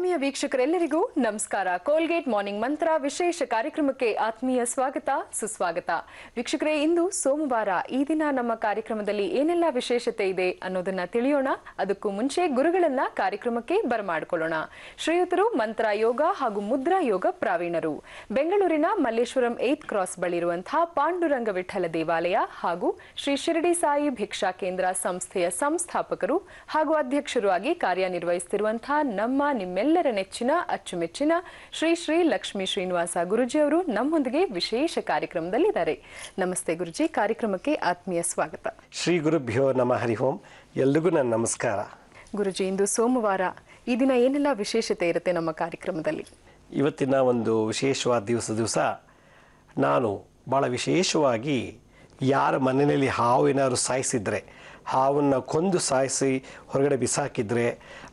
ಆತ್ಮೀಯ ವೀಕ್ಷಕರೆಲ್ಲರಿಗೂ ನಮಸ್ಕಾರ Colgate morning ಮಂತ್ರ ವಿಶೇಷ ಕಾರ್ಯಕ್ರಮಕ್ಕೆ ಆತ್ಮೀಯ ಸ್ವಾಗತ ಸುಸ್ವಾಗತ ವೀಕ್ಷಕರೇ ಇಂದು ಸೋಮವಾರ ಈ ದಿನ ನಮ್ಮ ಕಾರ್ಯಕ್ರಮದಲ್ಲಿ ಏನೆಲ್ಲ ವಿಶೇಷತೆ ಇದೆ ಅನ್ನೋದನ್ನ ತಿಳಿಯೋಣ ಅದಕ್ಕೂ ಮುಂಚೆ ಗುರುಗಳನ್ನ ಕಾರ್ಯಕ್ರಮಕ್ಕೆ ಬರಮಾಡಿಕೊಳ್ಳೋಣ ಶ್ರೀಯುತರು ಮಂತ್ರ ಯೋಗ ಹಾಗೂ ಮುದ್ರಾ ಯೋಗ ಪ್ರಾವೀಣರು ಬೆಂಗಳೂರಿನ ಮಲ್ಲೇಶ್ವರಂ ಏತ್ ಕ್ರಾಸ್ ಬಳಿ ಇರುವಂತಹ ಪಾಂಡುರಂಗ ವಿಠಲ ದೇವಾಲಯ ಹಾಗೂ ಶ್ರೀ ಶಿರಡಿ ಸಾಯಿ ಭಿಕ್ಷಾ ಕೇಂದ್ರ ಸಂಸ್ಥೆಯ ಸಂಸ್ಥಾಪಕರು ಹಾಗೂ ಅಧ್ಯಕ್ಷರು ಆಗಿ ಕಾರ್ಯನಿರ್ವಹಿಸುತ್ತಿರುವಂತಹ ನಮ್ಮ ನಿಮ್ಮೆಲ್ಲ ಎಲ್ಲರ ನೆಚ್ಚಿನ ಅಚ್ಚುಮೆಚ್ಚಿನ ಶ್ರೀ ಶ್ರೀ ಲಕ್ಷ್ಮೀ ಶ್ರೀನಿವಾಸ ಗುರುಜಿ ಅವರು ನಮ್ಮೊಂದಿಗೆ ವಿಶೇಷ ಕಾರ್ಯಕ್ರಮದಲ್ಲಿದ್ದಾರೆ ನಮಸ್ತೆ ಗುರುಜಿ ಕಾರ್ಯಕ್ರಮಕ್ಕೆ ಆತ್ಮೀಯ ಸ್ವಾಗತ ಶ್ರೀ ಗುರುಭ್ಯೋ ನಮ ಹರಿ ಓಂ ಎಲ್ರಿಗೂ ನನ್ನ ನಮಸ್ಕಾರ ಗುರುಜಿ ಇಂದು ಸೋಮವಾರ ಈ ದಿನ ಏನೆಲ್ಲ ವಿಶೇಷತೆ ಇರುತ್ತೆ ನಮ್ಮ ಕಾರ್ಯಕ್ರಮದಲ್ಲಿ ಇವತ್ತಿನ ಒಂದು ವಿಶೇಷವಾದ ದಿವಸ ದಿವಸ ನಾನು ಬಹಳ ವಿಶೇಷವಾಗಿ ಯಾರ ಮನೆಯಲ್ಲಿ ಹಾವು ಏನಾದ್ರು ಸಾಯಿಸಿದ್ರೆ ಹಾವನ್ನು ಕೊಂದು ಸಾಯಿಸಿ ಹೊರಗಡೆ ಬಿಸಾಕಿದರೆ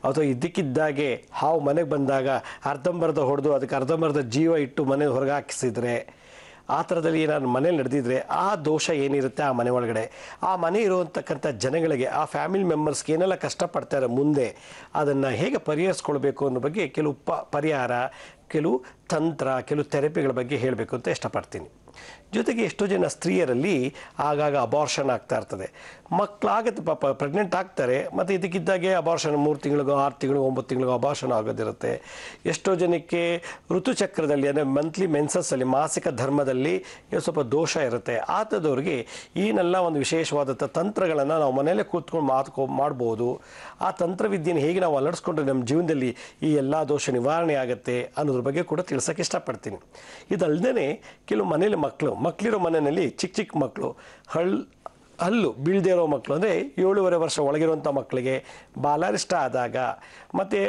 ಅಥವಾ ಇದ್ದಕ್ಕಿದ್ದಾಗೆ ಹಾವು ಮನೆಗೆ ಬಂದಾಗ ಅರ್ಧಂಬರ್ಧ ಹೊಡೆದು ಅದಕ್ಕೆ ಅರ್ಧಂಬರ್ಧ ಜೀವ ಇಟ್ಟು ಮನೆ ಹೊರಗೆ ಹಾಕಿಸಿದರೆ ಆ ಥರದಲ್ಲಿ ಏನಾದ್ರು ಮನೇಲಿ ನಡೆದಿದ್ರೆ ಆ ದೋಷ ಏನಿರುತ್ತೆ ಆ ಮನೆ ಒಳಗಡೆ ಆ ಮನೆ ಇರುವಂತಕ್ಕಂಥ ಜನಗಳಿಗೆ ಆ ಫ್ಯಾಮಿಲಿ ಮೆಂಬರ್ಸ್ಗೆ ಏನೆಲ್ಲ ಕಷ್ಟಪಡ್ತಾರೆ ಮುಂದೆ ಅದನ್ನು ಹೇಗೆ ಪರಿಹರಿಸ್ಕೊಳ್ಬೇಕು ಅನ್ನೋ ಬಗ್ಗೆ ಕೆಲವು ಪ ಪರಿಹಾರ ಕೆಲವು ತಂತ್ರ ಕೆಲವು ಥೆರಪಿಗಳ ಬಗ್ಗೆ ಹೇಳಬೇಕು ಅಂತ ಇಷ್ಟಪಡ್ತೀನಿ ಜೊತೆಗೆ ಎಷ್ಟೋ ಜನ ಸ್ತ್ರೀಯರಲ್ಲಿ ಆಗಾಗ ಅಬಾರ್ಷನ್ ಆಗ್ತಾ ಇರ್ತದೆ ಮಕ್ಕಳಾಗತ್ತೆ ಪಾಪ ಪ್ರೆಗ್ನೆಂಟ್ ಆಗ್ತಾರೆ ಮತ್ತು ಇದಕ್ಕಿದ್ದಾಗೆ ಅಬಾರ್ಷನ್ ಮೂರು ತಿಂಗಳಿಗೋ ಆರು ತಿಂಗಳಿಗೋ ಒಂಬತ್ತು ತಿಂಗಳಿಗೋ ಅಬಾರ್ಷನ್ ಆಗೋದಿರುತ್ತೆ ಎಷ್ಟೋ ಜನಕ್ಕೆ ಋತುಚಕ್ರದಲ್ಲಿ ಅಂದರೆ ಮಂತ್ಲಿ ಮೆನ್ಸಸ್ಸಲ್ಲಿ ಮಾಸಿಕ ಧರ್ಮದಲ್ಲಿ ಸ್ವಲ್ಪ ದೋಷ ಇರುತ್ತೆ ಆತದವ್ರಿಗೆ ಏನೆಲ್ಲ ಒಂದು ವಿಶೇಷವಾದಂಥ ತಂತ್ರಗಳನ್ನು ನಾವು ಮನೆಯಲ್ಲೇ ಕೂತ್ಕೊಂಡು ಮಾತ್ಕೊ ಮಾಡ್ಬೋದು ಆ ತಂತ್ರವಿದ್ಯೆಯನ್ನು ಹೇಗೆ ನಾವು ಅಲಡ್ಸ್ಕೊಂಡ್ರೆ ನಮ್ಮ ಜೀವನದಲ್ಲಿ ಈ ಎಲ್ಲ ದೋಷ ನಿವಾರಣೆ ಆಗುತ್ತೆ ಅನ್ನೋದ್ರ ಬಗ್ಗೆ ಕೂಡ ತಿಳಿಸೋಕೆ ಇಷ್ಟಪಡ್ತೀನಿ ಇದಲ್ಲದೇ ಕೆಲವು ಮನೇಲಿ ಮಕ್ಕಳು ಮಕ್ಕಳಿರೋ ಮನೆಯಲ್ಲಿ ಚಿಕ್ಕ ಚಿಕ್ಕ ಮಕ್ಕಳು ಹಳ್ ಹಲ್ಲು ಬೀಳದೇ ಇರೋ ಮಕ್ಕಳು ಅಂದರೆ ಏಳುವರೆ ವರ್ಷ ಒಳಗಿರುವಂಥ ಮಕ್ಕಳಿಗೆ ಬಾಲಾರಿಷ್ಟ ಆದಾಗ ಮತ್ತು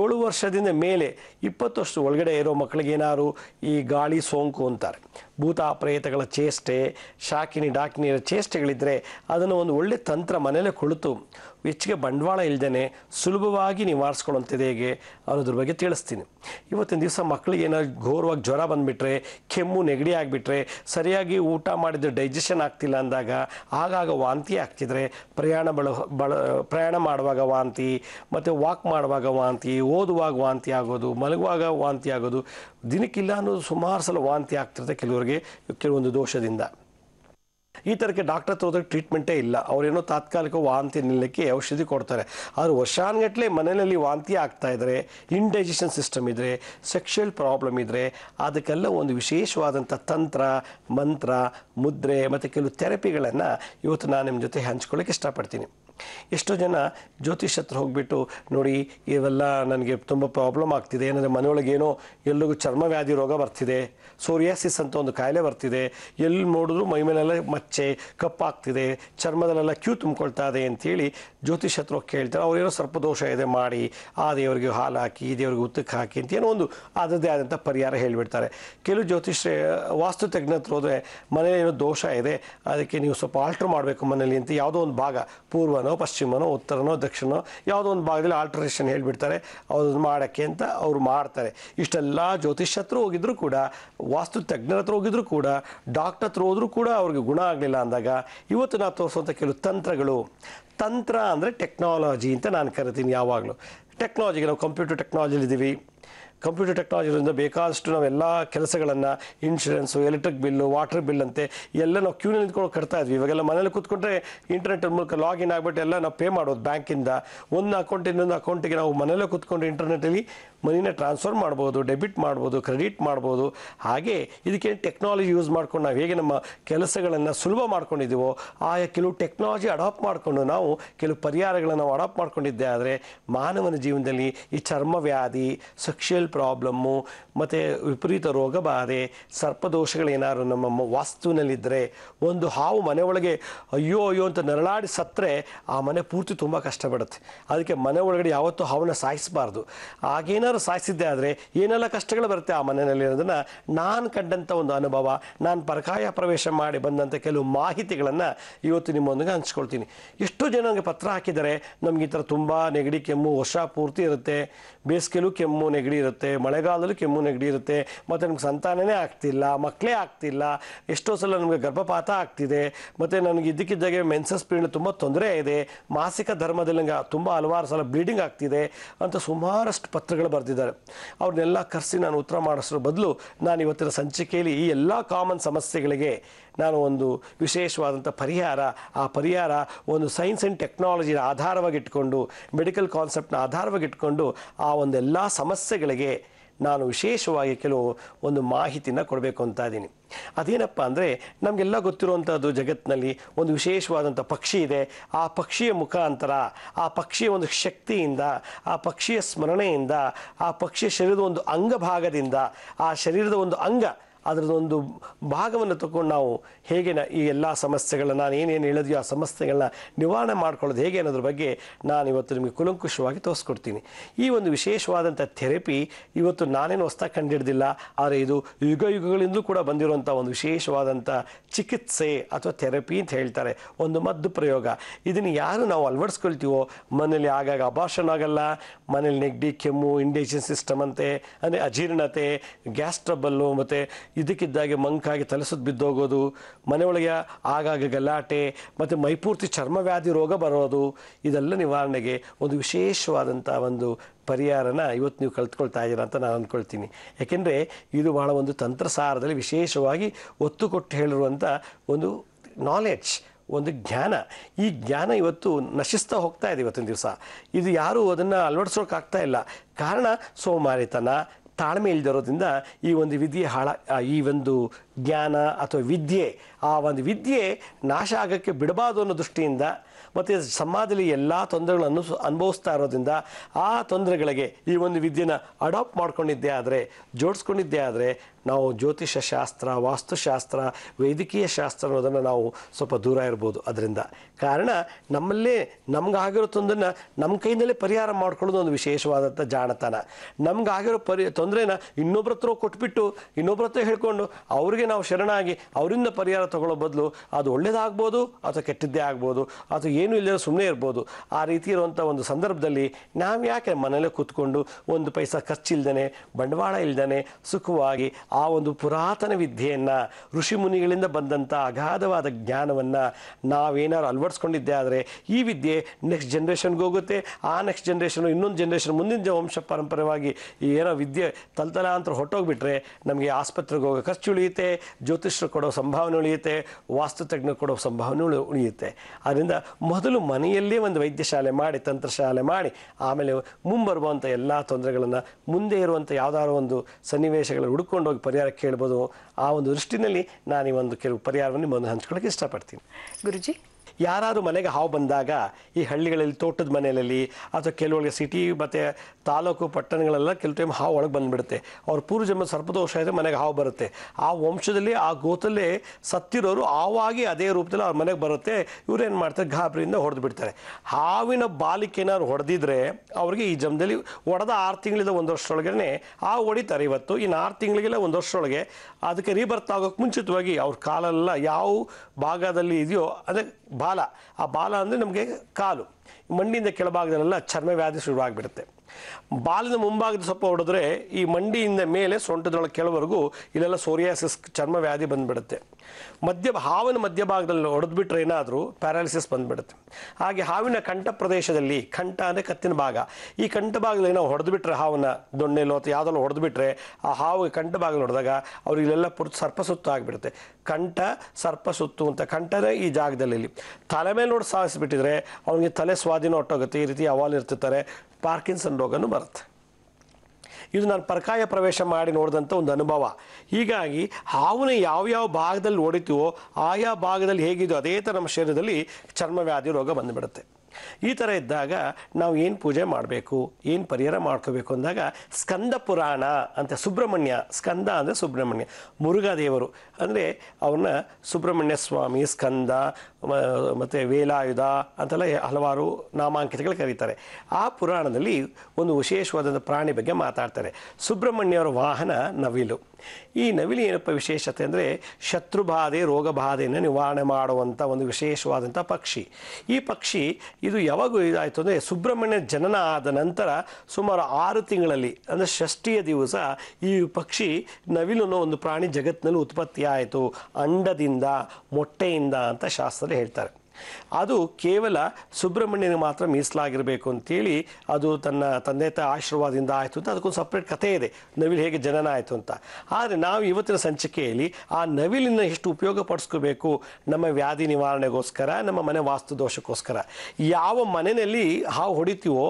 ಏಳು ವರ್ಷದಿಂದ ಮೇಲೆ ಇಪ್ಪತ್ತು ವರ್ಷ ಒಳಗಡೆ ಇರೋ ಮಕ್ಕಳಿಗೆ ಏನಾದರೂ ಈ ಗಾಳಿ ಸೋಂಕು ಅಂತಾರೆ ಭೂತ ಪ್ರೇತಗಳ ಚೇಷ್ಟೆ ಶಾಕಿನಿ ಡಾಕಿನಿಯರ ಚೇಷ್ಟೆಗಳಿದ್ದರೆ ಅದನ್ನು ಒಂದು ಒಳ್ಳೆ ತಂತ್ರ ಮನೇಲೆ ಕುಳಿತು ಹೆಚ್ಚಿಗೆ ಬಂಡವಾಳ ಇಲ್ಲದೇ ಸುಲಭವಾಗಿ ನಿವಾರಿಸ್ಕೊಳ್ಳೋಂಥದ್ದು ಹೇಗೆ ಅನ್ನೋದ್ರ ಬಗ್ಗೆ ತಿಳಿಸ್ತೀನಿ ಇವತ್ತಿನ ದಿವಸ ಮಕ್ಕಳಿಗೆ ಏನಾದ್ರು ಘೋರವಾಗಿ ಜ್ವರ ಬಂದುಬಿಟ್ರೆ ಕೆಮ್ಮು ನೆಗಡಿ ಆಗಿಬಿಟ್ರೆ ಸರಿಯಾಗಿ ಊಟ ಮಾಡಿದ ಡೈಜೆಷನ್ ಆಗ್ತಿಲ್ಲ ಅಂದಾಗ ಆಗಾಗ ವಾಂತಿ ಆಗ್ತಿದ್ರೆ ಪ್ರಯಾಣ ಬಳ ಬಳ ಪ್ರಯಾಣ ಮಾಡುವಾಗ ವಾಂತಿ ಮತ್ತು ವಾಕ್ ಮಾಡುವಾಗ ವಾಂತಿ ಓದುವಾಗ ವಾಂತಿ ಆಗೋದು ಮಲಗುವಾಗ ವಾಂತಿ ಆಗೋದು ದಿನಕ್ಕಿಲ್ಲ ಅನ್ನೋದು ಸುಮಾರು ಸಲ ವಾಂತಿ ಆಗ್ತಿರುತ್ತೆ ಕೆಲವರಿಗೆ ಕೆಲವೊಂದು ದೋಷದಿಂದ ಈ ಥರಕ್ಕೆ ಡಾಕ್ಟರ್ ಹತ್ರ ಟ್ರೀಟ್ಮೆಂಟೇ ಇಲ್ಲ ಅವರೇನೋ ತಾತ್ಕಾಲಿಕ ವಾಂತಿ ನಿಲ್ಲಕ್ಕೆ ಔಷಧಿ ಕೊಡ್ತಾರೆ ಆದರೆ ವರ್ಷಾನ್ಗಟ್ಲೆ ಮನೆಯಲ್ಲಿ ವಾಂತಿ ಆಗ್ತಾ ಇದ್ರೆ ಇಂಡೈಜೆಷನ್ ಸಿಸ್ಟಮ್ ಇದ್ದರೆ ಸೆಕ್ಷುಯಲ್ ಪ್ರಾಬ್ಲಮ್ ಇದ್ದರೆ ಅದಕ್ಕೆಲ್ಲ ಒಂದು ವಿಶೇಷವಾದಂಥ ತಂತ್ರ ಮಂತ್ರ ಮುದ್ರೆ ಮತ್ತು ಕೆಲವು ಥೆರಪಿಗಳನ್ನು ಇವತ್ತು ನಾನು ನಿಮ್ಮ ಜೊತೆ ಹಂಚ್ಕೊಳ್ಳೋಕ್ಕೆ ಇಷ್ಟಪಡ್ತೀನಿ ಎಷ್ಟೋ ಜನ ಜ್ಯೋತಿಷ್ ಹತ್ರ ಹೋಗ್ಬಿಟ್ಟು ನೋಡಿ ಇವೆಲ್ಲ ನನಗೆ ತುಂಬ ಪ್ರಾಬ್ಲಮ್ ಆಗ್ತಿದೆ ಏನಂದರೆ ಮನೆಯೊಳಗೆ ಏನೋ ಎಲ್ಲಿಗೂ ಚರ್ಮ ವ್ಯಾಧಿ ರೋಗ ಬರ್ತಿದೆ ಸೋರಿಯಾಸಿಸ್ ಅಂತ ಒಂದು ಕಾಯಿಲೆ ಬರ್ತಿದೆ ಎಲ್ಲಿ ನೋಡಿದ್ರು ಮೈ ಮಚ್ಚೆ ಕಪ್ಪಾಗ್ತಿದೆ ಚರ್ಮದಲ್ಲೆಲ್ಲ ಕ್ಯೂ ತುಂಬಿಕೊಳ್ತಾ ಇದೆ ಅಂತೇಳಿ ಜ್ಯೋತಿಷತ್ರು ಕೇಳ್ತಾರೆ ಅವರೇನೋ ಸರ್ಪದೋಷ ಇದೆ ಮಾಡಿ ಆ ದೇವರಿಗೆ ಹಾಲು ಹಾಕಿ ಈ ದೇವರಿಗೆ ಉತ್ತಕ್ಕೆ ಹಾಕಿ ಅಂತ ಏನೋ ಒಂದು ಅದರದ್ದೇ ಆದಂಥ ಪರಿಹಾರ ಹೇಳಿಬಿಡ್ತಾರೆ ಕೆಲವು ಜ್ಯೋತಿಷ ವಾಸ್ತು ತಜ್ಞತ್ರ ಹೋದರೆ ಮನೇಲಿ ಏನೋ ದೋಷ ಇದೆ ಅದಕ್ಕೆ ನೀವು ಸ್ವಲ್ಪ ಆಲ್ಟ್ರ್ ಮಾಡಬೇಕು ಮನೇಲಿ ಅಂತ ಯಾವುದೋ ಒಂದು ಭಾಗ ಪೂರ್ವನೋ ಪಶ್ಚಿಮನೋ ಉತ್ತರನೋ ದಕ್ಷಿಣನೋ ಯಾವುದೋ ಒಂದು ಭಾಗದಲ್ಲಿ ಆಲ್ಟ್ರೇಷನ್ ಹೇಳಿಬಿಡ್ತಾರೆ ಅದನ್ನು ಮಾಡೋಕ್ಕೆ ಅಂತ ಅವರು ಮಾಡ್ತಾರೆ ಇಷ್ಟೆಲ್ಲ ಜ್ಯೋತಿಷತ್ರು ಹೋಗಿದ್ರು ಕೂಡ ವಾಸ್ತು ತಜ್ಞರ ಹತ್ರ ಹೋಗಿದ್ರು ಕೂಡ ಡಾಕ್ಟರ್ ಹತ್ರ ಹೋದರೂ ಕೂಡ ಅವ್ರಿಗೆ ಗುಣ ಆಗಲಿಲ್ಲ ಅಂದಾಗ ಇವತ್ತು ನಾವು ತೋರಿಸುವಂಥ ಕೆಲವು ತಂತ್ರಗಳು ತಂತ್ರ ಅಂದರೆ ಟೆಕ್ನಾಲಜಿ ಅಂತ ನಾನು ಕರಿತೀನಿ ಯಾವಾಗಲೂ ಟೆಕ್ನಾಲಜಿಗೆ ನಾವು ಕಂಪ್ಯೂಟರ್ ಇದ್ದೀವಿ ಕಂಪ್ಯೂಟರ್ ಟೆಕ್ನಾಲಜಿಯಿಂದ ಬೇಕಾದಷ್ಟು ನಾವು ಎಲ್ಲ ಕೆಲಸಗಳನ್ನು insurance electric bill water bill ಅಂತೆ ಎಲ್ಲ ನಾವು ಕ್ಯೂನಲ್ಲಿ ನಿಂತ್ಕೊಂಡು ಕಟ್ತಾ ಇದ್ವಿ ಇವಾಗೆಲ್ಲ ಮನೇಲಿ ಕೂತ್ಕೊಂಡ್ರೆ ಇಂಟರ್ನೆಟ್ ಮೂಲಕ ಲಾಗಿನ್ ಆಗಿಬಿಟ್ಟು ಎಲ್ಲ ನಾವು ಪೇ ಮಾಡೋದು ಬ್ಯಾಂಕಿಂದ ಒಂದು ಅಕೌಂಟಿಂದ ಇನ್ನೊಂದು ಅಕೌಂಟಿಗೆ ನಾವು ಮನೇಲೇ ಕೂತ್ಕೊಂಡು ಇಂಟರ್ನೆಟಲ್ಲಿ ಮನಿನ ಟ್ರಾನ್ಸ್ಫರ್ ಮಾಡ್ಬೋದು ಡೆಬಿಟ್ ಮಾಡ್ಬೋದು ಕ್ರೆಡಿಟ್ ಮಾಡ್ಬೋದು ಹಾಗೆ ಇದಕ್ಕೇನು ಟೆಕ್ನಾಲಜಿ ಯೂಸ್ ಮಾಡ್ಕೊಂಡು ನಾವು ಹೇಗೆ ನಮ್ಮ ಕೆಲಸಗಳನ್ನು ಸುಲಭ ಮಾಡ್ಕೊಂಡಿದ್ದೀವೋ ಆಯಾ ಕೆಲವು ಟೆಕ್ನಾಲಜಿ ಅಡಾಪ್ಟ್ ಮಾಡಿಕೊಂಡು ನಾವು ಕೆಲವು ಪರಿಹಾರಗಳನ್ನು ನಾವು ಅಡಾಪ್ಟ್ ಮಾಡ್ಕೊಂಡಿದ್ದೆ ಆದರೆ ಮಾನವನ ಜೀವನದಲ್ಲಿ ಈ ಚರ್ಮ ವ್ಯಾಧಿ ಸೆಕ್ಷುಯಲ್ ಪ್ರಾಬ್ಲಮ್ಮು ಮತ್ತು ವಿಪರೀತ ರೋಗ ಬಾಧೆ ಸರ್ಪದೋಷಗಳೇನಾದ್ರು ನಮ್ಮ ವಾಸ್ತುವಿನಲ್ಲಿದ್ದರೆ ಒಂದು ಹಾವು ಮನೆ ಒಳಗೆ ಅಯ್ಯೋ ಅಯ್ಯೋ ಅಂತ ನರಳಾಡಿ ಸತ್ತರೆ ಆ ಮನೆ ಪೂರ್ತಿ ತುಂಬ ಕಷ್ಟಪಡುತ್ತೆ ಅದಕ್ಕೆ ಮನೆ ಒಳಗಡೆ ಯಾವತ್ತೂ ಹಾವನ್ನ ಸಾಯಿಸಬಾರ್ದು ಆಗೇನು ಏನಾದ್ರು ಸಾಯಿಸಿದ್ದೆ ಆದರೆ ಏನೆಲ್ಲ ಕಷ್ಟಗಳು ಬರುತ್ತೆ ಆ ಮನೆಯಲ್ಲಿ ಅನ್ನೋದನ್ನು ನಾನು ಕಂಡಂಥ ಒಂದು ಅನುಭವ ನಾನು ಪರಕಾಯ ಪ್ರವೇಶ ಮಾಡಿ ಬಂದಂಥ ಕೆಲವು ಮಾಹಿತಿಗಳನ್ನು ಇವತ್ತು ನಿಮ್ಮೊಂದಿಗೆ ಹಂಚ್ಕೊಳ್ತೀನಿ ಎಷ್ಟು ಜನ ನನಗೆ ಪತ್ರ ಹಾಕಿದರೆ ನಮ್ಗೆ ಈ ಥರ ತುಂಬ ನೆಗಡಿ ಕೆಮ್ಮು ವರ್ಷ ಪೂರ್ತಿ ಇರುತ್ತೆ ಬೇಸಿಗೆಲೂ ಕೆಮ್ಮು ನೆಗಡಿ ಇರುತ್ತೆ ಮಳೆಗಾಲದಲ್ಲೂ ಕೆಮ್ಮು ನೆಗಡಿ ಇರುತ್ತೆ ಮತ್ತೆ ನಮ್ಗೆ ಸಂತಾನನೇ ಆಗ್ತಿಲ್ಲ ಮಕ್ಕಳೇ ಆಗ್ತಿಲ್ಲ ಎಷ್ಟೋ ಸಲ ನಮಗೆ ಗರ್ಭಪಾತ ಆಗ್ತಿದೆ ಮತ್ತು ನನಗೆ ಇದ್ದಕ್ಕಿದ್ದಾಗೆ ಮೆನ್ಸಸ್ ಪೀರಿಯಡ್ ತುಂಬ ತೊಂದರೆ ಇದೆ ಮಾಸಿಕ ಧರ್ಮದಲ್ಲಿ ನಂಗೆ ತುಂಬ ಹಲವಾರು ಸಲ ಬ್ಲೀಡಿಂಗ್ ಆಗ್ತಿದೆ ಅಂತ ಸುಮಾರಷ್ಟು ಪತ್ರಗಳು ಬರೆದಿದ್ದಾರೆ ಅವ್ರನ್ನೆಲ್ಲ ಕರೆಸಿ ನಾನು ಉತ್ತರ ಮಾಡಿಸೋ ಬದಲು ನಾನು ಇವತ್ತಿನ ಸಂಚಿಕೆಯಲ್ಲಿ ಈ ಎಲ್ಲ ಕಾಮನ್ ಸಮಸ್ಯೆಗಳಿಗೆ ನಾನು ಒಂದು ವಿಶೇಷವಾದಂಥ ಪರಿಹಾರ ಆ ಪರಿಹಾರ ಒಂದು ಸೈನ್ಸ್ ಆ್ಯಂಡ್ ಟೆಕ್ನಾಲಜಿನ ಆಧಾರವಾಗಿಟ್ಕೊಂಡು ಮೆಡಿಕಲ್ ಕಾನ್ಸೆಪ್ಟ್ನ ಆಧಾರವಾಗಿಟ್ಕೊಂಡು ಆ ಒಂದೆಲ್ಲ ಸಮಸ್ಯೆಗಳಿಗೆ ನಾನು ವಿಶೇಷವಾಗಿ ಕೆಲವು ಒಂದು ಮಾಹಿತಿನ ಕೊಡಬೇಕು ಅಂತ ಇದ್ದೀನಿ ಅದೇನಪ್ಪ ಅಂದರೆ ನಮಗೆಲ್ಲ ಗೊತ್ತಿರುವಂಥದ್ದು ಜಗತ್ತಿನಲ್ಲಿ ಒಂದು ವಿಶೇಷವಾದಂಥ ಪಕ್ಷಿ ಇದೆ ಆ ಪಕ್ಷಿಯ ಮುಖಾಂತರ ಆ ಪಕ್ಷಿಯ ಒಂದು ಶಕ್ತಿಯಿಂದ ಆ ಪಕ್ಷಿಯ ಸ್ಮರಣೆಯಿಂದ ಆ ಪಕ್ಷಿಯ ಶರೀರದ ಒಂದು ಅಂಗಭಾಗದಿಂದ ಆ ಶರೀರದ ಒಂದು ಅಂಗ ಅದರದೊಂದು ಭಾಗವನ್ನು ತಗೊಂಡು ನಾವು ಹೇಗೆ ಈ ಎಲ್ಲ ಸಮಸ್ಯೆಗಳನ್ನ ನಾನು ಏನೇನು ಹೇಳಿದ್ಯೋ ಆ ಸಮಸ್ಯೆಗಳನ್ನ ನಿವಾರಣೆ ಮಾಡ್ಕೊಳ್ಳೋದು ಹೇಗೆ ಅನ್ನೋದ್ರ ಬಗ್ಗೆ ನಾನು ಇವತ್ತು ನಿಮಗೆ ಕುಲಂಕುಷವಾಗಿ ತೋರಿಸ್ಕೊಡ್ತೀನಿ ಈ ಒಂದು ವಿಶೇಷವಾದಂಥ ಥೆರಪಿ ಇವತ್ತು ನಾನೇನು ಹೊಸ್ತಾಗಿ ಕಂಡಿಡ್ದಿಲ್ಲ ಆದರೆ ಇದು ಯುಗ ಯುಗಗಳಿಂದಲೂ ಕೂಡ ಬಂದಿರುವಂಥ ಒಂದು ವಿಶೇಷವಾದಂಥ ಚಿಕಿತ್ಸೆ ಅಥವಾ ಥೆರಪಿ ಅಂತ ಹೇಳ್ತಾರೆ ಒಂದು ಮದ್ದು ಪ್ರಯೋಗ ಇದನ್ನು ಯಾರು ನಾವು ಅಳವಡಿಸ್ಕೊಳ್ತೀವೋ ಮನೇಲಿ ಆಗಾಗ ಅಭಾಷಣ ಆಗಲ್ಲ ಮನೇಲಿ ನೆಗ್ಡಿ ಕೆಮ್ಮು ಇಂಡೇಜನ್ ಸಿಸ್ಟಮ್ ಅಂತೆ ಅಂದರೆ ಅಜೀರ್ಣತೆ ಗ್ಯಾಸ್ ಟ್ರಬಲ್ಲು ಮತ್ತು ಇದಕ್ಕಿದ್ದಾಗೆ ಮಂಕಾಗಿ ತಲೆಸದ್ ಬಿದ್ದೋಗೋದು ಮನೆಯೊಳಗೆ ಆಗಾಗ ಗಲಾಟೆ ಮತ್ತು ಮೈಪೂರ್ತಿ ಚರ್ಮವ್ಯಾಧಿ ರೋಗ ಬರೋದು ಇದೆಲ್ಲ ನಿವಾರಣೆಗೆ ಒಂದು ವಿಶೇಷವಾದಂಥ ಒಂದು ಪರಿಹಾರನ ಇವತ್ತು ನೀವು ಕಲ್ತ್ಕೊಳ್ತಾ ಇದ್ದೀರಾ ಅಂತ ನಾನು ಅಂದ್ಕೊಳ್ತೀನಿ ಯಾಕೆಂದರೆ ಇದು ಬಹಳ ಒಂದು ತಂತ್ರಸಾರದಲ್ಲಿ ವಿಶೇಷವಾಗಿ ಒತ್ತು ಕೊಟ್ಟು ಹೇಳಿರುವಂಥ ಒಂದು ನಾಲೆಡ್ಜ್ ಒಂದು ಜ್ಞಾನ ಈ ಜ್ಞಾನ ಇವತ್ತು ನಶಿಸ್ತಾ ಹೋಗ್ತಾ ಇದೆ ಇವತ್ತಿನ ದಿವಸ ಇದು ಯಾರೂ ಅದನ್ನು ಅಳವಡಿಸೋಕ್ಕಾಗ್ತಾ ಇಲ್ಲ ಕಾರಣ ಸೋಮಾರಿತನ ತಾಳ್ಮೆ ಇಲ್ದಿರೋದ್ರಿಂದ ಈ ಒಂದು ವಿದ್ಯೆ ಹಾಳ ಈ ಒಂದು ಜ್ಞಾನ ಅಥವಾ ವಿದ್ಯೆ ಆ ಒಂದು ವಿದ್ಯೆ ನಾಶ ಆಗೋಕ್ಕೆ ಬಿಡಬಾರ್ದು ಅನ್ನೋ ದೃಷ್ಟಿಯಿಂದ ಮತ್ತು ಸಮಾಜದಲ್ಲಿ ಎಲ್ಲ ತೊಂದರೆಗಳನ್ನು ಅನುಭವಿಸ್ತಾ ಇರೋದ್ರಿಂದ ಆ ತೊಂದರೆಗಳಿಗೆ ಈ ಒಂದು ವಿದ್ಯೆನ ಅಡಾಪ್ಟ್ ಮಾಡ್ಕೊಂಡಿದ್ದೇ ಆದರೆ ಜೋಡಿಸ್ಕೊಂಡಿದ್ದೇ ಆದರೆ ನಾವು ಜ್ಯೋತಿಷ ಶಾಸ್ತ್ರ ವಾಸ್ತುಶಾಸ್ತ್ರ ವೈದ್ಯಕೀಯ ಶಾಸ್ತ್ರ ಅನ್ನೋದನ್ನು ನಾವು ಸ್ವಲ್ಪ ದೂರ ಇರ್ಬೋದು ಅದರಿಂದ ಕಾರಣ ನಮ್ಮಲ್ಲೇ ನಮಗಾಗಿರೋ ತೊಂದರೆನ ನಮ್ಮ ಕೈಯಿಂದಲೇ ಪರಿಹಾರ ಮಾಡ್ಕೊಳ್ಳೋದು ಒಂದು ವಿಶೇಷವಾದಂಥ ಜಾಣತನ ನಮ್ಗಾಗಿರೋ ಪರಿ ತೊಂದರೆನ ಇನ್ನೊಬ್ಬರ ಹತ್ರ ಕೊಟ್ಬಿಟ್ಟು ಇನ್ನೊಬ್ಬರ ಹತ್ರ ಹೇಳ್ಕೊಂಡು ಅವ್ರಿಗೆ ನಾವು ಶರಣಾಗಿ ಅವರಿಂದ ಪರಿಹಾರ ತಗೊಳ್ಳೋ ಬದಲು ಅದು ಒಳ್ಳೇದಾಗ್ಬೋದು ಅಥವಾ ಕೆಟ್ಟದ್ದೇ ಆಗ್ಬೋದು ಅಥವಾ ಏನೂ ಇಲ್ಲದೇ ಸುಮ್ಮನೆ ಇರ್ಬೋದು ಆ ರೀತಿ ಇರುವಂಥ ಒಂದು ಸಂದರ್ಭದಲ್ಲಿ ನಾವು ಯಾಕೆ ಮನೇಲೆ ಕೂತ್ಕೊಂಡು ಒಂದು ಪೈಸಾ ಖರ್ಚಿಲ್ದೇ ಬಂಡವಾಳ ಇಲ್ದೇ ಸುಖವಾಗಿ ಆ ಒಂದು ಪುರಾತನ ವಿದ್ಯೆಯನ್ನು ಋಷಿ ಮುನಿಗಳಿಂದ ಬಂದಂಥ ಅಗಾಧವಾದ ಜ್ಞಾನವನ್ನು ನಾವೇನಾದ್ರು ಅಳವಡಿಸ್ಕೊಂಡಿದ್ದೆ ಆದರೆ ಈ ವಿದ್ಯೆ ನೆಕ್ಸ್ಟ್ ಜನ್ರೇಷನ್ಗೆ ಹೋಗುತ್ತೆ ಆ ನೆಕ್ಸ್ಟ್ ಜನ್ರೇಷನ್ ಇನ್ನೊಂದು ಜನ್ರೇಷನ್ ಮುಂದಿನ ವಂಶ ಪರಂಪರವಾಗಿ ಈ ಏನೋ ವಿದ್ಯೆ ಅಂತ ಹೊಟ್ಟೋಗ್ಬಿಟ್ರೆ ನಮಗೆ ಆಸ್ಪತ್ರೆಗೆ ಹೋಗೋ ಖರ್ಚು ಉಳಿಯುತ್ತೆ ಜ್ಯೋತಿಷ್ಯರು ಕೊಡೋ ಸಂಭಾವನೆ ಉಳಿಯುತ್ತೆ ವಾಸ್ತು ತಜ್ಞ ಕೊಡೋ ಸಂಭಾವನೆ ಉಳಿಯುತ್ತೆ ಆದ್ದರಿಂದ ಮೊದಲು ಮನೆಯಲ್ಲೇ ಒಂದು ವೈದ್ಯಶಾಲೆ ಮಾಡಿ ತಂತ್ರಶಾಲೆ ಮಾಡಿ ಆಮೇಲೆ ಮುಂಬರುವಂಥ ಎಲ್ಲ ತೊಂದರೆಗಳನ್ನು ಮುಂದೆ ಇರುವಂಥ ಯಾವುದಾದ್ರು ಒಂದು ಸನ್ನಿವೇಶಗಳನ್ನು ಹುಡ್ಕೊಂಡೋಗಿ ಪರಿಹಾರ ಕೇಳ್ಬೋದು ಆ ಒಂದು ದೃಷ್ಟಿನಲ್ಲಿ ನಾನು ಈ ಒಂದು ಕೆಲವು ಪರಿಹಾರವನ್ನು ನಿಮ್ಮನ್ನು ಹಂಚ್ಕೊಳ್ಳೋಕೆ ಇಷ್ಟಪಡ್ತೀನಿ ಗುರುಜಿ ಯಾರಾದರೂ ಮನೆಗೆ ಹಾವು ಬಂದಾಗ ಈ ಹಳ್ಳಿಗಳಲ್ಲಿ ತೋಟದ ಮನೆಯಲ್ಲಿ ಅಥವಾ ಕೆಲವೊಳಗೆ ಸಿಟಿ ಮತ್ತು ತಾಲೂಕು ಪಟ್ಟಣಗಳೆಲ್ಲ ಕೆಲವು ಟೈಮ್ ಹಾವು ಒಳಗೆ ಬಂದುಬಿಡುತ್ತೆ ಅವ್ರ ಪೂರ್ವಜನ್ಮ ಸರ್ಪದೋಷ ಇದ್ದರೆ ಮನೆಗೆ ಹಾವು ಬರುತ್ತೆ ಆ ವಂಶದಲ್ಲಿ ಆ ಗೋತಲ್ಲೇ ಸತ್ತಿರೋರು ಆವಾಗಿ ಅದೇ ರೂಪದಲ್ಲಿ ಅವ್ರ ಮನೆಗೆ ಬರುತ್ತೆ ಇವ್ರೇನು ಮಾಡ್ತಾರೆ ಗಾಬರಿಯಿಂದ ಹೊಡೆದು ಬಿಡ್ತಾರೆ ಹಾವಿನ ಬಾಲಿಕೆನಾದ್ರು ಹೊಡೆದಿದ್ರೆ ಅವ್ರಿಗೆ ಈ ಜಮದಲ್ಲಿ ಒಡೆದ ಆರು ತಿಂಗಳಿಂದ ಒಂದು ವರ್ಷದೊಳಗೇ ಆ ಹೊಡಿತಾರೆ ಇವತ್ತು ಇನ್ನು ಆರು ತಿಂಗಳಿಗೆಲ್ಲ ಒಂದು ವರ್ಷದೊಳಗೆ ಅದಕ್ಕೆ ರೀಬರ್ತ್ ಆಗೋಕ್ಕೆ ಮುಂಚಿತವಾಗಿ ಅವ್ರ ಕಾಲೆಲ್ಲ ಯಾವ ಭಾಗದಲ್ಲಿ ಇದೆಯೋ ಅದೇ ಬಾಲ ಆ ಬಾಲ ಅಂದರೆ ನಮಗೆ ಕಾಲು ಮಣ್ಣಿಂದ ಕೆಳಭಾಗದಲ್ಲೆಲ್ಲ ಚರ್ಮ ವ್ಯಾಧಿ ಶುರುವಾಗಿಬಿಡುತ್ತೆ ಬಾಲಿನ ಮುಂಭಾಗದ ಸೊಪ್ಪ ಹೊಡೆದ್ರೆ ಈ ಮಂಡಿಯಿಂದ ಮೇಲೆ ಸೊಂಟದೊಳಗೆ ಕೆಳವರೆಗೂ ಇಲ್ಲೆಲ್ಲ ಸೋರಿಯಾಸಿಸ್ ಚರ್ಮ ವ್ಯಾಧಿ ಬಂದ್ಬಿಡುತ್ತೆ ಮಧ್ಯ ಹಾವಿನ ಮಧ್ಯಭಾಗದಲ್ಲಿ ಹೊಡೆದ್ಬಿಟ್ರೆ ಏನಾದರೂ ಪ್ಯಾರಾಲಿಸಿಸ್ ಬಂದ್ಬಿಡುತ್ತೆ ಹಾಗೆ ಹಾವಿನ ಕಂಠ ಪ್ರದೇಶದಲ್ಲಿ ಕಂಠ ಅಂದರೆ ಕತ್ತಿನ ಭಾಗ ಈ ಕಂಠ ಭಾಗದಲ್ಲಿ ನಾವು ಹೊಡೆದ್ಬಿಟ್ರೆ ಹಾವನ್ನ ದೊಣ್ಣೆಲೋ ಅಥವಾ ಯಾವುದಲ್ಲೋ ಹೊಡೆದ್ಬಿಟ್ರೆ ಆ ಹಾವು ಕಂಠ ಭಾಗದಲ್ಲಿ ಹೊಡೆದಾಗ ಅವ್ರಿಗೆಲ್ಲ ಪುರ್ ಸರ್ಪ ಸುತ್ತು ಆಗಿಬಿಡುತ್ತೆ ಕಂಠ ಸರ್ಪ ಸುತ್ತು ಅಂತ ಕಂಠನೇ ಈ ಜಾಗದಲ್ಲಿ ತಲೆ ಮೇಲೆ ನೋಡಿ ಸಾಗಿಸ್ಬಿಟ್ಟಿದ್ರೆ ಅವನಿಗೆ ತಲೆ ಸ್ವಾಧೀನ ಹೊಟ್ಟೋಗುತ್ತೆ ಈ ರೀತಿ ಅವಾಲ್ ಇರ್ತಿರ್ತಾರೆ ಪಾರ್ಕಿನ್ಸನ್ ರೋಗನೂ ಬರುತ್ತೆ ಇದು ನಾನು ಪರ್ಕಾಯ ಪ್ರವೇಶ ಮಾಡಿ ನೋಡಿದಂಥ ಒಂದು ಅನುಭವ ಹೀಗಾಗಿ ಹಾವುನ ಯಾವ್ಯಾವ ಭಾಗದಲ್ಲಿ ಓಡಿತೀವೋ ಆಯಾ ಭಾಗದಲ್ಲಿ ಹೇಗಿದೆಯೋ ಅದೇ ಥರ ನಮ್ಮ ಶರೀರದಲ್ಲಿ ಚರ್ಮವ್ಯಾಧಿ ರೋಗ ಬಂದುಬಿಡುತ್ತೆ ಈ ಥರ ಇದ್ದಾಗ ನಾವು ಏನು ಪೂಜೆ ಮಾಡಬೇಕು ಏನು ಪರಿಹಾರ ಮಾಡ್ಕೋಬೇಕು ಅಂದಾಗ ಸ್ಕಂದ ಪುರಾಣ ಅಂತ ಸುಬ್ರಹ್ಮಣ್ಯ ಸ್ಕಂದ ಅಂದರೆ ಸುಬ್ರಹ್ಮಣ್ಯ ಮುರುಘಾದೇವರು ಅಂದರೆ ಅವ್ರನ್ನ ಸುಬ್ರಹ್ಮಣ್ಯ ಸ್ವಾಮಿ ಸ್ಕಂದ ಮತ್ತು ವೇಲಾಯುಧ ಅಂತೆಲ್ಲ ಹಲವಾರು ನಾಮಾಂಕಿತಗಳು ಕರೀತಾರೆ ಆ ಪುರಾಣದಲ್ಲಿ ಒಂದು ವಿಶೇಷವಾದಂಥ ಪ್ರಾಣಿ ಬಗ್ಗೆ ಮಾತಾಡ್ತಾರೆ ಸುಬ್ರಹ್ಮಣ್ಯವರ ವಾಹನ ನವಿಲು ಈ ನವಿಲು ಏನಪ್ಪ ವಿಶೇಷತೆ ಅಂದರೆ ಶತ್ರುಬಾಧೆ ರೋಗಬಾಧೆಯನ್ನು ನಿವಾರಣೆ ಮಾಡುವಂಥ ಒಂದು ವಿಶೇಷವಾದಂಥ ಪಕ್ಷಿ ಈ ಪಕ್ಷಿ ಇದು ಯಾವಾಗ ಇದಾಯಿತು ಅಂದರೆ ಸುಬ್ರಹ್ಮಣ್ಯ ಜನನ ಆದ ನಂತರ ಸುಮಾರು ಆರು ತಿಂಗಳಲ್ಲಿ ಅಂದರೆ ಷಷ್ಠಿಯ ದಿವಸ ಈ ಪಕ್ಷಿ ನವಿಲು ಒಂದು ಪ್ರಾಣಿ ಜಗತ್ತಿನಲ್ಲಿ ಉತ್ಪತ್ತಿ ಆಯಿತು ಅಂಡದಿಂದ ಮೊಟ್ಟೆಯಿಂದ ಅಂತ ಶಾಸ್ತ್ರ ಹೇಳ್ತಾರೆ ಅದು ಕೇವಲ ಸುಬ್ರಹ್ಮಣ್ಯನಿಗೆ ಮಾತ್ರ ಮೀಸಲಾಗಿರಬೇಕು ಅಂತೇಳಿ ಅದು ತನ್ನ ತಂದೆ ತ ಆಶೀರ್ವಾದದಿಂದ ಆಯಿತು ಅಂತ ಅದಕ್ಕೊಂದು ಸಪ್ರೇಟ್ ಕಥೆ ಇದೆ ನವಿಲು ಹೇಗೆ ಜನನ ಆಯಿತು ಅಂತ ಆದರೆ ನಾವು ಇವತ್ತಿನ ಸಂಚಿಕೆಯಲ್ಲಿ ಆ ನವಿಲಿನ ಎಷ್ಟು ಉಪಯೋಗ ಪಡಿಸ್ಕೋಬೇಕು ನಮ್ಮ ವ್ಯಾಧಿ ನಿವಾರಣೆಗೋಸ್ಕರ ನಮ್ಮ ಮನೆ ವಾಸ್ತು ದೋಷಕ್ಕೋಸ್ಕರ ಯಾವ ಮನೆಯಲ್ಲಿ ಹಾವು ಹೊಡಿತೀವೋ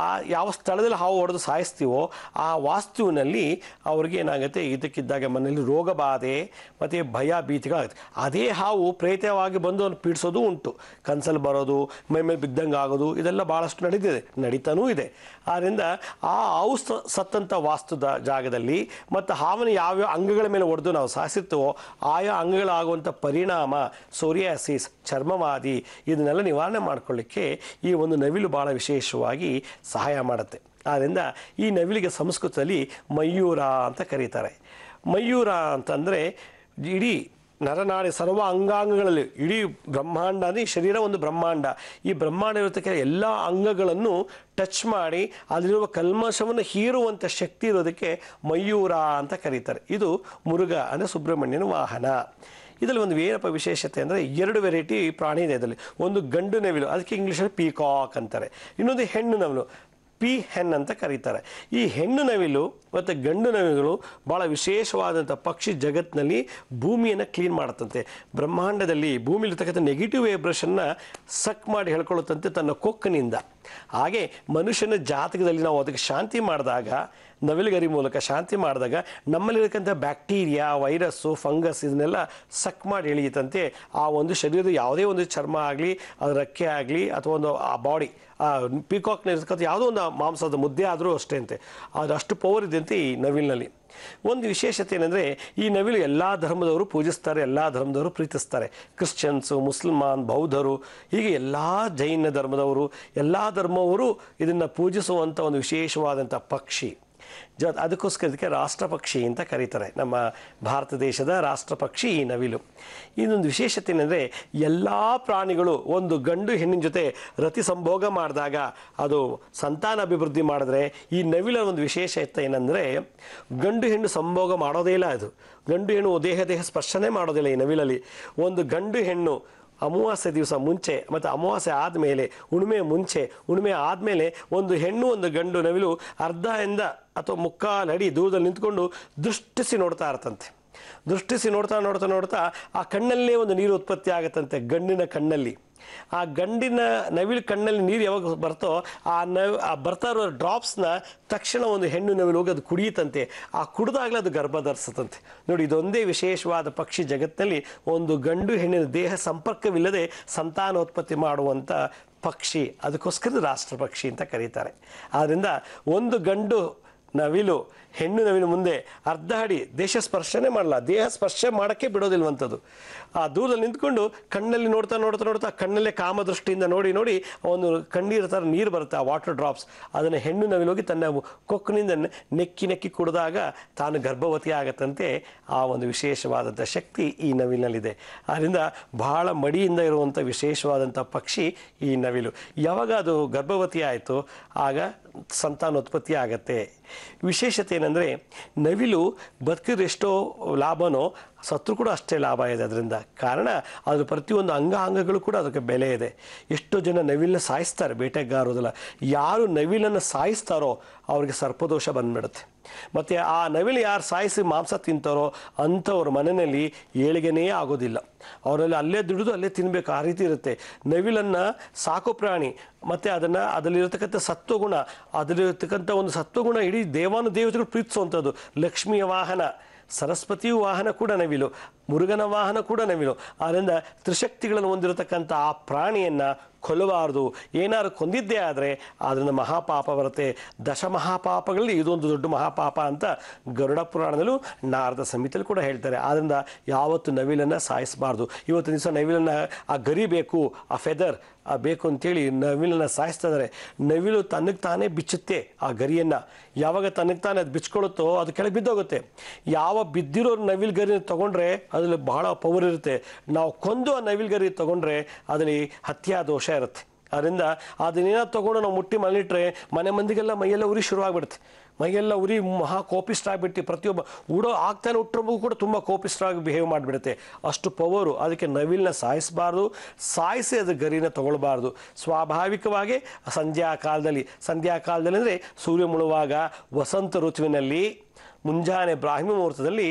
ಆ ಯಾವ ಸ್ಥಳದಲ್ಲಿ ಹಾವು ಹೊಡೆದು ಸಾಯಿಸ್ತೀವೋ ಆ ವಾಸ್ತುವಿನಲ್ಲಿ ಅವ್ರಿಗೆ ಏನಾಗುತ್ತೆ ಇದಕ್ಕಿದ್ದಾಗ ಮನೆಯಲ್ಲಿ ರೋಗ ಬಾಧೆ ಮತ್ತು ಭಯ ಭೀತಿಗಳಾಗುತ್ತೆ ಅದೇ ಹಾವು ಪ್ರೇತವಾಗಿ ಬಂದು ಅವ್ನು ಪೀಡಿಸೋದು ಉಂಟು ಕನಸಲ್ಲಿ ಬರೋದು ಮೈಮೇಲೆ ಬಿದ್ದಂಗೆ ಆಗೋದು ಇದೆಲ್ಲ ಭಾಳಷ್ಟು ನಡೀತಿದೆ ನಡೀತಾನೂ ಇದೆ ಆದ್ದರಿಂದ ಆ ಹಾವು ಸತ್ತಂಥ ವಾಸ್ತುದ ಜಾಗದಲ್ಲಿ ಮತ್ತು ಹಾವನ ಯಾವ್ಯಾವ ಅಂಗಗಳ ಮೇಲೆ ಹೊಡೆದು ನಾವು ಸಾಯಿಸುತ್ತೋ ಆಯಾ ಅಂಗಗಳಾಗುವಂಥ ಪರಿಣಾಮ ಸೋರಿಯಾಸಿಸ್ ಚರ್ಮವಾದಿ ಇದನ್ನೆಲ್ಲ ನಿವಾರಣೆ ಮಾಡಿಕೊಳ್ಳಿಕ್ಕೆ ಈ ಒಂದು ನವಿಲು ಭಾಳ ವಿಶೇಷವಾಗಿ ಸಹಾಯ ಮಾಡುತ್ತೆ ಆದ್ದರಿಂದ ಈ ನವಿಲಿಗೆ ಸಂಸ್ಕೃತದಲ್ಲಿ ಮಯೂರ ಅಂತ ಕರೀತಾರೆ ಮಯೂರ ಅಂತಂದರೆ ಇಡೀ ನರನಾಡಿ ಸರ್ವ ಅಂಗಾಂಗಗಳಲ್ಲಿ ಇಡೀ ಬ್ರಹ್ಮಾಂಡ ಅಂದರೆ ಶರೀರ ಒಂದು ಬ್ರಹ್ಮಾಂಡ ಈ ಬ್ರಹ್ಮಾಂಡ ಇರತಕ್ಕ ಎಲ್ಲ ಅಂಗಗಳನ್ನು ಟಚ್ ಮಾಡಿ ಅಲ್ಲಿರುವ ಕಲ್ಮಶವನ್ನು ಹೀರುವಂಥ ಶಕ್ತಿ ಇರೋದಕ್ಕೆ ಮಯೂರ ಅಂತ ಕರೀತಾರೆ ಇದು ಮುರುಘ ಅಂದರೆ ಸುಬ್ರಹ್ಮಣ್ಯನ ವಾಹನ ಇದರಲ್ಲಿ ಒಂದು ಏನಪ್ಪ ವಿಶೇಷತೆ ಅಂದರೆ ಎರಡು ವೆರೈಟಿ ಪ್ರಾಣಿ ಇದೆ ಇದರಲ್ಲಿ ಒಂದು ಗಂಡು ನವಿಲು ಅದಕ್ಕೆ ಇಂಗ್ಲೀಷಲ್ಲಿ ಪೀಕಾಕ್ ಅಂತಾರೆ ಇನ್ನೊಂದು ಹೆಣ್ಣು ನವಿಲು ಪಿ ಹೆನ್ ಅಂತ ಕರೀತಾರೆ ಈ ಹೆಣ್ಣು ನವಿಲು ಮತ್ತು ಗಂಡು ನವಿಲುಗಳು ಭಾಳ ವಿಶೇಷವಾದಂಥ ಪಕ್ಷಿ ಜಗತ್ತಿನಲ್ಲಿ ಭೂಮಿಯನ್ನು ಕ್ಲೀನ್ ಮಾಡುತ್ತಂತೆ ಬ್ರಹ್ಮಾಂಡದಲ್ಲಿ ಭೂಮಿಲಿರ್ತಕ್ಕಂಥ ನೆಗೆಟಿವ್ ವೈಬ್ರೇಷನ್ನ ಸಕ್ ಮಾಡಿ ಹೇಳ್ಕೊಳ್ಳುತ್ತಂತೆ ತನ್ನ ಕೊಕ್ಕನಿಂದ ಹಾಗೆ ಮನುಷ್ಯನ ಜಾತಕದಲ್ಲಿ ನಾವು ಅದಕ್ಕೆ ಶಾಂತಿ ಮಾಡಿದಾಗ ನವಿಲುಗರಿ ಮೂಲಕ ಶಾಂತಿ ಮಾಡಿದಾಗ ನಮ್ಮಲ್ಲಿರತಕ್ಕಂಥ ಬ್ಯಾಕ್ಟೀರಿಯಾ ವೈರಸ್ಸು ಫಂಗಸ್ ಇದನ್ನೆಲ್ಲ ಸಕ್ ಮಾಡಿ ಎಳೆಯುತ್ತಂತೆ ಆ ಒಂದು ಶರೀರದ ಯಾವುದೇ ಒಂದು ಚರ್ಮ ಆಗಲಿ ಅದು ರೆಕ್ಕೆ ಆಗಲಿ ಅಥವಾ ಒಂದು ಆ ಬಾಡಿ ಆ ಪೀಕಾಕ್ನ ಇರತಕ್ಕಂಥ ಯಾವುದೋ ಒಂದು ಮಾಂಸದ ಮುದ್ದೆ ಆದರೂ ಅಷ್ಟೇ ಅಂತೆ ಅದು ಅಷ್ಟು ಪವರ್ ಅಂತೆ ಈ ನವಿಲಿನಲ್ಲಿ ಒಂದು ವಿಶೇಷತೆ ಏನಂದರೆ ಈ ನವಿಲು ಎಲ್ಲ ಧರ್ಮದವರು ಪೂಜಿಸ್ತಾರೆ ಎಲ್ಲ ಧರ್ಮದವರು ಪ್ರೀತಿಸ್ತಾರೆ ಕ್ರಿಶ್ಚಿಯನ್ಸು ಮುಸ್ಲಿಮಾನ್ ಬೌದ್ಧರು ಹೀಗೆ ಎಲ್ಲ ಜೈನ ಧರ್ಮದವರು ಎಲ್ಲ ಧರ್ಮವರು ಇದನ್ನು ಪೂಜಿಸುವಂಥ ಒಂದು ವಿಶೇಷವಾದಂಥ ಪಕ್ಷಿ ಜ ಅದಕ್ಕೋಸ್ಕರ ಇದಕ್ಕೆ ರಾಷ್ಟ್ರಪಕ್ಷಿ ಅಂತ ಕರೀತಾರೆ ನಮ್ಮ ಭಾರತ ದೇಶದ ರಾಷ್ಟ್ರಪಕ್ಷಿ ಈ ನವಿಲು ಇನ್ನೊಂದು ವಿಶೇಷತೆ ಏನಂದರೆ ಎಲ್ಲ ಪ್ರಾಣಿಗಳು ಒಂದು ಗಂಡು ಹೆಣ್ಣಿನ ಜೊತೆ ರತಿ ಸಂಭೋಗ ಮಾಡಿದಾಗ ಅದು ಸಂತಾನ ಅಭಿವೃದ್ಧಿ ಮಾಡಿದ್ರೆ ಈ ನವಿಲ ಒಂದು ವಿಶೇಷತೆ ಏನಂದರೆ ಗಂಡು ಹೆಣ್ಣು ಸಂಭೋಗ ಮಾಡೋದೇ ಇಲ್ಲ ಅದು ಗಂಡು ಹೆಣ್ಣು ದೇಹ ದೇಹ ಸ್ಪರ್ಶನೇ ಮಾಡೋದಿಲ್ಲ ಈ ನವಿಲಲ್ಲಿ ಒಂದು ಗಂಡು ಹೆಣ್ಣು ಅಮಾವಾಸ್ಯೆ ದಿವಸ ಮುಂಚೆ ಮತ್ತು ಅಮಾವಾಸ್ಯೆ ಆದಮೇಲೆ ಉಣ್ಮೆ ಮುಂಚೆ ಉಣ್ಮೆ ಆದಮೇಲೆ ಒಂದು ಹೆಣ್ಣು ಒಂದು ಗಂಡು ನವಿಲು ಎಂದ ಅಥವಾ ಮುಕ್ಕಾಲು ಅಡಿ ದೂರದಲ್ಲಿ ನಿಂತ್ಕೊಂಡು ದೃಷ್ಟಿಸಿ ನೋಡ್ತಾ ಇರ್ತಂತೆ ದೃಷ್ಟಿಸಿ ನೋಡ್ತಾ ನೋಡ್ತಾ ನೋಡ್ತಾ ಆ ಕಣ್ಣಲ್ಲೇ ಒಂದು ನೀರು ಉತ್ಪತ್ತಿ ಆಗುತ್ತಂತೆ ಗಂಡಿನ ಕಣ್ಣಲ್ಲಿ ಆ ಗಂಡಿನ ನವಿಲು ಕಣ್ಣಲ್ಲಿ ನೀರು ಯಾವಾಗ ಬರ್ತೋ ಆ ನವಿ ಆ ಬರ್ತಾ ಇರೋ ಡ್ರಾಪ್ಸ್ನ ತಕ್ಷಣ ಒಂದು ಹೆಣ್ಣು ನವಿಲು ಹೋಗಿ ಅದು ಕುಡಿಯುತ್ತಂತೆ ಆ ಕುಡಿದಾಗಲೇ ಅದು ಗರ್ಭ ನೋಡಿ ಇದೊಂದೇ ವಿಶೇಷವಾದ ಪಕ್ಷಿ ಜಗತ್ತಿನಲ್ಲಿ ಒಂದು ಗಂಡು ಹೆಣ್ಣಿನ ದೇಹ ಸಂಪರ್ಕವಿಲ್ಲದೆ ಸಂತಾನೋತ್ಪತ್ತಿ ಮಾಡುವಂಥ ಪಕ್ಷಿ ಅದಕ್ಕೋಸ್ಕರ ರಾಷ್ಟ್ರ ಪಕ್ಷಿ ಅಂತ ಕರೀತಾರೆ ಆದ್ದರಿಂದ ಒಂದು ಗಂಡು ನವಿಲು ಹೆಣ್ಣು ನವಿಲು ಮುಂದೆ ಅರ್ಧ ಅಡಿ ದೇಶ ಸ್ಪರ್ಶನೇ ಮಾಡಲ್ಲ ದೇಹ ಸ್ಪರ್ಶ ಮಾಡೋಕ್ಕೆ ಬಿಡೋದಿಲ್ವಂಥದ್ದು ಆ ದೂರದಲ್ಲಿ ನಿಂತ್ಕೊಂಡು ಕಣ್ಣಲ್ಲಿ ನೋಡ್ತಾ ನೋಡ್ತಾ ನೋಡ್ತಾ ಕಣ್ಣಲ್ಲೇ ಕಾಮದೃಷ್ಟಿಯಿಂದ ನೋಡಿ ನೋಡಿ ಒಂದು ಕಣ್ಣೀರ ಥರ ನೀರು ಬರುತ್ತೆ ಆ ವಾಟರ್ ಡ್ರಾಪ್ಸ್ ಅದನ್ನು ಹೆಣ್ಣು ನವಿಲು ಹೋಗಿ ತನ್ನ ಕೊಕ್ಕಿನಿಂದ ನೆಕ್ಕಿ ನೆಕ್ಕಿ ಕುಡಿದಾಗ ತಾನು ಗರ್ಭವತಿ ಆಗತ್ತಂತೆ ಆ ಒಂದು ವಿಶೇಷವಾದಂಥ ಶಕ್ತಿ ಈ ನವಿಲಿನಲ್ಲಿದೆ ಆದ್ದರಿಂದ ಬಹಳ ಮಡಿಯಿಂದ ಇರುವಂಥ ವಿಶೇಷವಾದಂಥ ಪಕ್ಷಿ ಈ ನವಿಲು ಯಾವಾಗ ಅದು ಗರ್ಭವತಿ ಆಯಿತು ಆಗ ಸಂತಾನೋತ್ಪತ್ತಿ ಆಗತ್ತೆ ವಿಶೇಷತೆ ಏನಂದರೆ ನವಿಲು ಎಷ್ಟೋ ಲಾಭನೋ ಸತ್ರು ಕೂಡ ಅಷ್ಟೇ ಲಾಭ ಇದೆ ಅದರಿಂದ ಕಾರಣ ಅದರ ಪ್ರತಿಯೊಂದು ಅಂಗಾಂಗಗಳು ಕೂಡ ಅದಕ್ಕೆ ಬೆಲೆ ಇದೆ ಎಷ್ಟೋ ಜನ ನವಿಲನ್ನ ಸಾಯಿಸ್ತಾರೆ ಬೇಟೆಗಾರೋದಲ್ಲ ಯಾರು ನವಿಲನ್ನು ಸಾಯಿಸ್ತಾರೋ ಅವ್ರಿಗೆ ಸರ್ಪದೋಷ ಬಂದ್ಬಿಡುತ್ತೆ ಮತ್ತು ಆ ನವಿಲು ಯಾರು ಸಾಯಿಸಿ ಮಾಂಸ ತಿಂತಾರೋ ಅಂಥವ್ರ ಮನೆಯಲ್ಲಿ ಏಳಿಗೆನೇ ಆಗೋದಿಲ್ಲ ಅವರಲ್ಲಿ ಅಲ್ಲೇ ದುಡಿದು ಅಲ್ಲೇ ತಿನ್ನಬೇಕು ಆ ರೀತಿ ಇರುತ್ತೆ ನವಿಲನ್ನು ಸಾಕು ಪ್ರಾಣಿ ಮತ್ತು ಅದನ್ನು ಅದರಲ್ಲಿರತಕ್ಕಂಥ ಸತ್ವಗುಣ ಅದರಲ್ಲಿರತಕ್ಕಂಥ ಒಂದು ಸತ್ವಗುಣ ಇಡೀ ದೇವಾನು ದೇವತೆಗಳು ಪ್ರೀತಿಸುವಂಥದ್ದು ಲಕ್ಷ್ಮಿಯ ವಾಹನ ಸರಸ್ವತಿಯು ವಾಹನ ಕೂಡ ನವಿಲು ಮುರುಗನ ವಾಹನ ಕೂಡ ನವಿಲು ಆದ್ದರಿಂದ ತ್ರಿಶಕ್ತಿಗಳನ್ನು ಹೊಂದಿರತಕ್ಕಂಥ ಆ ಪ್ರಾಣಿಯನ್ನು ಕೊಲ್ಲಬಾರದು ಏನಾದ್ರು ಕೊಂದಿದ್ದೇ ಆದರೆ ಅದರಿಂದ ಮಹಾಪಾಪ ಬರುತ್ತೆ ದಶ ಮಹಾಪಾಪಗಳಲ್ಲಿ ಇದೊಂದು ದೊಡ್ಡ ಮಹಾಪಾಪ ಅಂತ ಗರುಡ ಪುರಾಣದಲ್ಲೂ ನಾರದ ಸಮಿತಿಯಲ್ಲಿ ಕೂಡ ಹೇಳ್ತಾರೆ ಆದ್ದರಿಂದ ಯಾವತ್ತು ನವಿಲನ್ನು ಸಾಯಿಸಬಾರ್ದು ಇವತ್ತು ದಿವಸ ನವಿಲನ್ನು ಆ ಗರಿಬೇಕು ಆ ಫೆದರ್ ಆ ಬೇಕು ಅಂತೇಳಿ ನವಿಲನ್ನು ಸಾಯಿಸ್ತಾ ಇದ್ದಾರೆ ನವಿಲು ತನಗೆ ತಾನೇ ಬಿಚ್ಚುತ್ತೆ ಆ ಗರಿಯನ್ನು ಯಾವಾಗ ತನಗೆ ತಾನೇ ಅದು ಬಿಚ್ಚಿಕೊಳ್ಳುತ್ತೋ ಅದು ಕೆಳಗೆ ಬಿದ್ದೋಗುತ್ತೆ ಯಾವ ಬಿದ್ದಿರೋ ನವಿಲು ಗರಿನ ತೊಗೊಂಡ್ರೆ ಅದರಲ್ಲಿ ಬಹಳ ಪವರ್ ಇರುತ್ತೆ ನಾವು ಕೊಂದು ಆ ನವಿಲು ಗರಿ ತೊಗೊಂಡ್ರೆ ಅದರಲ್ಲಿ ಹತ್ಯಾ ದೋಷ ಇರುತ್ತೆ ಅದರಿಂದ ಅದನ್ನೇನಾದ್ರು ತೊಗೊಂಡು ನಾವು ಮುಟ್ಟಿ ಮಲಿಟ್ರೆ ಮನೆ ಮಂದಿಗೆಲ್ಲ ಮೈಯೆಲ್ಲ ಉರಿ ಶುರುವಾಗ್ಬಿಡುತ್ತೆ ಮೈಯೆಲ್ಲ ಉರಿ ಮಹಾ ಕೋಪಿಷ್ಠರಾಗ್ಬಿಟ್ಟು ಪ್ರತಿಯೊಬ್ಬ ಉಡೋ ಆಗ್ತಾನೆ ಹುಟ್ಟರೊಬ್ಬಗೂ ಕೂಡ ತುಂಬ ಕೋಪಿಷ್ಟವಾಗಿ ಬಿಹೇವ್ ಮಾಡಿಬಿಡುತ್ತೆ ಅಷ್ಟು ಪವರು ಅದಕ್ಕೆ ನವಿಲ್ನ ಸಾಯಿಸಬಾರ್ದು ಸಾಯಿಸಿ ಅದು ಗರಿನ ತಗೊಳ್ಬಾರ್ದು ಸ್ವಾಭಾವಿಕವಾಗಿ ಸಂಧ್ಯಾ ಕಾಲದಲ್ಲಿ ಸಂಧ್ಯಾ ಅಂದರೆ ಸೂರ್ಯ ಮುಳುವಾಗ ವಸಂತ ಋತುವಿನಲ್ಲಿ ಮುಂಜಾನೆ ಬ್ರಾಹ್ಮಿ ಮುಹೂರ್ತದಲ್ಲಿ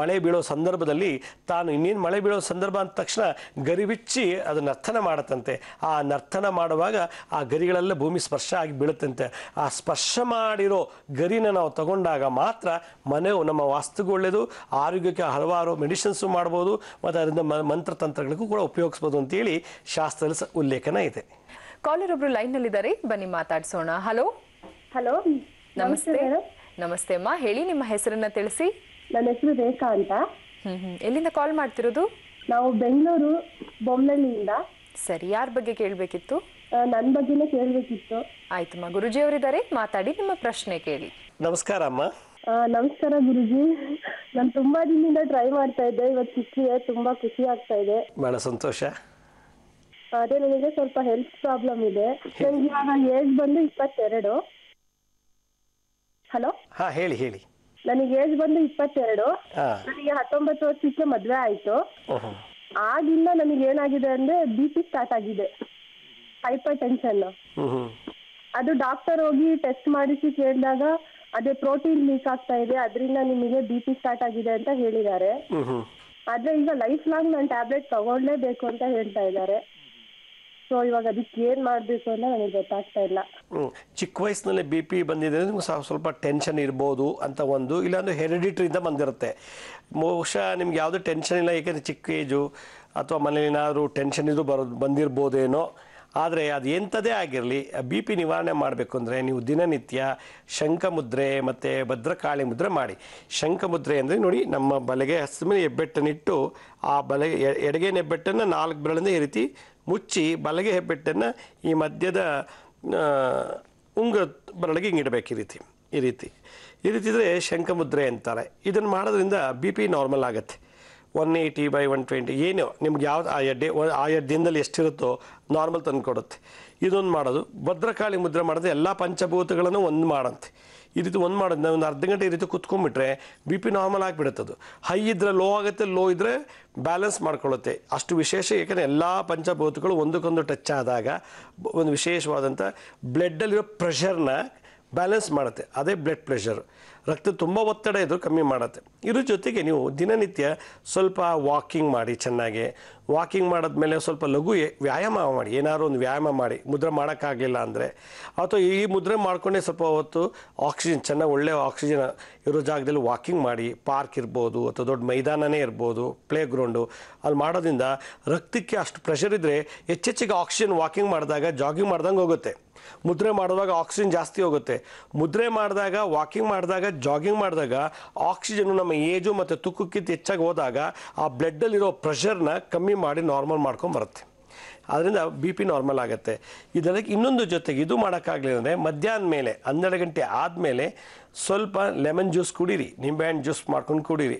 ಮಳೆ ಬೀಳೋ ಸಂದರ್ಭದಲ್ಲಿ ತಾನು ಇನ್ನೇನು ಮಳೆ ಬೀಳೋ ಸಂದರ್ಭ ಅಂದ ತಕ್ಷಣ ಗರಿಬಿಚ್ಚಿ ಅದು ನರ್ತನ ಮಾಡತ್ತಂತೆ ಆ ನರ್ತನ ಮಾಡುವಾಗ ಆ ಗರಿಗಳೆಲ್ಲ ಭೂಮಿ ಸ್ಪರ್ಶ ಆಗಿ ಬೀಳುತ್ತಂತೆ ಆ ಸ್ಪರ್ಶ ಮಾಡಿರೋ ಗರಿನ ನಾವು ತಗೊಂಡಾಗ ಮಾತ್ರ ಮನೆ ನಮ್ಮ ವಾಸ್ತುಗೂ ಒಳ್ಳೆಯದು ಆರೋಗ್ಯಕ್ಕೆ ಹಲವಾರು ಮೆಡಿಸಿನ್ಸು ಮಾಡ್ಬೋದು ಮತ್ತು ಅದರಿಂದ ತಂತ್ರಗಳಿಗೂ ಕೂಡ ಉಪಯೋಗಿಸ್ಬೋದು ಅಂತೇಳಿ ಶಾಸ್ತ್ರದಲ್ಲಿ ಉಲ್ಲೇಖನ ಇದೆ ಕಾಲರ್ ಒಬ್ರು ಲೈನ್ ಇದ್ದಾರೆ ಬನ್ನಿ ಮಾತಾಡಿಸೋಣ ಹಲೋ ಹಲೋ ನಮಸ್ತೆ ನಮಸ್ತೆ ಅಮ್ಮ ಹೇಳಿ ನಿಮ್ಮ ಹೆಸರನ್ನ ತಿಳಿಸಿ ನನ್ನ ಹೆಸರು ರೇಖಾ ಅಂತ ಹ್ಮ್ ಎಲ್ಲಿಂದ ಕಾಲ್ ಮಾಡ್ತಿರೋದು ನಾವು ಬೆಂಗಳೂರು ಬೊಮ್ಮನಹಳ್ಳಿಯಿಂದ ಸರಿ ಯಾರ ಬಗ್ಗೆ ಕೇಳಬೇಕಿತ್ತು ನನ್ನ ಬಗ್ಗೆನೇ ಕೇಳಬೇಕಿತ್ತು ಅಮ್ಮ ಗುರುಜಿ ಅವರಿದ್ದಾರೆ ಮಾತಾಡಿ ನಿಮ್ಮ ಪ್ರಶ್ನೆ ಕೇಳಿ ನಮಸ್ಕಾರ ಅಮ್ಮ ನಮಸ್ಕಾರ ಗುರುಜಿ ನಾನು ತುಂಬಾ ದಿನದಿಂದ ಟ್ರೈ ಮಾಡ್ತಾ ಇದ್ದೆ ಇವತ್ತು ಸಿಕ್ಕಿದೆ ತುಂಬಾ ಖುಷಿ ಆಗ್ತಾ ಇದೆ ಬಹಳ ಸಂತೋಷ ಅದೇ ನನಗೆ ಸ್ವಲ್ಪ ಹೆಲ್ತ್ ಪ್ರಾಬ್ಲಮ್ ಇದೆ ನನಗೆ ಏಜ್ ಬಂದು ಇಪ್ಪತ್ತೆರಡು ಹಲೋ ಹಾ ಹೇಳಿ ಹೇಳಿ ನನಗೆ ಏಜ್ ಬಂದು ಇಪ್ಪತ್ತೆರಡು ನನಗೆ ಹತ್ತೊಂಬತ್ತು ವರ್ಷಕ್ಕೆ ಮದ್ವೆ ಆಯ್ತು ಆಗಿಂದ ನನಗೆ ಏನಾಗಿದೆ ಅಂದ್ರೆ ಬಿ ಪಿ ಸ್ಟಾರ್ಟ್ ಆಗಿದೆ ಹೈಪರ್ ಟೆನ್ಷನ್ ಅದು ಡಾಕ್ಟರ್ ಹೋಗಿ ಟೆಸ್ಟ್ ಮಾಡಿಸಿ ಕೇಳಿದಾಗ ಅದೇ ಪ್ರೋಟೀನ್ ಲೀಕ್ ಆಗ್ತಾ ಇದೆ ಅದರಿಂದ ನಿಮಗೆ ಬಿ ಪಿ ಸ್ಟಾರ್ಟ್ ಆಗಿದೆ ಅಂತ ಹೇಳಿದ್ದಾರೆ ಆದ್ರೆ ಈಗ ಲೈಫ್ ಲಾಂಗ್ ನಾನು ಟ್ಯಾಬ್ಲೆಟ್ ತಗೊಳ್ಳೇಬೇಕು ಅಂತ ಹೇಳ್ತಾ ಇದ್ದಾರೆ ಸೊ ಇವಾಗ ಅದಕ್ಕೆ ಏನ್ ಮಾಡ್ಬೇಕು ಅಂತ ನನಗೆ ಗೊತ್ತಾಗ್ತಾ ಇಲ್ಲ ಹ್ಞೂ ಚಿಕ್ಕ ವಯಸ್ಸಿನಲ್ಲಿ ಬಿ ಪಿ ಬಂದಿದೆ ಸ್ವಲ್ಪ ಟೆನ್ಷನ್ ಇರ್ಬೋದು ಅಂತ ಒಂದು ಇಲ್ಲಾಂದ್ರೆ ಇಂದ ಬಂದಿರುತ್ತೆ ಬಹುಶಃ ನಿಮ್ಗೆ ಯಾವುದೇ ಟೆನ್ಷನ್ ಇಲ್ಲ ಏಕೆಂದ್ರೆ ಚಿಕ್ಕ ಏಜು ಅಥವಾ ಮನೇಲಿ ಏನಾದರೂ ಟೆನ್ಷನ್ ಇದು ಬರೋದು ಬಂದಿರ್ಬೋದೇನೋ ಆದರೆ ಅದು ಎಂಥದೇ ಆಗಿರಲಿ ಬಿ ಪಿ ನಿವಾರಣೆ ಮಾಡಬೇಕು ಅಂದರೆ ನೀವು ದಿನನಿತ್ಯ ಶಂಖಮುದ್ರೆ ಮತ್ತು ಭದ್ರಕಾಳಿ ಮುದ್ರೆ ಮಾಡಿ ಶಂಖಮುದ್ರೆ ಅಂದರೆ ನೋಡಿ ನಮ್ಮ ಬಲೆಗೆ ಹಸಿದ ಹೆಬ್ಬೆಟ್ಟನಿಟ್ಟು ಹೆಬ್ಬೆಟ್ಟನ್ನಿಟ್ಟು ಆ ಬಲೆಗೆ ಎಡಗೆ ಹೆಬ್ಬೆಟ್ಟನ್ನು ನಾಲ್ಕು ಬೆರಳಿಂದ ಈ ರೀತಿ ಮುಚ್ಚಿ ಬಲಗೆ ಹೆಬ್ಬೆಟ್ಟನ್ನು ಈ ಮಧ್ಯದ ಉಂಗ ಬರಳಿಗೆ ಹಿಂಗಿಡಬೇಕು ಈ ರೀತಿ ಈ ರೀತಿ ಈ ರೀತಿ ಇದ್ದರೆ ಶಂಖಮುದ್ರೆ ಅಂತಾರೆ ಇದನ್ನು ಮಾಡೋದ್ರಿಂದ ಬಿ ಪಿ ನಾರ್ಮಲ್ ಆಗುತ್ತೆ one eighty by one twenty ಏನೋ ನಿಮ್ಗೆ ಯಾವ್ದು ಆಯಾ ಡೇ ಆಯಾ ದಿನದಲ್ಲಿ ಎಷ್ಟಿರುತ್ತೋ ನಾರ್ಮಲ್ ತಂದು ಕೊಡುತ್ತೆ ಇದೊಂದು ಮಾಡೋದು ಭದ್ರಕಾಳಿ ಮುದ್ರೆ ಮಾಡೋದು ಎಲ್ಲ ಪಂಚಭೂತಗಳನ್ನು ಒಂದು ಮಾಡಂತೆ ಈ ರೀತಿ ಒಂದು ಮಾಡೋದು ನಾವು ಒಂದು ಅರ್ಧ ಗಂಟೆ ಈ ರೀತಿ ಕುತ್ಕೊಂಡ್ಬಿಟ್ರೆ ಬಿ ಪಿ ನಾರ್ಮಲ್ ಅದು ಹೈ ಇದ್ದರೆ ಲೋ ಆಗುತ್ತೆ ಲೋ ಇದ್ದರೆ ಬ್ಯಾಲೆನ್ಸ್ ಮಾಡ್ಕೊಳ್ಳುತ್ತೆ ಅಷ್ಟು ವಿಶೇಷ ಏಕೆಂದರೆ ಎಲ್ಲ ಪಂಚಭೂತಗಳು ಒಂದಕ್ಕೊಂದು ಟಚ್ ಆದಾಗ ಒಂದು ವಿಶೇಷವಾದಂಥ ಬ್ಲಡ್ಡಲ್ಲಿರೋ ಪ್ರೆಷರ್ನ ಬ್ಯಾಲೆನ್ಸ್ ಮಾಡುತ್ತೆ ಅದೇ ಬ್ಲಡ್ ಪ್ರೆಷರ್ ರಕ್ತ ತುಂಬ ಒತ್ತಡ ಇದು ಕಮ್ಮಿ ಮಾಡುತ್ತೆ ಇದ್ರ ಜೊತೆಗೆ ನೀವು ದಿನನಿತ್ಯ ಸ್ವಲ್ಪ ವಾಕಿಂಗ್ ಮಾಡಿ ಚೆನ್ನಾಗಿ ವಾಕಿಂಗ್ ಮಾಡಿದ್ಮೇಲೆ ಸ್ವಲ್ಪ ಲಘು ವ್ಯಾಯಾಮ ಮಾಡಿ ಏನಾದ್ರು ಒಂದು ವ್ಯಾಯಾಮ ಮಾಡಿ ಮುದ್ರೆ ಮಾಡೋಕ್ಕಾಗಲಿಲ್ಲ ಅಂದರೆ ಅಥವಾ ಈ ಮುದ್ರೆ ಮಾಡಿಕೊಂಡೇ ಸ್ವಲ್ಪ ಹೊತ್ತು ಆಕ್ಸಿಜನ್ ಚೆನ್ನಾಗಿ ಒಳ್ಳೆಯ ಆಕ್ಸಿಜನ್ ಇರೋ ಜಾಗದಲ್ಲಿ ವಾಕಿಂಗ್ ಮಾಡಿ ಪಾರ್ಕ್ ಇರ್ಬೋದು ಅಥವಾ ದೊಡ್ಡ ಮೈದಾನನೇ ಇರ್ಬೋದು ಪ್ಲೇ ಗ್ರೌಂಡು ಅಲ್ಲಿ ಮಾಡೋದ್ರಿಂದ ರಕ್ತಕ್ಕೆ ಅಷ್ಟು ಪ್ರೆಷರ್ ಇದ್ದರೆ ಹೆಚ್ಚೆಚ್ಚಿಗೆ ಆಕ್ಸಿಜನ್ ವಾಕಿಂಗ್ ಮಾಡಿದಾಗ ಜಾಗಿಂಗ್ ಮಾಡ್ದಂಗೆ ಹೋಗುತ್ತೆ ಮುದ್ರೆ ಮಾಡುವಾಗ ಆಕ್ಸಿಜನ್ ಜಾಸ್ತಿ ಹೋಗುತ್ತೆ ಮುದ್ರೆ ಮಾಡಿದಾಗ ವಾಕಿಂಗ್ ಮಾಡಿದಾಗ ಜಾಗಿಂಗ್ ಮಾಡಿದಾಗ ಆಕ್ಸಿಜನ್ ನಮ್ಮ ಏಜು ಮತ್ತು ತುಕ್ಕಕ್ಕಿಂತ ಹೆಚ್ಚಾಗಿ ಹೋದಾಗ ಆ ಬ್ಲಡ್ಡಲ್ಲಿರೋ ಪ್ರೆಷರ್ನ ಕಮ್ಮಿ ಮಾಡಿ ನಾರ್ಮಲ್ ಮಾಡ್ಕೊಂಡು ಬರುತ್ತೆ ಅದರಿಂದ ಬಿ ಪಿ ನಾರ್ಮಲ್ ಆಗುತ್ತೆ ಇದರಕ್ಕೆ ಇನ್ನೊಂದು ಜೊತೆಗೆ ಇದು ಮಾಡೋಕ್ಕಾಗಲಿಲ್ಲ ಅಂದರೆ ಮಧ್ಯಾಹ್ನ ಮೇಲೆ ಹನ್ನೆರಡು ಗಂಟೆ ಆದಮೇಲೆ ಸ್ವಲ್ಪ ಲೆಮನ್ ಜ್ಯೂಸ್ ಕುಡೀರಿ ನಿಂಬೆಹಣ್ಣು ಜ್ಯೂಸ್ ಮಾಡ್ಕೊಂಡು ಕುಡೀರಿ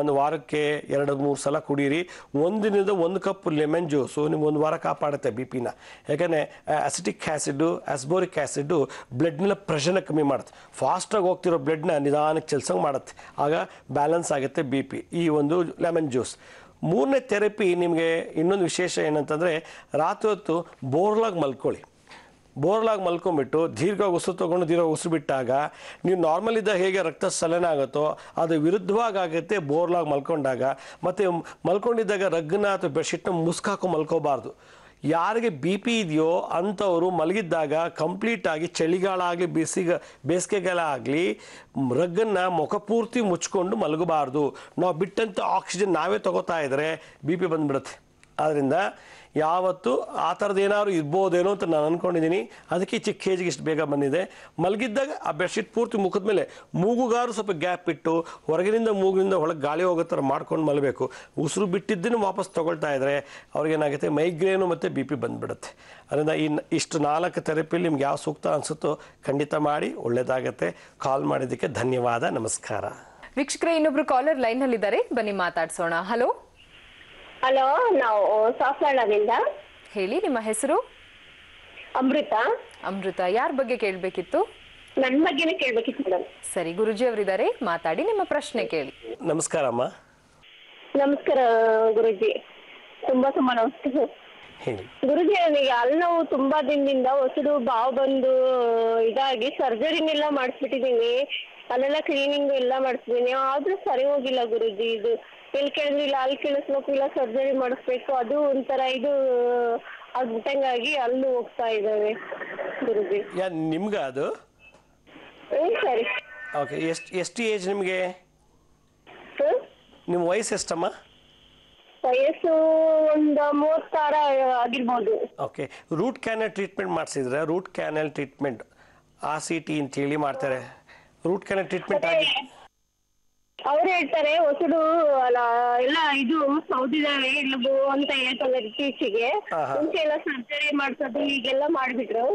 ಒಂದು ವಾರಕ್ಕೆ ಎರಡು ಮೂರು ಸಲ ಕುಡೀರಿ ಒಂದಿನದ ಒಂದು ಕಪ್ ಲೆಮನ್ ಜ್ಯೂಸು ನಿಮ್ಗೆ ಒಂದು ವಾರ ಕಾಪಾಡುತ್ತೆ ಬಿ ಪಿನ ಯಾಕಂದರೆ ಅಸಿಟಿಕ್ ಆ್ಯಸಿಡ್ಡು ಆಸ್ಬೋರಿಕ್ ಆ್ಯಸಿಡ್ಡು ಬ್ಲಡ್ನೆಲ್ಲ ಪ್ರೆಷರ್ನ ಕಮ್ಮಿ ಮಾಡುತ್ತೆ ಫಾಸ್ಟಾಗಿ ಹೋಗ್ತಿರೋ ಬ್ಲಡ್ನ ನಿಧಾನಕ್ಕೆ ಚೆಲ್ಸಂಗೆ ಮಾಡುತ್ತೆ ಆಗ ಬ್ಯಾಲೆನ್ಸ್ ಆಗುತ್ತೆ ಬಿ ಪಿ ಈ ಒಂದು ಲೆಮನ್ ಜ್ಯೂಸ್ ಮೂರನೇ ಥೆರಪಿ ನಿಮಗೆ ಇನ್ನೊಂದು ವಿಶೇಷ ಏನಂತಂದರೆ ರಾತ್ರಿ ಹೊತ್ತು ಬೋರ್ಲಾಗಿ ಮಲ್ಕೊಳ್ಳಿ ಬೋರ್ಲಾಗಿ ಮಲ್ಕೊಂಡ್ಬಿಟ್ಟು ದೀರ್ಘ ಉಸಿರು ತೊಗೊಂಡು ದೀರ್ಘ ಉಸಿರು ಬಿಟ್ಟಾಗ ನೀವು ನಾರ್ಮಲ್ ಇದ್ದಾಗ ಹೇಗೆ ರಕ್ತ ಸಲನ ಆಗುತ್ತೋ ಅದು ವಿರುದ್ಧವಾಗಿ ಆಗುತ್ತೆ ಬೋರ್ಲಾಗಿ ಮಲ್ಕೊಂಡಾಗ ಮತ್ತು ಮಲ್ಕೊಂಡಿದ್ದಾಗ ರಗ್ನ ಅಥವಾ ಬೆಡ್ಶೀಟ್ನ ಮುಸ್ಕಾಕು ಮಲ್ಕೋಬಾರ್ದು ಯಾರಿಗೆ ಬಿ ಪಿ ಇದೆಯೋ ಅಂಥವರು ಮಲಗಿದ್ದಾಗ ಕಂಪ್ಲೀಟಾಗಿ ಚಳಿಗಾಲ ಆಗಲಿ ಬೇಸಿಗೆ ಬೇಸಿಗೆಗಾಲ ಆಗಲಿ ರಗ್ಗನ್ನು ಮುಖಪೂರ್ತಿ ಮುಚ್ಕೊಂಡು ಮಲಗಬಾರ್ದು ನಾವು ಬಿಟ್ಟಂಥ ಆಕ್ಸಿಜನ್ ನಾವೇ ತಗೋತಾ ಇದ್ದರೆ ಬಿ ಪಿ ಬಂದುಬಿಡುತ್ತೆ ಆದ್ದರಿಂದ ಯಾವತ್ತು ಆ ಥರದ್ದು ಏನಾದ್ರು ಇರ್ಬೋದೇನೋ ಅಂತ ನಾನು ಅಂದ್ಕೊಂಡಿದ್ದೀನಿ ಅದಕ್ಕೆ ಚಿಕ್ಕ ಏಜ್ಗೆ ಇಷ್ಟು ಬೇಗ ಬಂದಿದೆ ಮಲಗಿದ್ದಾಗ ಆ ಬೆಡ್ಶೀಟ್ ಪೂರ್ತಿ ಮುಖದ ಮೇಲೆ ಮೂಗುಗಾರು ಸ್ವಲ್ಪ ಗ್ಯಾಪ್ ಇಟ್ಟು ಹೊರಗಿನಿಂದ ಮೂಗಿನಿಂದ ಒಳಗೆ ಗಾಳಿ ಹೋಗೋ ಥರ ಮಾಡ್ಕೊಂಡು ಮಲಬೇಕು ಉಸಿರು ಬಿಟ್ಟಿದ್ದನ್ನು ವಾಪಸ್ ತೊಗೊಳ್ತಾ ಇದ್ದರೆ ಅವ್ರಿಗೇನಾಗುತ್ತೆ ಮೈಗ್ರೇನು ಮತ್ತು ಬಿ ಪಿ ಬಂದುಬಿಡುತ್ತೆ ಅದರಿಂದ ಈ ಇಷ್ಟು ನಾಲ್ಕು ಥೆರಪಿಲಿ ನಿಮ್ಗೆ ಯಾವ ಸೂಕ್ತ ಅನಿಸುತ್ತೋ ಖಂಡಿತ ಮಾಡಿ ಒಳ್ಳೆಯದಾಗತ್ತೆ ಕಾಲ್ ಮಾಡಿದ್ದಕ್ಕೆ ಧನ್ಯವಾದ ನಮಸ್ಕಾರ ವೀಕ್ಷಕರೇ ಇನ್ನೊಬ್ರು ಕಾಲರ್ ಲೈನ್ ಬನ್ನಿ ಮಾತಾಡ್ಸೋಣ ಹಲೋ ಹಲೋ ನಾವು ಸಾಫ್ಲಾಣದಿಂದ ಹೇಳಿ ನಿಮ್ಮ ಹೆಸರು ಅಮೃತ ಅಮೃತ ಯಾರ ಬಗ್ಗೆ ಕೇಳಬೇಕಿತ್ತು ನನ್ನ ಬಗ್ಗೆನೇ ಕೇಳಬೇಕಿತ್ತು ಮೇಡಮ್ ಸರಿ ಗುರುಜಿ ಅವರಿದ್ದಾರೆ ಮಾತಾಡಿ ನಿಮ್ಮ ಪ್ರಶ್ನೆ ಕೇಳಿ ನಮಸ್ಕಾರ ಅಮ್ಮ ನಮಸ್ಕಾರ ಗುರುಜಿ ತುಂಬಾ ತುಂಬಾ ನಮಸ್ಕಾರ ಗುರುಜಿ ನನಗೆ ಅಲ್ಲಿ ನಾವು ತುಂಬಾ ದಿನದಿಂದ ಹೊಸದು ಬಾವು ಬಂದು ಇದಾಗಿ ಸರ್ಜರಿನೆಲ್ಲ ಮಾಡಿಸ್ಬಿಟ್ಟಿದ್ದೀನಿ ಅಲ್ಲೆಲ್ಲ ಕ್ಲೀನಿಂಗ್ ಎಲ್ಲ ಮಾಡಿಸಿದ್ದೀನಿ ಆದ್ರೂ ಸರಿ ಹೋಗಿಲ್ಲ ಗುರುಜಿ ಇದು ಎಲ್ಲಿ ಕೇಳಿದ್ರು ಇಲ್ಲ ಅಲ್ಲಿ ಕೇಳಿಸ್ಬೇಕು ಇಲ್ಲ ಸರ್ಜರಿ ಮಾಡಿಸ್ಬೇಕು ಅದು ಒಂಥರ ಇದು ಆಗ್ಬಿಟ್ಟಂಗಾಗಿ ಅಲ್ಲೂ ಹೋಗ್ತಾ ಇದ್ದಾವೆ ಗುರುಜಿ ಯಾ- ನಿಮ್ಗ ಅದು ಸರಿ ಓಕೆ ಎಷ್ಟು ಎಷ್ಟು ಏಜ್ ನಿಮಗೆ ಹ್ಮ್? ನಿಮ್ಮ ವಯಸ್ಸು ಎಷ್ಟಮ್ಮ ವಯಸ್ಸು ಒಂದು ಮೂವತ್ತಾರ ಆಗಿರ್ಬೋದು ಓಕೆ ರೂಟ್ ಕ್ಯಾನಲ್ ಟ್ರೀಟ್ಮೆಂಟ್ ಮಾಡಿಸಿದ್ರೆ ರೂಟ್ ಕ್ಯಾನಲ್ ಟ್ರೀಟ್ಮೆಂಟ್ ಆ ಸಿ ಟಿ ಹೇಳಿ ಮಾಡ್ತಾರೆ ರೂಟ್ ಕ್ಯಾನಲ್ ಟ್ರೀಟ್ಮೆಂಟ್ ಆಗಿ ಅವ್ರು ಹೇಳ್ತಾರೆ ಹೊಸಡು ಎಲ್ಲ ಇದು ಸೌದಿದಾವೆ ಇಲ್ಲಬು ಅಂತ ಹೇಳ್ತಾರೆ ಇತ್ತೀಚೆಗೆ ಮುಂಚೆ ಎಲ್ಲ ಸರ್ಜರಿ ಮಾಡ್ಸೋದು ಈಗೆಲ್ಲ ಮಾಡ್ಬಿಟ್ರು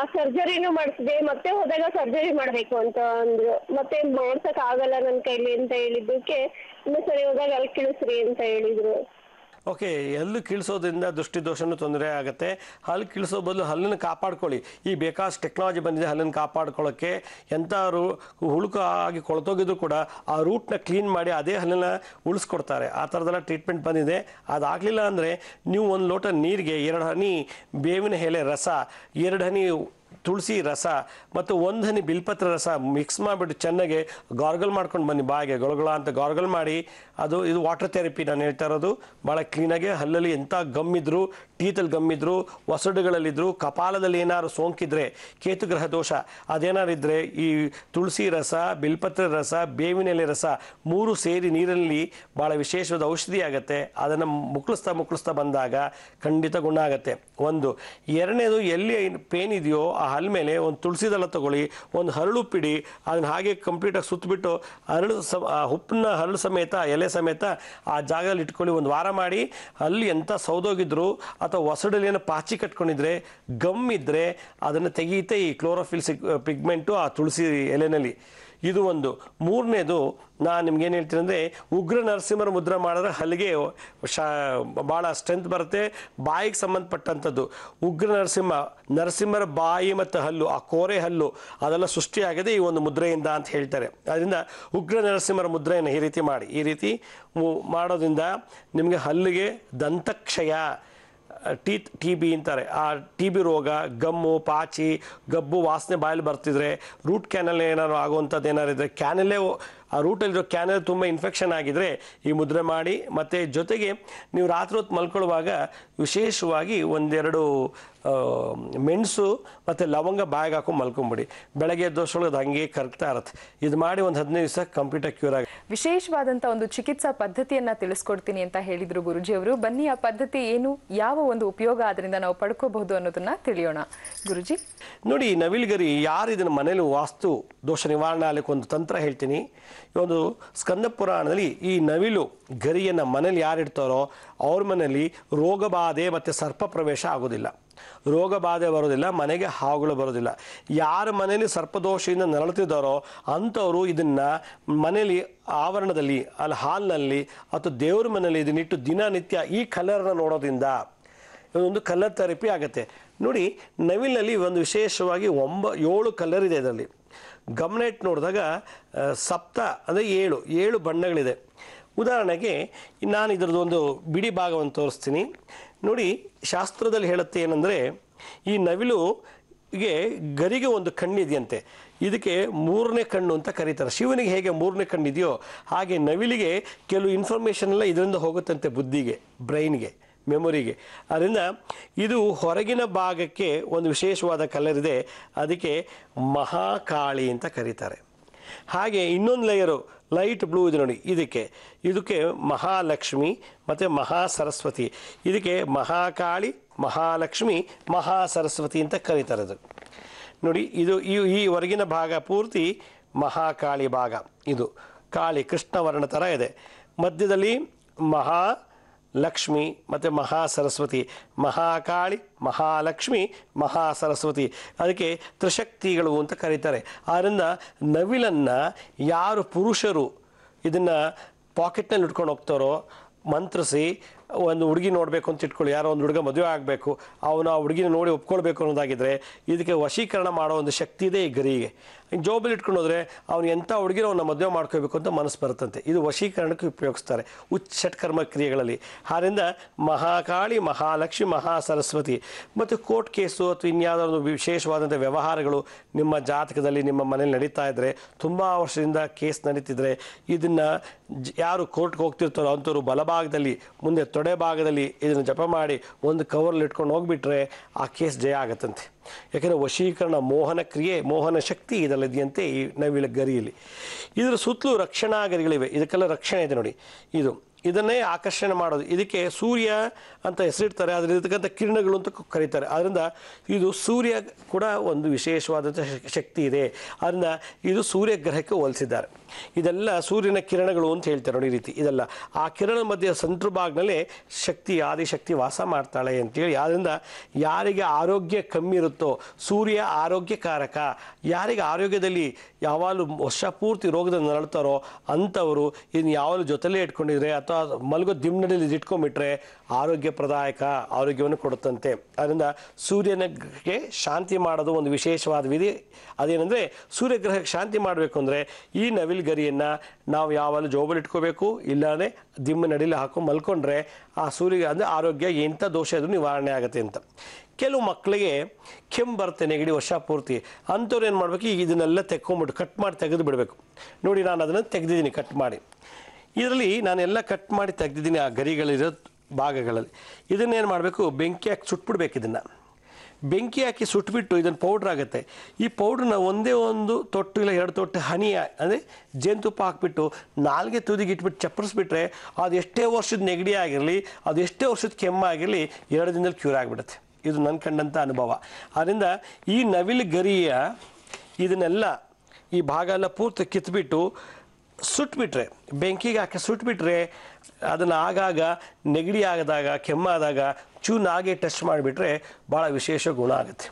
ಆ ಸರ್ಜರಿನೂ ಮಾಡಿಸಿದೆ ಮತ್ತೆ ಹೋದಾಗ ಸರ್ಜರಿ ಮಾಡ್ಬೇಕು ಅಂತ ಅಂದ್ರು ಮತ್ತೆ ಮಾಡ್ಸಕ್ ಆಗಲ್ಲ ನನ್ ಕೈಲಿ ಅಂತ ಹೇಳಿದ್ದಕ್ಕೆ ಇನ್ನೊಂದ್ಸರಿ ಹೋದಾಗ ಅಲ್ಲಿ ಕೇಳಿಸ್ರಿ ಅಂತ ಹೇಳಿದ್ರು ಓಕೆ ಎಲ್ಲಿ ಕೀಳಿಸೋದ್ರಿಂದ ದೃಷ್ಟಿದೋಷನೂ ತೊಂದರೆ ಆಗುತ್ತೆ ಹಲ್ಲು ಕೀಳಿಸೋ ಬದಲು ಹಲ್ಲನ್ನು ಕಾಪಾಡ್ಕೊಳ್ಳಿ ಈ ಬೇಕಾದಷ್ಟು ಟೆಕ್ನಾಲಜಿ ಬಂದಿದೆ ಹಲ್ಲನ್ನು ಕಾಪಾಡ್ಕೊಳ್ಳೋಕ್ಕೆ ಎಂಥ ರೂ ಹುಳುಕು ಆಗಿ ಕೊಳತೋಗಿದ್ರು ಕೂಡ ಆ ರೂಟ್ನ ಕ್ಲೀನ್ ಮಾಡಿ ಅದೇ ಹಲ್ಲನ್ನು ಉಳಿಸ್ಕೊಡ್ತಾರೆ ಆ ಥರದೆಲ್ಲ ಟ್ರೀಟ್ಮೆಂಟ್ ಬಂದಿದೆ ಆಗಲಿಲ್ಲ ಅಂದರೆ ನೀವು ಒಂದು ಲೋಟ ನೀರಿಗೆ ಎರಡು ಹನಿ ಬೇವಿನ ಎಲೆ ರಸ ಎರಡು ಹನಿ ತುಳಸಿ ರಸ ಮತ್ತು ಒಂದು ಹನಿ ಬಿಲ್ಪತ್ರ ರಸ ಮಿಕ್ಸ್ ಮಾಡಿಬಿಟ್ಟು ಚೆನ್ನಾಗಿ ಗಾರ್ಗಲ್ ಮಾಡ್ಕೊಂಡು ಬನ್ನಿ ಬಾಯಿಗೆ ಗೊಳಗೊಳ ಅಂತ ಗಾರ್ಗಲ್ ಮಾಡಿ ಅದು ಇದು ವಾಟರ್ ಥೆರಪಿ ನಾನು ಹೇಳ್ತಾ ಇರೋದು ಭಾಳ ಕ್ಲೀನಾಗಿ ಹಲ್ಲಲ್ಲಿ ಎಂಥ ಗಮ್ಮಿದ್ರು ಪೀತಲ್ ಗಮ್ಮಿದ್ರು ವಸಡುಗಳಲ್ಲಿದ್ದರು ಕಪಾಲದಲ್ಲಿ ಏನಾದ್ರು ಸೋಂಕಿದ್ರೆ ಕೇತುಗ್ರಹ ದೋಷ ಅದೇನಾರಿದ್ರೆ ಈ ತುಳಸಿ ರಸ ಬಿಲ್ಪತ್ರೆ ರಸ ಬೇವಿನೆಲೆ ರಸ ಮೂರು ಸೇರಿ ನೀರಲ್ಲಿ ಭಾಳ ವಿಶೇಷವಾದ ಔಷಧಿ ಆಗುತ್ತೆ ಅದನ್ನು ಮುಕ್ಳಿಸ್ತಾ ಮುಕ್ಳಿಸ್ತಾ ಬಂದಾಗ ಖಂಡಿತ ಗುಣ ಆಗುತ್ತೆ ಒಂದು ಎರಡನೇದು ಎಲ್ಲಿ ಪೇನ್ ಇದೆಯೋ ಆ ಹಲ್ ಮೇಲೆ ಒಂದು ತುಳಸಿ ತಗೊಳ್ಳಿ ಒಂದು ಹರಳು ಪಿಡಿ ಅದನ್ನು ಹಾಗೆ ಕಂಪ್ಲೀಟಾಗಿ ಸುತ್ತಬಿಟ್ಟು ಹರಳು ಆ ಹುಪ್ಪನ್ನ ಹರಳು ಸಮೇತ ಎಲೆ ಸಮೇತ ಆ ಜಾಗದಲ್ಲಿ ಇಟ್ಕೊಳ್ಳಿ ಒಂದು ವಾರ ಮಾಡಿ ಅಲ್ಲಿ ಎಂಥ ಸೌದೋಗಿದ್ರು ಅಥವಾ ಹೊಸಡಲ್ಲಿ ಪಾಚಿ ಕಟ್ಕೊಂಡಿದ್ರೆ ಗಮ್ ಇದ್ದರೆ ಅದನ್ನು ತೆಗೆಯುತ್ತೆ ಈ ಕ್ಲೋರೋಫಿಲ್ ಸಿಗ್ ಪಿಗ್ಮೆಂಟು ಆ ತುಳಸಿ ಎಲೆನಲ್ಲಿ ಇದು ಒಂದು ಮೂರನೇದು ನಾನು ನಿಮ್ಗೇನು ಹೇಳ್ತೀನಿ ಅಂದರೆ ಉಗ್ರ ನರಸಿಂಹರ ಮುದ್ರ ಮಾಡಿದ್ರೆ ಹಲ್ಲಿಗೆ ಶಾ ಭಾಳ ಸ್ಟ್ರೆಂತ್ ಬರುತ್ತೆ ಬಾಯಿಗೆ ಸಂಬಂಧಪಟ್ಟಂಥದ್ದು ಉಗ್ರ ನರಸಿಂಹ ನರಸಿಂಹರ ಬಾಯಿ ಮತ್ತು ಹಲ್ಲು ಆ ಕೋರೆ ಹಲ್ಲು ಅದೆಲ್ಲ ಸೃಷ್ಟಿಯಾಗಿದೆ ಈ ಒಂದು ಮುದ್ರೆಯಿಂದ ಅಂತ ಹೇಳ್ತಾರೆ ಅದರಿಂದ ಉಗ್ರ ನರಸಿಂಹರ ಮುದ್ರೆಯನ್ನು ಈ ರೀತಿ ಮಾಡಿ ಈ ರೀತಿ ಮಾಡೋದ್ರಿಂದ ನಿಮಗೆ ಹಲ್ಲಿಗೆ ದಂತಕ್ಷಯ ಟೀತ್ ಟಿ ಬಿ ಅಂತಾರೆ ಆ ಟಿ ಬಿ ರೋಗ ಗಮ್ಮು ಪಾಚಿ ಗಬ್ಬು ವಾಸನೆ ಬಾಯಲ್ಲಿ ಬರ್ತಿದ್ರೆ ರೂಟ್ ಕ್ಯಾನಲ್ ಏನಾದ್ರು ಆಗುವಂಥದ್ದು ಏನಾರು ಇದ್ದರೆ ಕ್ಯಾನಲ್ಲೇ ಆ ರೂಟಲ್ಲಿರೋ ಕ್ಯಾನಲ್ ತುಂಬ ಇನ್ಫೆಕ್ಷನ್ ಆಗಿದರೆ ಈ ಮುದ್ರೆ ಮಾಡಿ ಮತ್ತು ಜೊತೆಗೆ ನೀವು ರಾತ್ರಿ ಹೊತ್ತು ಮಲ್ಕೊಳ್ಳುವಾಗ ವಿಶೇಷವಾಗಿ ಒಂದೆರಡು ಮೆಣಸು ಮತ್ತು ಲವಂಗ ಬಾಯಿಗೆ ಹಾಕೊಂಡು ಮಲ್ಕೊಂಬಿಡಿ ಬೆಳಗ್ಗೆ ಎದ್ದೋಷೊಳಗೆ ಅದು ಹಂಗೆ ಇರತ್ತೆ ಇದು ಮಾಡಿ ಒಂದು ಹದಿನೈದು ದಿವಸ ಕಂಪ್ಲೀಟಾಗಿ ಕ್ಯೂರ್ ಆಗಿ ವಿಶೇಷವಾದಂಥ ಒಂದು ಚಿಕಿತ್ಸಾ ಪದ್ಧತಿಯನ್ನು ತಿಳಿಸ್ಕೊಡ್ತೀನಿ ಅಂತ ಹೇಳಿದರು ಗುರುಜಿಯವರು ಬನ್ನಿ ಆ ಪದ್ಧತಿ ಏನು ಯಾವ ಒಂದು ಉಪಯೋಗ ಅದರಿಂದ ನಾವು ಪಡ್ಕೋಬಹುದು ಅನ್ನೋದನ್ನ ತಿಳಿಯೋಣ ಗುರುಜಿ ನೋಡಿ ನವಿಲ್ಗರಿ ಯಾರು ಇದನ್ನು ಮನೇಲಿ ವಾಸ್ತು ದೋಷ ನಿವಾರಣೆ ಆಗಲಿಕ್ಕೆ ಒಂದು ತಂತ್ರ ಹೇಳ್ತೀನಿ ಒಂದು ಸ್ಕಂದ ಪುರಾಣದಲ್ಲಿ ಈ ನವಿಲು ಗರಿಯನ್ನು ಮನೇಲಿ ಇಡ್ತಾರೋ ಅವ್ರ ಮನೆಯಲ್ಲಿ ರೋಗ ಬಾಧೆ ಮತ್ತು ಸರ್ಪ ಪ್ರವೇಶ ಆಗೋದಿಲ್ಲ ರೋಗ ಬಾಧೆ ಬರೋದಿಲ್ಲ ಮನೆಗೆ ಹಾವುಗಳು ಬರೋದಿಲ್ಲ ಯಾರ ಮನೆಯಲ್ಲಿ ಸರ್ಪದೋಷದಿಂದ ನರಳುತ್ತಿದ್ದಾರೋ ಅಂಥವರು ಇದನ್ನು ಮನೆಯಲ್ಲಿ ಆವರಣದಲ್ಲಿ ಅಲ್ಲಿ ಹಾಲ್ನಲ್ಲಿ ಅಥವಾ ದೇವ್ರ ಮನೆಯಲ್ಲಿ ಇದನ್ನಿಟ್ಟು ದಿನನಿತ್ಯ ಈ ಕಲರನ್ನು ನೋಡೋದ್ರಿಂದ ಇದೊಂದು ಕಲರ್ ಥೆರಪಿ ಆಗುತ್ತೆ ನೋಡಿ ನವಿಲಲ್ಲಿ ಒಂದು ವಿಶೇಷವಾಗಿ ಒಂಬ ಏಳು ಕಲರ್ ಇದೆ ಇದರಲ್ಲಿ ಗಮನ ಇಟ್ಟು ನೋಡಿದಾಗ ಸಪ್ತ ಅಂದರೆ ಏಳು ಏಳು ಬಣ್ಣಗಳಿದೆ ಉದಾಹರಣೆಗೆ ನಾನು ಇದರದ್ದು ಒಂದು ಬಿಡಿ ಭಾಗವನ್ನು ತೋರಿಸ್ತೀನಿ ನೋಡಿ ಶಾಸ್ತ್ರದಲ್ಲಿ ಹೇಳುತ್ತೆ ಏನಂದರೆ ಈ ನವಿಲುಗೆ ಗರಿಗೆ ಒಂದು ಕಣ್ಣಿದೆಯಂತೆ ಇದಕ್ಕೆ ಮೂರನೇ ಕಣ್ಣು ಅಂತ ಕರೀತಾರೆ ಶಿವನಿಗೆ ಹೇಗೆ ಮೂರನೇ ಕಣ್ಣಿದೆಯೋ ಹಾಗೆ ನವಿಲಿಗೆ ಕೆಲವು ಇನ್ಫಾರ್ಮೇಷನ್ ಎಲ್ಲ ಇದರಿಂದ ಹೋಗುತ್ತಂತೆ ಬುದ್ಧಿಗೆ ಬ್ರೈನ್ಗೆ ಮೆಮೊರಿಗೆ ಅದರಿಂದ ಇದು ಹೊರಗಿನ ಭಾಗಕ್ಕೆ ಒಂದು ವಿಶೇಷವಾದ ಕಲರ್ ಇದೆ ಅದಕ್ಕೆ ಮಹಾಕಾಳಿ ಅಂತ ಕರೀತಾರೆ ಹಾಗೆ ಇನ್ನೊಂದು ಲೇಯರು ಲೈಟ್ ಬ್ಲೂ ಇದೆ ನೋಡಿ ಇದಕ್ಕೆ ಇದಕ್ಕೆ ಮಹಾಲಕ್ಷ್ಮಿ ಮತ್ತು ಮಹಾ ಸರಸ್ವತಿ ಇದಕ್ಕೆ ಮಹಾಕಾಳಿ ಮಹಾಲಕ್ಷ್ಮಿ ಮಹಾ ಸರಸ್ವತಿ ಅಂತ ಕರೀತಾರೆ ಅದು ನೋಡಿ ಇದು ಈ ಈ ಹೊರಗಿನ ಭಾಗ ಪೂರ್ತಿ ಮಹಾಕಾಳಿ ಭಾಗ ಇದು ಕಾಳಿ ಕೃಷ್ಣವರ್ಣ ಥರ ಇದೆ ಮಧ್ಯದಲ್ಲಿ ಮಹಾ ಲಕ್ಷ್ಮಿ ಮತ್ತು ಮಹಾ ಸರಸ್ವತಿ ಮಹಾಕಾಳಿ ಮಹಾಲಕ್ಷ್ಮಿ ಮಹಾ ಸರಸ್ವತಿ ಅದಕ್ಕೆ ತ್ರಿಶಕ್ತಿಗಳು ಅಂತ ಕರೀತಾರೆ ಆದ್ದರಿಂದ ನವಿಲನ್ನು ಯಾರು ಪುರುಷರು ಇದನ್ನು ಪಾಕೆಟ್ನಲ್ಲಿ ಇಟ್ಕೊಂಡು ಹೋಗ್ತಾರೋ ಮಂತ್ರಿಸಿ ಒಂದು ಹುಡುಗಿ ನೋಡಬೇಕು ಅಂತ ಇಟ್ಕೊಳ್ಳಿ ಯಾರೋ ಒಂದು ಹುಡುಗ ಮದುವೆ ಆಗಬೇಕು ಅವನು ಆ ಹುಡುಗಿನ ನೋಡಿ ಒಪ್ಕೊಳ್ಬೇಕು ಅನ್ನೋದಾಗಿದ್ದರೆ ಇದಕ್ಕೆ ವಶೀಕರಣ ಮಾಡೋ ಒಂದು ಶಕ್ತಿ ಇದೆ ಈ ಗರಿಗೆ ಹಿಂಗೆ ಜೋಬಲ್ಲಿ ಇಟ್ಕೊಂಡು ಹೋದರೆ ಅವ್ನು ಎಂಥ ಹುಡುಗಿನ ಅವ್ನ ಮದುವೆ ಮಾಡ್ಕೋಬೇಕು ಅಂತ ಮನಸ್ಸು ಬರುತ್ತಂತೆ ಇದು ವಶೀಕರಣಕ್ಕೆ ಉಪಯೋಗಿಸ್ತಾರೆ ಉಚ್ಚಟ್ಕರ್ಮ ಕ್ರಿಯೆಗಳಲ್ಲಿ ಆದ್ದರಿಂದ ಮಹಾಕಾಳಿ ಮಹಾಲಕ್ಷ್ಮಿ ಮಹಾ ಸರಸ್ವತಿ ಮತ್ತು ಕೋರ್ಟ್ ಕೇಸು ಅಥವಾ ಇನ್ಯಾವುದೋ ವಿಶೇಷವಾದಂಥ ವ್ಯವಹಾರಗಳು ನಿಮ್ಮ ಜಾತಕದಲ್ಲಿ ನಿಮ್ಮ ಮನೇಲಿ ನಡೀತಾ ಇದ್ದರೆ ತುಂಬ ವರ್ಷದಿಂದ ಕೇಸ್ ನಡೀತಿದ್ರೆ ಇದನ್ನು ಯಾರು ಕೋರ್ಟ್ಗೆ ಹೋಗ್ತಿರ್ತಾರೋ ಅಂಥವ್ರು ಬಲಭಾಗದಲ್ಲಿ ಮುಂದೆ ತೊಡೆ ಭಾಗದಲ್ಲಿ ಇದನ್ನು ಜಪ ಮಾಡಿ ಒಂದು ಕವರ್ಲಿ ಇಟ್ಕೊಂಡು ಹೋಗ್ಬಿಟ್ರೆ ಆ ಕೇಸ್ ಜಯ ಆಗತ್ತಂತೆ ಯಾಕೆಂದರೆ ವಶೀಕರಣ ಮೋಹನ ಕ್ರಿಯೆ ಮೋಹನ ಶಕ್ತಿ ಇದಲ್ಲಿದೆಯಂತೆ ಈ ನವಿಲ ಗರಿಯಲ್ಲಿ ಇದರ ಸುತ್ತಲೂ ರಕ್ಷಣಾ ಗರಿಗಳಿವೆ ಇದಕ್ಕೆಲ್ಲ ರಕ್ಷಣೆ ಇದೆ ನೋಡಿ ಇದು ಇದನ್ನೇ ಆಕರ್ಷಣೆ ಮಾಡೋದು ಇದಕ್ಕೆ ಸೂರ್ಯ ಅಂತ ಹೆಸರಿಡ್ತಾರೆ ಆದರೆ ಇರ್ತಕ್ಕಂಥ ಕಿರಣಗಳು ಅಂತ ಕರೀತಾರೆ ಆದ್ದರಿಂದ ಇದು ಸೂರ್ಯ ಕೂಡ ಒಂದು ವಿಶೇಷವಾದಂಥ ಶಕ್ತಿ ಇದೆ ಆದ್ದರಿಂದ ಇದು ಸೂರ್ಯ ಗ್ರಹಕ್ಕೆ ಹೋಲಿಸಿದ್ದಾರೆ ಇದೆಲ್ಲ ಸೂರ್ಯನ ಕಿರಣಗಳು ಅಂತ ಹೇಳ್ತಾರೆ ನೋಡಿ ಈ ರೀತಿ ಇದೆಲ್ಲ ಆ ಕಿರಣ ಮಧ್ಯೆ ಸಂಟ್ರ ಭಾಗನಲ್ಲೇ ಶಕ್ತಿ ಆದಿಶಕ್ತಿ ವಾಸ ಮಾಡ್ತಾಳೆ ಅಂತೇಳಿ ಆದ್ದರಿಂದ ಯಾರಿಗೆ ಆರೋಗ್ಯ ಕಮ್ಮಿ ಇರುತ್ತೋ ಸೂರ್ಯ ಆರೋಗ್ಯಕಾರಕ ಯಾರಿಗೆ ಆರೋಗ್ಯದಲ್ಲಿ ಯಾವಾಗಲೂ ವರ್ಷ ಪೂರ್ತಿ ರೋಗದಲ್ಲಿ ನರಳ್ತಾರೋ ಅಂಥವರು ಇದನ್ನು ಯಾವಾಗಲೂ ಜೊತೆಲೇ ಇಟ್ಕೊಂಡಿದ್ರೆ ಅಥವಾ ಮಲಗೋ ಇದು ಇಟ್ಕೊಂಡ್ಬಿಟ್ರೆ ಆರೋಗ್ಯಪ್ರದಾಯಕ ಆರೋಗ್ಯವನ್ನು ಕೊಡುತ್ತಂತೆ ಅದರಿಂದ ಸೂರ್ಯನಿಗೆ ಶಾಂತಿ ಮಾಡೋದು ಒಂದು ವಿಶೇಷವಾದ ವಿಧಿ ಅದೇನೆಂದರೆ ಸೂರ್ಯಗ್ರಹಕ್ಕೆ ಶಾಂತಿ ಮಾಡಬೇಕು ಅಂದರೆ ಈ ಗರಿಯನ್ನು ನಾವು ಯಾವಾಗಲೂ ಇಟ್ಕೋಬೇಕು ಇಲ್ಲಾಂದರೆ ದಿಮ್ಮ ನಡಿಲಿ ಹಾಕೋ ಮಲ್ಕೊಂಡ್ರೆ ಆ ಸೂರ್ಯ ಅಂದರೆ ಆರೋಗ್ಯ ಎಂಥ ದೋಷ ಇದ್ರೂ ನಿವಾರಣೆ ಆಗುತ್ತೆ ಅಂತ ಕೆಲವು ಮಕ್ಕಳಿಗೆ ಕೆಮ್ಮು ಬರುತ್ತೆ ನೆಗಡಿ ವರ್ಷ ಪೂರ್ತಿ ಅಂಥವ್ರು ಏನು ಮಾಡಬೇಕು ಈಗ ಇದನ್ನೆಲ್ಲ ತೆಕ್ಕೊಂಬಿಟ್ಟು ಕಟ್ ಮಾಡಿ ತೆಗೆದು ಬಿಡಬೇಕು ನೋಡಿ ನಾನು ಅದನ್ನು ತೆಗೆದಿದ್ದೀನಿ ಕಟ್ ಮಾಡಿ ಇದರಲ್ಲಿ ನಾನೆಲ್ಲ ಕಟ್ ಮಾಡಿ ತೆಗೆದಿದ್ದೀನಿ ಆ ಗರಿಗಳಿರೋ ಭಾಗಗಳಲ್ಲಿ ಇದನ್ನೇನು ಮಾಡಬೇಕು ಬೆಂಕಿ ಹಾಕಿ ಸುಟ್ಬಿಡ್ಬೇಕು ಇದನ್ನು ಬೆಂಕಿ ಹಾಕಿ ಸುಟ್ಬಿಟ್ಟು ಇದನ್ನು ಪೌಡ್ರ್ ಆಗುತ್ತೆ ಈ ಪೌಡ್ರನ್ನ ಒಂದೇ ಒಂದು ತೊಟ್ಟು ಇಲ್ಲ ಎರಡು ತೊಟ್ಟು ಹನಿ ಅಂದರೆ ಜೇನುತುಪ್ಪ ಹಾಕ್ಬಿಟ್ಟು ನಾಲ್ಗೆ ತುದಿಗೆ ಇಟ್ಬಿಟ್ಟು ಚಪ್ಪರಿಸ್ಬಿಟ್ರೆ ಅದು ಎಷ್ಟೇ ವರ್ಷದ ನೆಗಡಿ ಆಗಿರಲಿ ಅದು ಎಷ್ಟೇ ವರ್ಷದ ಕೆಮ್ಮಾಗಿರಲಿ ಎರಡು ದಿನದಲ್ಲಿ ಕ್ಯೂರ್ ಆಗಿಬಿಡುತ್ತೆ ಇದು ನನ್ನ ಕಂಡಂಥ ಅನುಭವ ಆದ್ದರಿಂದ ಈ ನವಿಲು ಗರಿಯ ಇದನ್ನೆಲ್ಲ ಈ ಭಾಗ ಎಲ್ಲ ಪೂರ್ತಿ ಕಿತ್ಬಿಟ್ಟು ಸುಟ್ಬಿಟ್ರೆ ಬೆಂಕಿಗೆ ಹಾಕಿ ಸುಟ್ಬಿಟ್ರೆ ಅದನ್ನು ಆಗಾಗ ನೆಗಡಿ ಆಗದಾಗ ಕೆಮ್ಮಾದಾಗ ಚೂನಾಗೆ ಟೆಸ್ಟ್ ಮಾಡಿಬಿಟ್ರೆ ಭಾಳ ವಿಶೇಷ ಗುಣ ಆಗುತ್ತೆ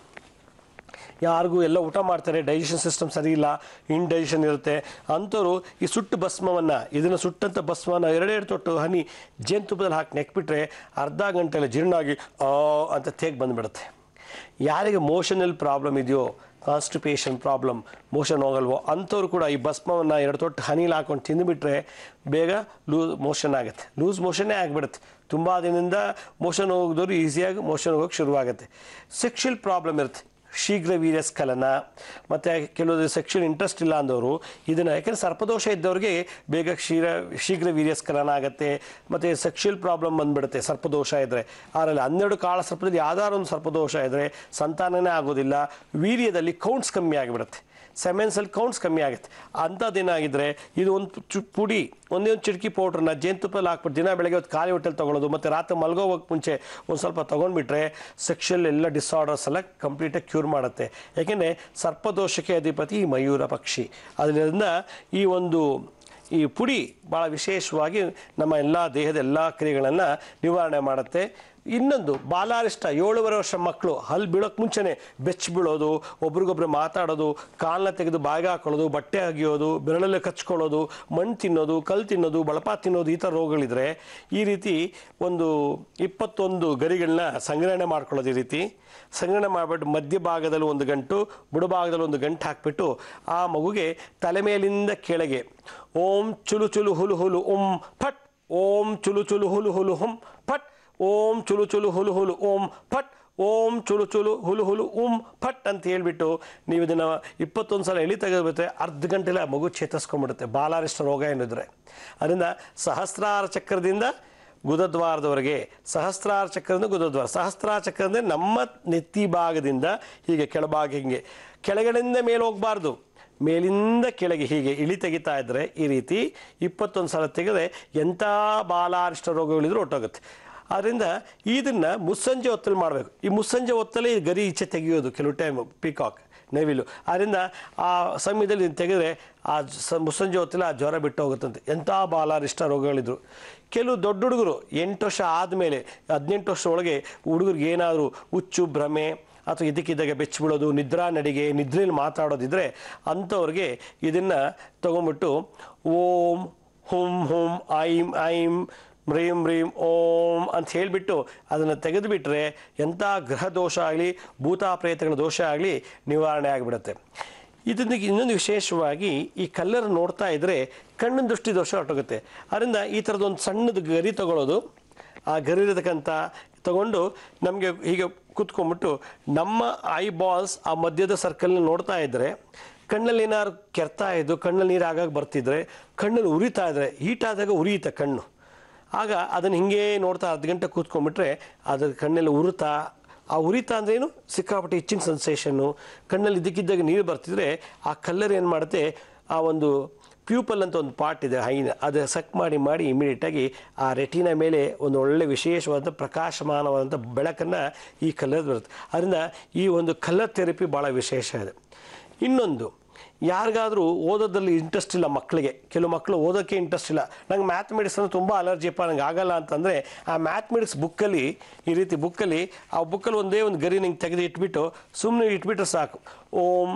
ಯಾರಿಗೂ ಎಲ್ಲ ಊಟ ಮಾಡ್ತಾರೆ ಡೈಜೆಷನ್ ಸಿಸ್ಟಮ್ ಸರಿ ಇಲ್ಲ ಇನ್ ಡೈಜೆಷನ್ ಇರುತ್ತೆ ಅಂಥವ್ರು ಈ ಸುಟ್ಟು ಭಸ್ಮವನ್ನು ಇದನ್ನು ಸುಟ್ಟಂಥ ಭಸ್ಮವನ್ನು ಎರಡೆರಡು ತೊಟ್ಟು ಹನಿ ಜೇನುತುಪ್ಪದಲ್ಲಿ ಹಾಕಿ ನೆಕ್ಬಿಟ್ರೆ ಅರ್ಧ ಗಂಟೆಯಲ್ಲಿ ಆಗಿ ಅಂತ ತೇಗ್ ಬಂದುಬಿಡುತ್ತೆ ಯಾರಿಗೆ ಮೋಷನಲ್ ಪ್ರಾಬ್ಲಮ್ ಇದೆಯೋ ಕಾನ್ಸ್ಟಿಪೇಷನ್ ಪ್ರಾಬ್ಲಮ್ ಮೋಷನ್ ಹೋಗಲ್ವೋ ಅಂಥವ್ರು ಕೂಡ ಈ ಭಸ್ಮವನ್ನು ಎರಡು ತೊಟ್ಟು ಹನಿಲಿ ಹಾಕೊಂಡು ತಿಂದುಬಿಟ್ರೆ ಬೇಗ ಲೂಸ್ ಮೋಷನ್ ಆಗುತ್ತೆ ಲೂಸ್ ಮೋಷನ್ನೇ ಆಗಿಬಿಡುತ್ತೆ ತುಂಬ ದಿನದಿಂದ ಮೋಷನ್ ಹೋಗಿದವರು ಈಸಿಯಾಗಿ ಮೋಷನ್ ಹೋಗೋಕ್ಕೆ ಶುರುವಾಗುತ್ತೆ ಸೆಕ್ಷಲ್ ಪ್ರಾಬ್ಲಮ್ ಇರುತ್ತೆ ಶೀಘ್ರ ವೀರ್ಯಸ್ಖಲನ ಮತ್ತು ಕೆಲವೊಂದು ಸೆಕ್ಷುವಲ್ ಇಂಟ್ರೆಸ್ಟ್ ಇಲ್ಲ ಅಂದವರು ಇದನ್ನು ಯಾಕೆಂದರೆ ಸರ್ಪದೋಷ ಇದ್ದವ್ರಿಗೆ ಬೇಗ ಕ್ಷೀರ ಶೀಘ್ರ ವೀರ್ಯಸ್ಖಲನ ಆಗುತ್ತೆ ಮತ್ತು ಸೆಕ್ಷುವಲ್ ಪ್ರಾಬ್ಲಮ್ ಬಂದುಬಿಡುತ್ತೆ ಸರ್ಪದೋಷ ಇದ್ದರೆ ಆದರೆ ಹನ್ನೆರಡು ಕಾಳ ಸರ್ಪದಲ್ಲಿ ಯಾವ್ದಾದ್ರು ಒಂದು ಸರ್ಪದೋಷ ಇದ್ದರೆ ಸಂತಾನನೇ ಆಗೋದಿಲ್ಲ ವೀರ್ಯದಲ್ಲಿ ಕೌಂಟ್ಸ್ ಕಮ್ಮಿ ಆಗಿಬಿಡುತ್ತೆ ಸೆಮೆನ್ಸಲ್ಲಿ ಕೌಂಟ್ಸ್ ಕಮ್ಮಿ ಆಗುತ್ತೆ ಅಂಥದ್ದೇನಾಗಿದ್ದರೆ ಇದು ಒಂದು ಚು ಪುಡಿ ಒಂದೇ ಒಂದು ಚಿಟಕಿ ಪೌಡ್ರನ್ನ ಜೇನುತುಪ್ಪಲ್ಲಿ ಹಾಕ್ಬಿಟ್ಟು ದಿನ ಬೆಳಗ್ಗೆ ಹೊತ್ತು ಖಾಲಿ ಹೊಟ್ಟೆಲ್ಲಿ ತೊಗೊಳ್ಳೋದು ಮತ್ತು ರಾತ್ರಿ ಮಲ್ಗೋಗಕ್ಕೆ ಮುಂಚೆ ಒಂದು ಸ್ವಲ್ಪ ತೊಗೊಂಡ್ಬಿಟ್ರೆ ಸೆಕ್ಷಲ್ ಎಲ್ಲ ಡಿಸಾರ್ಡರ್ಸ್ ಎಲ್ಲ ಕಂಪ್ಲೀಟಾಗಿ ಕ್ಯೂರ್ ಮಾಡುತ್ತೆ ಯಾಕೆಂದರೆ ಸರ್ಪದೋಷಕ್ಕೆ ಅಧಿಪತಿ ಈ ಮಯೂರ ಪಕ್ಷಿ ಅದರಿಂದ ಈ ಒಂದು ಈ ಪುಡಿ ಭಾಳ ವಿಶೇಷವಾಗಿ ನಮ್ಮ ಎಲ್ಲ ದೇಹದ ಎಲ್ಲ ಕ್ರಿಯೆಗಳನ್ನು ನಿವಾರಣೆ ಮಾಡುತ್ತೆ ಇನ್ನೊಂದು ಬಾಲಾರಿಷ್ಟ ಏಳುವರೆ ವರ್ಷ ಮಕ್ಕಳು ಹಲ್ಲು ಬೀಳೋಕೆ ಮುಂಚೆನೇ ಬೆಚ್ಚ ಬೀಳೋದು ಒಬ್ರಿಗೊಬ್ರು ಮಾತಾಡೋದು ಕಾಲನ್ನ ತೆಗೆದು ಬಾಯಿಗೆ ಹಾಕೊಳ್ಳೋದು ಬಟ್ಟೆ ಅಗಿಯೋದು ಬೆರಳಲ್ಲಿ ಕಚ್ಕೊಳ್ಳೋದು ಮಣ್ಣು ತಿನ್ನೋದು ಕಲ್ಲು ತಿನ್ನೋದು ಬಳಪ ತಿನ್ನೋದು ಈ ಥರ ರೋಗಗಳಿದ್ರೆ ಈ ರೀತಿ ಒಂದು ಇಪ್ಪತ್ತೊಂದು ಗರಿಗಳನ್ನ ಸಂಗ್ರಹಣೆ ಮಾಡ್ಕೊಳ್ಳೋದು ಈ ರೀತಿ ಸಂಗ್ರಹಣೆ ಮಾಡಿಬಿಟ್ಟು ಮಧ್ಯಭಾಗದಲ್ಲಿ ಒಂದು ಗಂಟು ಬುಡಭಾಗದಲ್ಲಿ ಒಂದು ಗಂಟು ಹಾಕಿಬಿಟ್ಟು ಆ ಮಗುಗೆ ತಲೆ ಮೇಲಿಂದ ಕೆಳಗೆ ಓಂ ಚುಲು ಚುಲು ಹುಲು ಹುಲು ಉಂ ಫಟ್ ಓಂ ಚುಲು ಚುಲು ಹುಲು ಹುಲು ಹುಂ ಫಟ್ ಓಂ ಚುಲು ಚುಲು ಹುಲು ಹುಲು ಓಂ ಫಟ್ ಓಂ ಚುಲು ಚುಲು ಹುಲು ಹುಲು ಉಂ ಫಟ್ ಅಂತ ಹೇಳಿಬಿಟ್ಟು ನೀವು ಇದನ್ನು ಇಪ್ಪತ್ತೊಂದು ಸಲ ಎಳಿ ತೆಗೆದ್ಬಿಟ್ರೆ ಅರ್ಧ ಗಂಟೆಲ ಮಗು ಚೇತರಿಸ್ಕೊಂಡ್ಬಿಡುತ್ತೆ ಬಾಲಾರಿಷ್ಟ ರೋಗ ಏನಿದ್ರೆ ಅದರಿಂದ ಸಹಸ್ರಾರ ಚಕ್ರದಿಂದ ಗುದದ್ವಾರದವರೆಗೆ ಸಹಸ್ರಾರ ಚಕ್ರದಿಂದ ಗುದದ್ವಾರ ಸಹಸ್ರಾರ ಚಕ್ರ ಅಂದರೆ ನಮ್ಮ ನೆತ್ತಿ ಭಾಗದಿಂದ ಹೀಗೆ ಕೆಳಭಾಗ ಹಿಂಗೆ ಕೆಳಗಡೆಯಿಂದ ಮೇಲೆ ಹೋಗಬಾರ್ದು ಮೇಲಿಂದ ಕೆಳಗೆ ಹೀಗೆ ಇಳಿ ತೆಗಿತಾ ಇದ್ದರೆ ಈ ರೀತಿ ಇಪ್ಪತ್ತೊಂದು ಸಲ ತೆಗೆದ್ರೆ ಎಂಥ ಬಾಲಾರಿಷ್ಟ ರೋಗಗಳಿದ್ರೂ ಒಟ್ಟೋಗುತ್ತೆ ಆದ್ದರಿಂದ ಇದನ್ನು ಮುಸ್ಸಂಜೆ ಹೊತ್ತಲ್ಲಿ ಮಾಡಬೇಕು ಈ ಮುಸ್ಸಂಜೆ ಹೊತ್ತಲ್ಲಿ ಗರಿ ಇಚ್ಛೆ ತೆಗೆಯೋದು ಕೆಲವು ಟೈಮ್ ಪೀಕಾಕ್ ನವಿಲು ಆದ್ದರಿಂದ ಆ ಸಮಯದಲ್ಲಿ ಇದನ್ನು ತೆಗೆದರೆ ಆ ಸ ಮುಸ್ಸಂಜೆ ಹೊತ್ತಲ್ಲಿ ಆ ಜ್ವರ ಬಿಟ್ಟು ಹೋಗುತ್ತಂತೆ ಎಂಥ ಬಾಲಾರಿಷ್ಟ ರೋಗಗಳಿದ್ರು ಕೆಲವು ದೊಡ್ಡ ಹುಡುಗರು ಎಂಟು ವರ್ಷ ಆದಮೇಲೆ ಹದಿನೆಂಟು ವರ್ಷದೊಳಗೆ ಹುಡುಗರಿಗೆ ಏನಾದರೂ ಹುಚ್ಚು ಭ್ರಮೆ ಅಥವಾ ಇದಕ್ಕಿದ್ದಾಗ ಬೆಚ್ಚಿಬಿಡೋದು ನಿದ್ರಾ ನಡಿಗೆ ನಿದ್ರೆಯಲ್ಲಿ ಮಾತಾಡೋದಿದ್ದರೆ ಅಂಥವ್ರಿಗೆ ಇದನ್ನು ತೊಗೊಂಬಿಟ್ಟು ಓಂ ಹುಂ ಹುಂ ಐಂ ಐಂ ಮ್ರೀಂ ಮ್ರೀಂ ಓಂ ಅಂತ ಹೇಳಿಬಿಟ್ಟು ಅದನ್ನು ತೆಗೆದುಬಿಟ್ರೆ ಎಂಥ ಗ್ರಹ ದೋಷ ಆಗಲಿ ಪ್ರೇತಗಳ ದೋಷ ಆಗಲಿ ನಿವಾರಣೆ ಆಗಿಬಿಡುತ್ತೆ ಇದೊಂದಿಗೆ ಇನ್ನೊಂದು ವಿಶೇಷವಾಗಿ ಈ ಕಲ್ಲರ್ ನೋಡ್ತಾ ಇದ್ದರೆ ಕಣ್ಣಿನ ದೃಷ್ಟಿ ದೋಷ ಹೊರಟೋಗುತ್ತೆ ಅದರಿಂದ ಈ ಒಂದು ಸಣ್ಣದು ಗರಿ ತಗೊಳ್ಳೋದು ಆ ಗರಿ ಇರತಕ್ಕಂಥ ತಗೊಂಡು ನಮಗೆ ಹೀಗೆ ಕೂತ್ಕೊಂಡ್ಬಿಟ್ಟು ನಮ್ಮ ಐ ಬಾಲ್ಸ್ ಆ ಮಧ್ಯದ ಸರ್ಕಲ್ನ ನೋಡ್ತಾ ಇದ್ದರೆ ಕಣ್ಣಲ್ಲಿ ಏನಾದ್ರು ಕೆರ್ತಾ ಇದ್ದು ಕಣ್ಣಲ್ಲಿ ನೀರು ಆಗಾಗ ಬರ್ತಿದ್ರೆ ಕಣ್ಣಲ್ಲಿ ಉರಿತಾ ಇದ್ದರೆ ಹೀಟ್ ಆದಾಗ ಉರಿಯುತ್ತೆ ಕಣ್ಣು ಆಗ ಅದನ್ನು ಹಿಂಗೆ ನೋಡ್ತಾ ಅರ್ಧ ಗಂಟೆ ಕೂತ್ಕೊಂಡ್ಬಿಟ್ರೆ ಅದರ ಕಣ್ಣಲ್ಲಿ ಉರಿತಾ ಆ ಉರಿತ ಅಂದ್ರೇನು ಸಿಕ್ಕಾಪಟ್ಟೆ ಹೆಚ್ಚಿನ ಸೆನ್ಸೇಷನ್ನು ಕಣ್ಣಲ್ಲಿ ಇದ್ದಕ್ಕಿದ್ದಾಗ ನೀರು ಬರ್ತಿದ್ರೆ ಆ ಕಲ್ಲರ್ ಏನು ಮಾಡುತ್ತೆ ಆ ಒಂದು ಪ್ಯೂಪಲ್ ಅಂತ ಒಂದು ಪಾರ್ಟ್ ಇದೆ ಹೈನ ಅದು ಸಕ್ ಮಾಡಿ ಮಾಡಿ ಇಮಿಡಿಯೇಟಾಗಿ ಆ ರೆಟಿನ ಮೇಲೆ ಒಂದು ಒಳ್ಳೆ ವಿಶೇಷವಾದಂಥ ಪ್ರಕಾಶಮಾನವಾದಂಥ ಬೆಳಕನ್ನು ಈ ಕಲ್ಲರ್ ಬರುತ್ತೆ ಅದರಿಂದ ಈ ಒಂದು ಕಲ್ಲರ್ ಥೆರಪಿ ಭಾಳ ವಿಶೇಷ ಇದೆ ಇನ್ನೊಂದು ಯಾರಿಗಾದರೂ ಓದೋದ್ರಲ್ಲಿ ಇಂಟ್ರೆಸ್ಟ್ ಇಲ್ಲ ಮಕ್ಕಳಿಗೆ ಕೆಲವು ಮಕ್ಕಳು ಓದೋಕ್ಕೆ ಇಂಟ್ರೆಸ್ಟ್ ಇಲ್ಲ ನಂಗೆ ಮ್ಯಾಥಮೆಟಿಕ್ಸ್ ಅಂದರೆ ತುಂಬ ಅಲರ್ಜಿಪ್ಪ ನಂಗೆ ಆಗಲ್ಲ ಅಂತಂದರೆ ಆ ಮ್ಯಾಥಮೆಟಿಕ್ಸ್ ಬುಕ್ಕಲ್ಲಿ ಈ ರೀತಿ ಬುಕ್ಕಲ್ಲಿ ಆ ಬುಕ್ಕಲ್ಲಿ ಒಂದೇ ಒಂದು ಗರಿ ನಂಗೆ ತೆಗೆದು ಇಟ್ಬಿಟ್ಟು ಸುಮ್ಮನೆ ಇಟ್ಬಿಟ್ರೆ ಸಾಕು ಓಂ